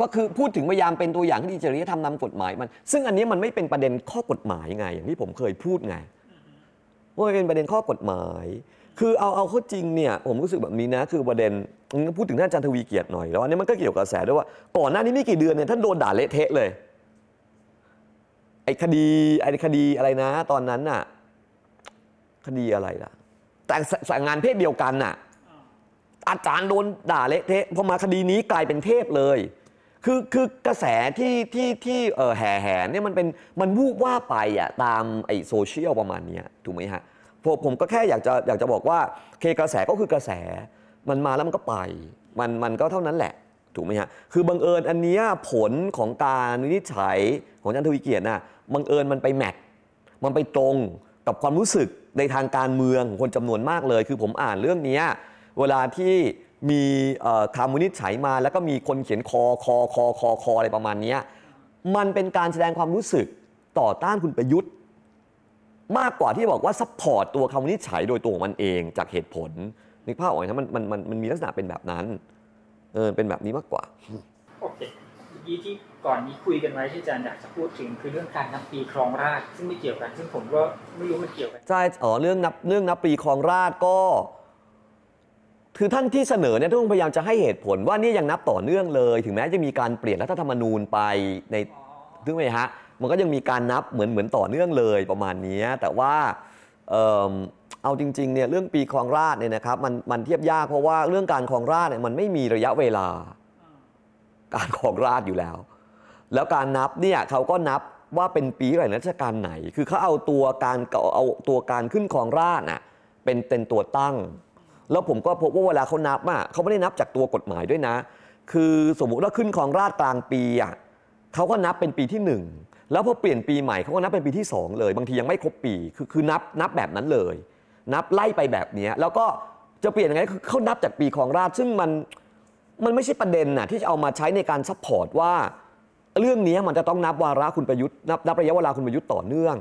B: ก็คือพูดถึงพยายามเป็นตัวอย่างที่จริยธรรมนำกฎหมายมัน ซึ่งอันนี้มันไม่เป็นประเด็นข้อกฎหมายไงอย่างที่ผมเคยพูดไงว่าเป็นประเด็นข้อกฎหมายคือเอาเอาเข้าจริงเนี่ยผมรู้สึกแบบนี้นะ คือประเด็นพูดถึงท่านจันทวีเกียรติหน่อยแล้วอันนี้มันก็เกี่ยวกับกระแสด้วยว่าก่อนหน้านี้ไม่กี่เดือนเนี่ยท่านโดนด่าเละเทะเลยไอ้คดีไอ้คดีอะไรนะ ตอนนั้นน่ะคดีอะไรล่ะแต่สั่งงานเพศเดียวกันน่ะอาจารย์โดนด่าเละเทะพอมาคดีนี้กลายเป็นเทพเลย คือคือกระแสที่ที่ที่แห่แห่เนี่ยมันเป็นมันวูบว่าไปอ่ะตามไอ้โซเชียลประมาณนี้ถูกไหมฮะผมผมก็แค่อยากจะอยากจะบอกว่าเคกระแสก็คือกระแสมันมาแล้วมันก็ไป มันมันก็เท่านั้นแหละถูกไหมฮะ คือบังเอิญอันนี้ผลของการวินิจฉัยของอาจารย์ทวีเกียรติน่ะบังเอิญมันไปแมทมันไปตรงกับความรู้สึกในทางการเมืองของคนจำนวนมากเลย คือผมอ่านเรื่องนี้เวลาที่มีคำวินิจฉัยมาแล้วก็มีคนเขียนคอคอคอคอคออะไรประมาณนี้มันเป็นการแสดงความรู้สึกต่อต้านคุณประยุทธ์มากกว่าที่บอกว่าซัพพอร์ตตัวคำวินิจฉัยโดยตัวของมันเองจากเหตุผลนึกภาพออกไหมมันมันมันมันมีลักษณะเป็นแบบนั้นเออเป็นแบบนี้มากกว่า
A: โอเคที่ที่ก่อนนี้คุยกันไว้ที่อาจารย์อยากจะพูดถึงคือเรื่องการนับปีครองราชซึ่งไม่เกี่ยวกัน ซึ่งผมก็ไม่รู้มันเก
B: ี่ยวกันใช่อ๋อ เรื่องนับเรื่องนับปีครองราชก็คือท่านที่เสนอเนี่ยท่านพยายามจะให้เหตุผลว่านี่ยังนับต่อเนื่องเลยถึงแม้จะมีการเปลี่ยนรัฐธรรมนูญไปในถึงไหมฮะมันก็ยังมีการนับเหมือนเหมือนต่อเนื่องเลยประมาณนี้ แต่ว่าเอาจริง ๆเนี่ยเรื่องปีครองราชเนี่ยนะครับมันมันเทียบยากเพราะว่าเรื่องการครองราชเนี่ยมันไม่มีระยะเวลา การครองราชอยู่แล้ว แล้วการนับเนี่ยเขาก็นับว่าเป็นปีไหนรัชการไหน คือเขาเอาตัวการเอาตัวการขึ้นครองราชน่ะเป็นเป็นตัวตั้ง แล้วผมก็พบว่าเวลาเขานับอ่ะเขาไม่ได้นับจากตัวกฎหมายด้วยนะ คือสมมุติว่าขึ้นครองราชกลางปีอ่ะเขาก็นับเป็นปีที่หนึ่งแล้วพอเปลี่ยนปีใหม่เขาก็นับเป็นปีที่2เลยบางทียังไม่ครบปีคือคือนับนับแบบนั้นเลย นับไล่ไปแบบนี้แล้วก็จะเปลี่ยนยังไงคือเขานับจากปีของราชซึ่งมันมันไม่ใช่ประเด็นนะที่จะเอามาใช้ในการซัพพอร์ตว่า เรื่องนี้มันจะต้องนับวาระคุณประยุทธ์นับนับระยะเวลาคุณประยุทธ์ต่อเนื่อง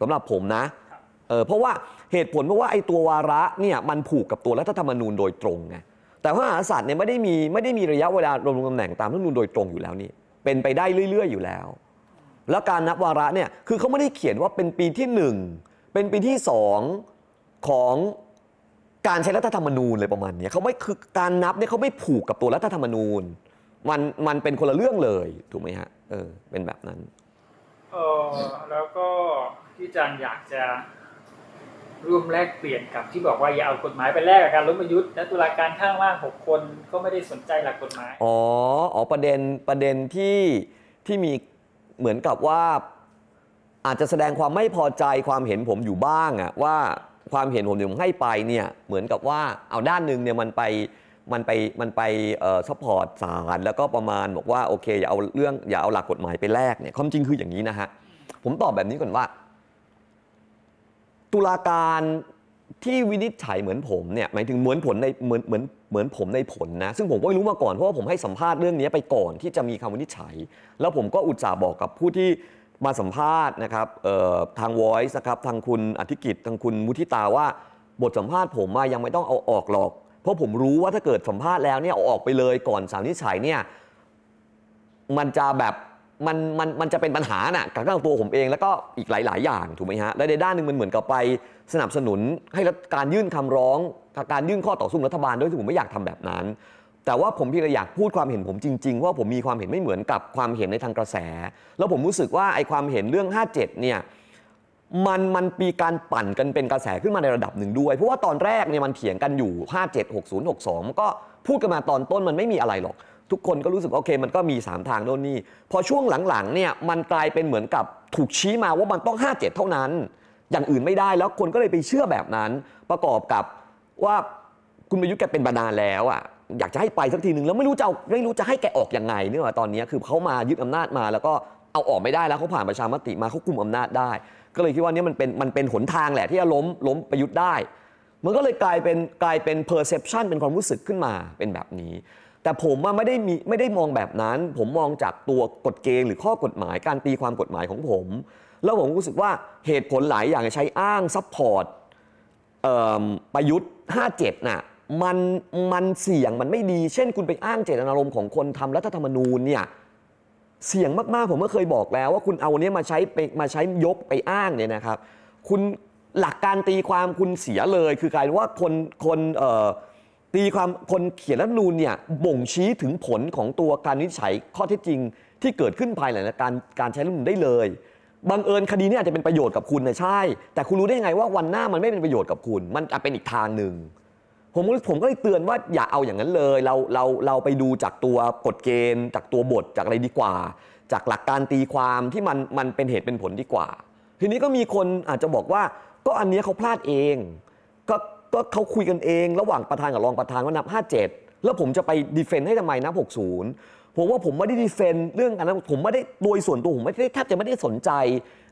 B: สำหรับผมนะเออเพราะว่าเหตุผลเพราะว่าไอ้ตัววาระเนี่ยมันผูกกับตัวรัฐธรรมนูญโดยตรงไงแต่พระมหากษัตริย์เนี่ยไม่ได้มีไม่ได้มีระยะเวลารวมตำแหน่งตามรัฐธรรมนูญโดยตรงอยู่แล้วนี่เป็นไปได้เรื่อยๆอยู่แล้วแล้วการนับวาระเนี่ยคือเขาไม่ได้เขียนว่าเป็นปีที่1เป็นปีที่2ของการใช้รัฐธรรมนูญเลยประมาณนี้เขาไม่คือการนับเนี่ยเขาไม่ผูกกับตัวรัฐธรรมนูญมันมันเป็นคนละเรื่องเลยถูกไหมฮะเออเป็นแบบนั้น
A: เออแล้วก็ที่จันอยากจะร่วมแลกเปลี่ยนกับที่บอกว่าอย่าเอากฎหมายไปแลกกับการล้มประยุทธ์และตุลาการข้างล่างหกคนก็ไม่ได้สนใจหลักกฎหมาย
B: อ๋ออ๋อประเด็นประเด็นที่ที่มีเหมือนกับว่าอาจจะแสดงความไม่พอใจความเห็นผมอยู่บ้างอะว่าความเห็นผมนี่ผมให้ไปเนี่ย เหมือนกับว่าเอาด้านหนึ่งเนี่ยมันไปมันไปมันไปซัพพอร์ตสารแล้วก็ประมาณ บอกว่าโอเค อย่าเอาเรื่องอย่าเอาหลักกฎหมายไปแลกเนี่ย ความจริงคืออย่างนี้นะฮะ ผมตอบแบบนี้ก่อนว่า ตุลาการที่วินิจฉัยเหมือนผมเนี่ยหมายถึงเหมือนผลในเหมือนเหมือนเหมือนผมในผลนะ ซึ่งผมก็ไม่รู้มาก่อนเพราะว่าผมให้สัมภาษณ์เรื่องนี้ไปก่อนที่จะมีคำวินิจฉัย แล้วผมก็อุตส่าห์บอกกับผู้ที่มาสัมภาษณ์นะครับทางวอยซ์นะครับทางคุณอธิกิจทางคุณมุทิตาว่า บทสัมภาษณ์ผมมายังไม่ต้องเอาออกหรอก เพราะผมรู้ว่าถ้าเกิดสัมภาษณ์แล้วเนี่ยเอาออกไปเลยก่อนสาวนิจฉัยเนี่ยมันจะแบบมันมันมันจะเป็นปัญหานะ่ะกับทรงตัวผมเองแล้วก็อีกหลาย ๆ อย่างถูกไหมฮะและในด้านหนึ่งมันเหมือนกับไปสนับสนุนให้การยื่นคำร้องการยื่นข้อต่อสู้รัฐบาลด้วยซึ่ผมไม่อยากทำแบบนั้น แต่ว่าผมเพียงแต่อยากพูดความเห็นผมจริงๆ ว่าผมมีความเห็นไม่เหมือนกับความเห็นในทางกระแส แล้วผมรู้สึกว่าไอ้ความเห็นเรื่อง 57เนี่ยมันมันปีการปั่นกันเป็นกระแสขึ้นมาในระดับหนึ่งด้วย เพราะว่าตอนแรกเนี่ยมันเถียงกันอยู่ 57 60 62ก็พูดกันมาตอนต้นมันไม่มีอะไรหรอก ทุกคนก็รู้สึกโอเค มันก็มี3ทางโน่นนี่พอช่วงหลังๆเนี่ยมันกลายเป็นเหมือนกับถูกชี้มาว่ามันต้อง 57 เท่านั้น อย่างอื่นไม่ได้แล้วคนก็เลยไปเชื่อแบบนั้นประกอบกับว่าคุณประยุทธ์แกเป็นบาดาแล้วอ่ะอยากจะให้ไปสักทีหนึ่งแล้วไม่รู้จะไม่รู้จะให้แกออกยังไงเนี่ยตอนนี้คือเขามายึดอำนาจมาแล้วก็เอาออกไม่ได้แล้วเขาผ่านประชามติมาเขาคุมอำนาจได้ ก็เลยคิดว่านี่มันเป็นมันเป็นหนทางแหละที่จะล้มล้มประยุทธ์ได้มันก็เลยกลายเป็นกลายเป็นเพอร์เซพชันเป็นความรู้สึกขึ้นมาเป็นแบบนี้ แต่ผมว่าไม่ได้มีไม่ได้มองแบบนั้น ผมมองจากตัวกฎเกณฑ์หรือข้อกฎหมาย การตีความกฎหมายของผมแล้วผมรู้สึกว่าเหตุผลหลายอย่างใช้อ้างซัพพอร์ตประยุทธ์57น่ะมันมันเสี่ยงมันไม่ดี เช่น คุณไปอ้างเจตนารมณ์ของคนทำรัฐธรรมนูญเนี่ยเสี่ยงมากๆ ผมก็เคยบอกแล้ว ว่าคุณเอาเนี้ยมาใช้ไปมาใช้ยกไปอ้างเนี่ยนะครับคุณหลักการตีความคุณเสียเลย คือกลายว่าคนคนตีความคนเขียนรัฐนูนเนี่ยบ่งชี้ถึงผลของตัวการวิจัยข้อเท็จจริงที่เกิดขึ้นภายหลังการการใช้รัฐนูนได้เลยบังเอิญคดีนี้อาจจะเป็นประโยชน์กับคุณนะใช่ แต่คุณรู้ได้ไงว่าวันหน้ามันไม่เป็นประโยชน์กับคุณ มันอาจเป็นอีกทางหนึ่ง ผมผมก็เลยเตือนว่าอย่าเอาอย่างนั้นเลย เราเราเราไปดูจากตัวกฎเกณฑ์จากตัวบทจากอะไรดีกว่า จากหลักการตีความที่มันมันเป็นเหตุเป็นผลดีกว่า ทีนี้ก็มีคนอาจจะบอกว่าก็อันนี้เขาพลาดเอง ก็ก็เขาคุยกันเอง ระหว่างประธาน กับรองประธานว่านับ 57 แล้วผมจะไปดีเฟนต์ให้ทำไมนับ60ผมว่าผมไม่ได้ดีเฟนเรื่องอันนั้นผมไม่ได้โดยส่วนตัวผมไม่ได้แทบจะไม่ได้สนใจ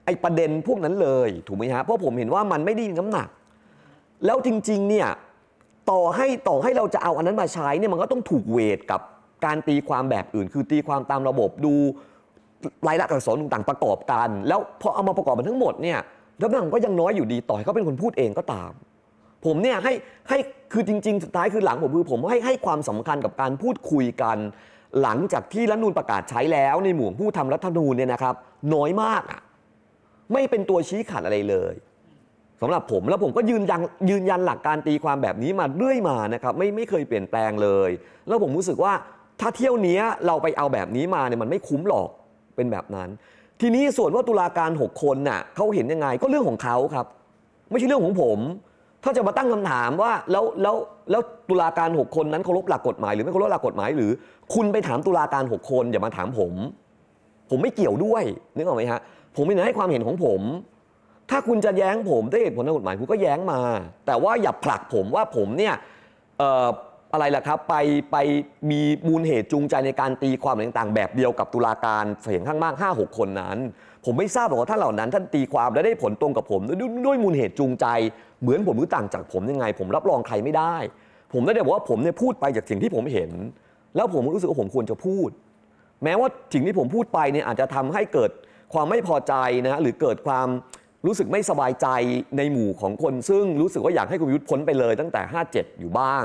B: ไอ้ประเด็นพวกนั้นเลยถูกไหมฮะเพราะผมเห็นว่ามันไม่ได้มีน้ำหนักแล้วจริงๆเนี่ยต่อให้ต่อให้เราจะเอาอันนั้นมาใช้เนี่ยมันก็ต้องถูกเวทกับการตีความแบบอื่น คือตีความตามระบบดูรายละอักษรต่างประกอบกันแล้วพอเอามาประกอบกันทั้งหมดเนี่ยแล้วมันก็ยังน้อยอยู่ดีต่อให้เขาเป็นคนพูดเองก็ตาม ผมเนี่ยให้ให้คือจริง ๆสุดท้ายคือหลังผมคือ ผมให้ให้ความสำคัญกับการพูดคุยกันหลังจากที่รัฐนูนประกาศใช้แล้วในหมู่ผู้ทำรัฐนูลเนี่ยนะครับ น้อยมากอ่ะไม่เป็นตัวชี้ขาดอะไรเลยสำหรับผมแล้วผมก็ยืนยันยืนยันหลักการตีความแบบนี้มาเรื่อยมานะครับไม่ไม่เคยเปลี่ยนแปลงเลย แล้วผมรู้สึกว่าถ้าเที่ยวนี้เราไปเอาแบบนี้มาเนี่ยมันไม่คุ้มหรอกเป็นแบบนั้น ทีนี้ส่วนว่าตุลาการ 6 คนน่ะเขาเห็นยังไงก็เรื่องของเขาครับไม่ใช่เรื่องของผมถ้าจะมาตั้งคำถามว่าแล้วแล้วแล้วตุลาการ 6 คนนั้นเคารพหลักกฎหมายหรือไม่เคารพหลักกฎหมายหรือ คุณไปถามตุลาการ 6 คนอย่ามาถามผม ผมไม่เกี่ยวด้วยนึกออกไหมฮะผมมีหน้ให้ความเห็นของผม ถ้าคุณจะแย้งผมด้วยเหตุผลทางกฎหมายคุณก็แย้งมาแต่ว่าอย่าผลักผมว่าผมเนี่ยอะไรล่ะครับไปไปมีมูลเหตุจูงใจในการตีความต่าง ๆ แบบเดียวกับตุลาการเสียงข้างมาก 5 6 คนนั้น ผมไม่ทราบหรอกว่าท่านเหล่านั้น ท่านตีความและได้ผลตรงกับผม ด้วยมูลเหตุจูงใจเหมือนผมหรือต่างจากผมยังไง ผมรับรองใครไม่ได้ ผมได้แต่บอกว่าผมเนี่ยพูดไปจากสิ่งที่ผมเห็น แล้วผมรู้สึกว่าผมควรจะพูด แม้ว่าสิ่งที่ผมพูดไปเนี่ยอาจจะทำให้เกิดความไม่พอใจนะฮะหรือเกิดความรู้สึกไม่สบายใจในหมู่ของคนซึ่ง รู้สึกว่าอยากให้คุณยุทธพ้นไปเลยตั้งแต่ 57 อยู่บ้าง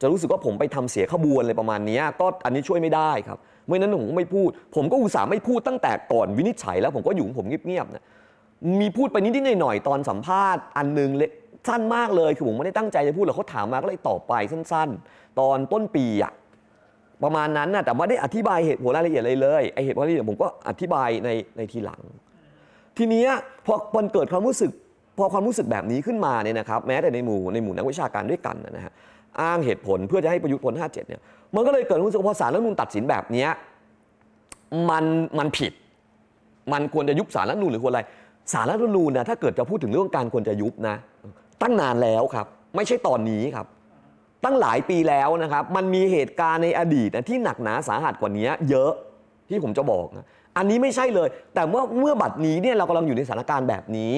B: จะรู้สึกว่าผมไปทำเสียขบวนอะไรประมาณนี้ก็อันนี้ช่วยไม่ได้ ครับเม่นั้นผมก็ไม่พูด ผมก็อุตส่าห์ไม่พูดตั้งแต่ก่อนวินิจฉัย แล้วผมก็อยู่ผมเงียบๆนะมีพูดไปนิดๆหน่อยๆตอนสัมภาษณ์อันนึงเล็กสั้นมากเลยคือผมไม่ได้ตั้งใจจะพูดหรอกเขาถามมา ก็เลยตอบไปสั้นๆ ตอนต้นปีอะประมาณนั้นนะแต่ไม่ได้อธิบายเหตุผลรายละเอียดเลยเลยไอเหตุผลรายละเอียดผมก็ อธิบายในในทีหลัง ทีนี้พอมันเกิดความรู้สึกพอความรู้สึกแบบนี้ขึ้นมาเนี่ยนะครับ แม้แต่ในหมู่ในหมู่นักวิชาการด้วยกันนะฮะอ้างเหตุผลเพื่อจะให้ประยุทธ์พ้น57เนี่ยมันก็เลยเกิดรู้สึกพอสารรัฐมนุนตัดสินแบบนี้มันมันผิด มันควรจะยุบสารรัฐมนูลหรือควรอะไรสารรัฐมนูลนะถ้าเกิดจะพูดถึงเรื่องการควรจะยุบนะตั้งนานแล้วครับไม่ใช่ตอนนี้ครับ ตั้งหลายปีแล้วนะครับ มันมีเหตุการณ์ในอดีตนะที่หนักหนาสาหัสกว่านี้เยอะที่ผมจะบอกนะอันนี้ไม่ใช่เลย แต่เมื่อเมื่อบัดนี้เนี่ยเรากำลังอยู่ในสถานการณ์แบบนี้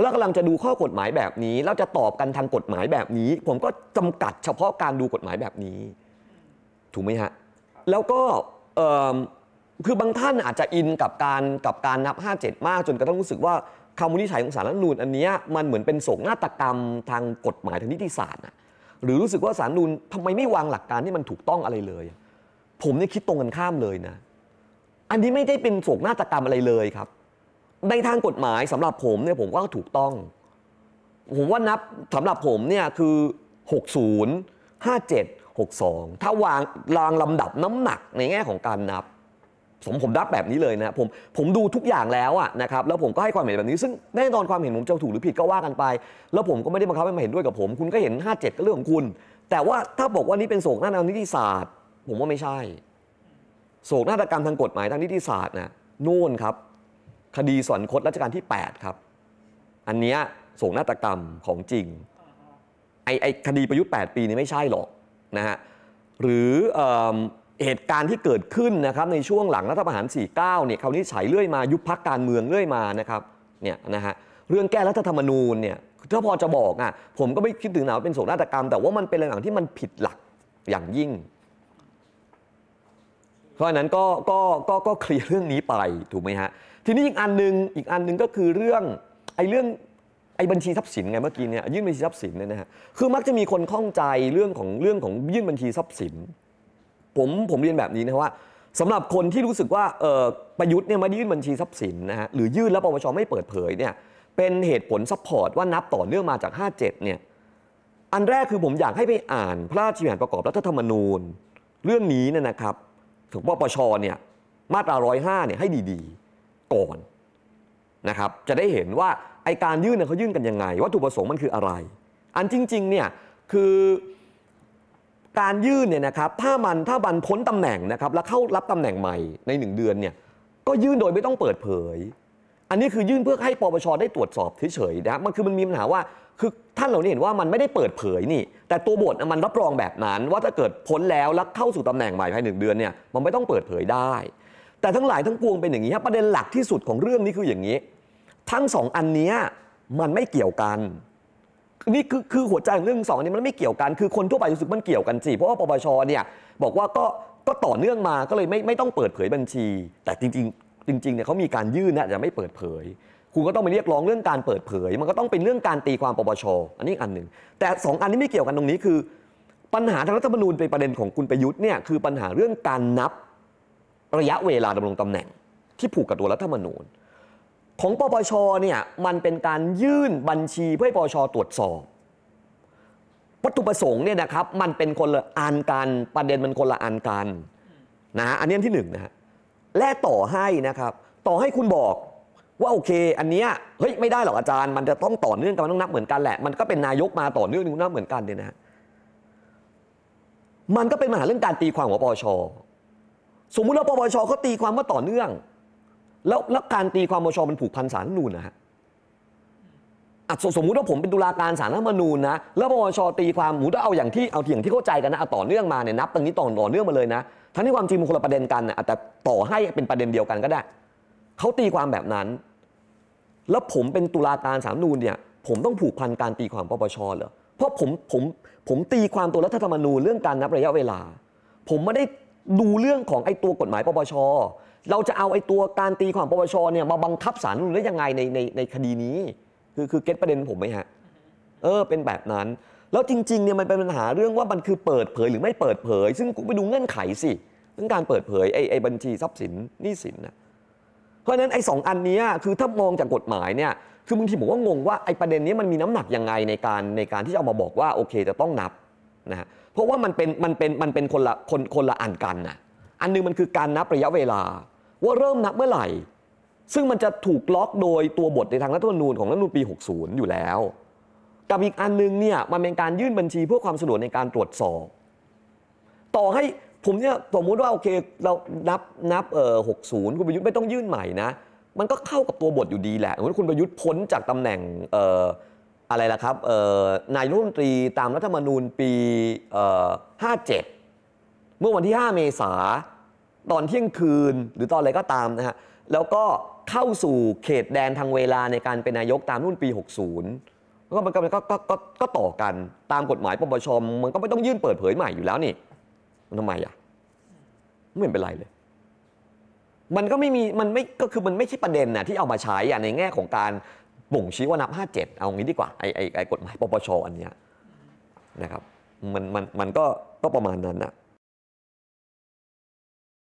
B: แล้วกำลังจะดูข้อกฎหมายแบบนี้ เราจะตอบกันทางกฎหมายแบบนี้ ผมก็จำกัดเฉพาะการดูกฎหมายแบบนี้ ถูกไหมฮะแล้วก็คือบางท่านอาจจะอินกับการกับการนับ 57 มากจนกระทั่งรู้สึกว่าคำวินิจฉัยของสารรัฐนูนอันนี้มันเหมือนเป็นโศกนาฏกรรมทางกฎหมายทางนิติศาสตร์หรือรู้สึกว่าสารนูนทำไมไม่วางหลักการที่มันถูกต้องอะไรเลย ผมเนี่ยคิดตรงกันข้ามเลยนะ อันนี้ไม่ได้เป็นโศกนาฏกรรมอะไรเลยครับ ในทางกฎหมายสำหรับผมเนี่ยผมว่าถูกต้อง ผมว่านับสำหรับผมเนี่ยคือ 60 57 62 ถ้าวางลางลำดับน้ำหนักในแง่ของการนับผมผมรับแบบนี้เลยนะผมผมดูทุกอย่างแล้วอะนะครับแล้วผมก็ให้ความเห็นแบบนี้ซึ่ง แน่นอนความเห็นผมจะถูกหรือผิดก็ว่ากันไป แล้วผมก็ไม่ได้บังคับให้มาเห็นด้วยกับผม คุณก็เห็น 57 ก็เรื่องของคุณ แต่ว่าถ้าบอกว่านี่เป็นโศกนาฏกรรมนิติศาสตร์ ผมว่าไม่ใช่โศกนาฏกรรมทางกฎหมายทางนิติศาสตร์นะนู่นครับ คดีสวรคตรัชกาลที่ 8 ครับ อันนี้โศกนาฏกรรมของจริงไอไอคดีประยุทธ์ 8 ปีนี้ไม่ใช่หรอกนะฮะหรือเหตุการณ์ที่เกิดขึ้นนะครับในช่วงหลังรัฐประหาร 49เนี่ยคราวนี้ฉายเลื่อยมายุบพักการเมืองเลื่อยมานะครับเนี่ยนะฮะเรื่องแก้รัฐธรรมนูญเนี่ยถ้าพอจะบอกอ่ะผมก็ไม่คิดถึงหนาเป็นโศกนาฏกรรมแต่ว่ามันเป็นอื่องที่มันผิดหลักอย่างยิ่ง เพราะฉะนั้นก็ก็ก็ก็เคลียร์เรื่องนี้ไป ถูกไหมฮะ ทีนี้อีกอันหนึ่งอีกอันหนึ่งก็คือเรื่องไอ้เรื่องไอ้บัญชีทรัพย์สินไงเมื่อกี้เนี่ยยื่นบัญชีทรัพย์สินเนี่ยนะฮะคือมักจะมีคนข้องใจเรื่องของเรื่องของยื่นบัญชีทรัพย์สินผมผมเรียนแบบนี้นะว่าสำหรับคนที่รู้สึกว่าประยุทธ์เนี่ยมายื่นบัญชีทรัพย์สินนะฮะหรือยื่นแล้วปปชไม่เปิดเผยเนี่ยเป็นเหตุผลซัพพอร์ตว่านับต่อเนื่องมาจาก 57 เนี่ยอันแรกคือผมอยากให้ไปอ่าน พระราชบัญญัติประกอบรัฐธรรมนูญเรื่องนี้เนี่ยนะครับ ถึงปปชเนี่ยมาตรา105เนี่ยให้ดีๆ ก่อนนะครับจะได้เห็นว่าไอการยื่นเนี่ยเขายื่นกันยังไง วัตถุประสงค์มันคืออะไร อันจริงๆเนี่ยคือการยื่นเนี่ยนะครับถ้ามันถ้าบันพ้นตำแหน่งนะครับแล้วเข้ารับตำแหน่งใหม่ใน 1 เดือนเนี่ยก็ยื่นโดยไม่ต้องเปิดเผย อันนี้คือยื่นเพื่อให้ปปชได้ตรวจสอบเฉยๆนะมันคือมันมีปัญหาว่าคือท่านเหล่านี้เห็นว่ามันไม่ได้เปิดเผยนี่ แต่ตัวบทมันรับรองแบบนั้นว่าถ้าเกิดพ้นแล้วแล้วเข้าสู่ตำแหน่งใหม่ภายในหนึ่งเดือนเนี่ยมันไม่ต้องเปิดเผยได้ แต่ทั้งหลายทั้งปวงเป็นอย่างนี้ครับประเด็นหลักที่สุดของเรื่องนี้คืออย่างนี้ ทั้งสองอันนี้มันไม่เกี่ยวกันนี่คือคือหัวใจของเรื่องสองนี้มันไม่เกี่ยวกันคือคนทั่วไปรู้สึกมันเกี่ยวกันสิเพราะว่าปปชเนี่ยบอกว่าก็ก็ต่อเนื่องมาก็เลยไม่ไม่ต้องเปิดเผยบัญชี แต่จริงๆจริงๆเนี่ยเขามีการยื่นนะจะไม่เปิดเผย คุณก็ต้องไปเรียกร้องเรื่องการเปิดเผยมันก็ต้องเป็นเรื่องการตีความปปชอันนี้อันหนึ่งแต่ 2 อันนี้ไม่เกี่ยวกันตรงนี้คือ ปัญหาทางรัฐธรรมนูญเป็นประเด็นของคุณประยุทธ์เนี่ยคือปัญหาเรื่องการนับระยะเวลาดำรงตำแหน่งที่ผูกกับตัวรัฐธรรมนูญของปปชเนี่ยมันเป็นการยื่นบัญชีเพื่อปปชตรวจสอบ วัตถุประสงค์เนี่ยนะครับมันเป็นคนละอันการประเด็นมันคนละอันการนะอันนี้ที่หนึ่งนะฮะและต่อให้นะครับต่อให้คุณบอกว่าโอเคอันเนี้ยเฮ้ยไม่ได้หรอกอาจารย์ มันจะต้องต่อเนื่องกันมันต้องนับเหมือนกันแหละมันก็เป็นนายกมาต่อเนื่องนับเหมือนกันเนี่ยนะมันก็เป็นมัหาเรื่องการตีความของปปชสมมุติว่าปปชเขาตีความว่าต่อเนื่องแล้วแล้วการตีความมชมันผูกพันสารันูนนะฮะสสมมุติว่าผมเป็นตุลาการสารรัฐธรรมนูญนะ แล้วปปชตีความ หมูถ้าเอาอย่างที่เอาอย่างที่เข้าใจกันนะเอาต่อเนื่องมาเนี่ยนับตรงนี้ต่อต่อเนื่องมาเลยนะ ทั้งที่ความจริงมันคนละประเด็นกันนะแต่ต่อให้เป็นประเด็นเดียวกันก็ได้ เขาตีความแบบนั้น แล้วผมเป็นตุลาการสารรัฐมนูญเนี่ยผมต้องผูกพันการตีความปปชเหรอ เพราะผมผมผมตีความตัวรัฐธรรมนูญเรื่องการนับระยะเวลา ผมไม่ได้ดูเรื่องของไอ้ตัวกฎหมายปปชเราจะเอาไอ้ตัวการตีความปปชเนี่ยมาบังคับศาลรู้ได้ยังไงในในในคดีนี้ คือคือเก็ตประเด็นผมไหมฮะ เออเป็นแบบนั้น แล้วจริงๆเนี่ยมันเป็นปัญหาเรื่องว่ามันคือเปิดเผยหรือไม่เปิดเผย ซึ่งกูไปดูเงื่อนไขสิเรื่องการเปิดเผยไอ้ไอ้บัญชีทรัพย์สินนี่สินนะเพราะฉะนั้นไอ้สองอันนี้คือถ้ามองจากกฎหมายเนี่ยคือบางทีผมก็งงว่าไอ้ประเด็นนี้มันมีน้ำหนักยังไงในการในการที่จะเอามาบอกว่าโอเคจะต้องนับนะฮะเพราะว่ามันเป็นมันเป็นมันเป็นคนละคนคนละอันกันนะอันนึงมันคือการนับระยะเวลาว่าเริ่มนับเมื่อไหร่ ซึ่งมันจะถูกล็อกโดยตัวบทในทางรัฐธรรมนูญของรัฐธรรมนูญปี 60 อยู่แล้ว กับอีกอันนึงเนี่ยมันเป็นการยื่นบัญชีเพื่อความสะดวกในการตรวจสอบ ต่อให้ผมเนี่ยสมมติว่า โอเค เรานับนับเอ่อ60 คุณประยุทธ์ไม่ต้องยื่นใหม่นะ มันก็เข้ากับตัวบทอยู่ดีแหละคุณประยุทธ์พ้นจากตำแหน่งเอ่ออะไรล่ะครับเอ่อนายรัฐมนตรีตามรัฐธรรมนูญปีเอ่อ57เเมื่อวันที่ 5 เมษาตอนเที่ยงคืนหรือตอนอะไรก็ตามนะฮะแล้วก็เข้าสู่เขตแดนทางเวลาในการเป็นนายกตามรุ่นปี 60แล้วก็มันก็ก็ก็ก็ต่อกัน ตามกฎหมายปปชมันก็ไม่ต้องยื่นเปิดเผยใหม่อยู่แล้วนี่มันทำไมอ่ะ ไม่เป็นไรเลย มันก็ไม่มี มันไม่ก็คือมันไม่ใช่ประเด็นนะที่เอามาใช้อ่ะในแง่ของการบ่งชี้ว่านับ57 เอางี้ดีกว่าไอ้ไอ้กฎหมายปปชอันเนี้ยนะครับมันมันมันก็ก็ประมาณนั้นน่ะ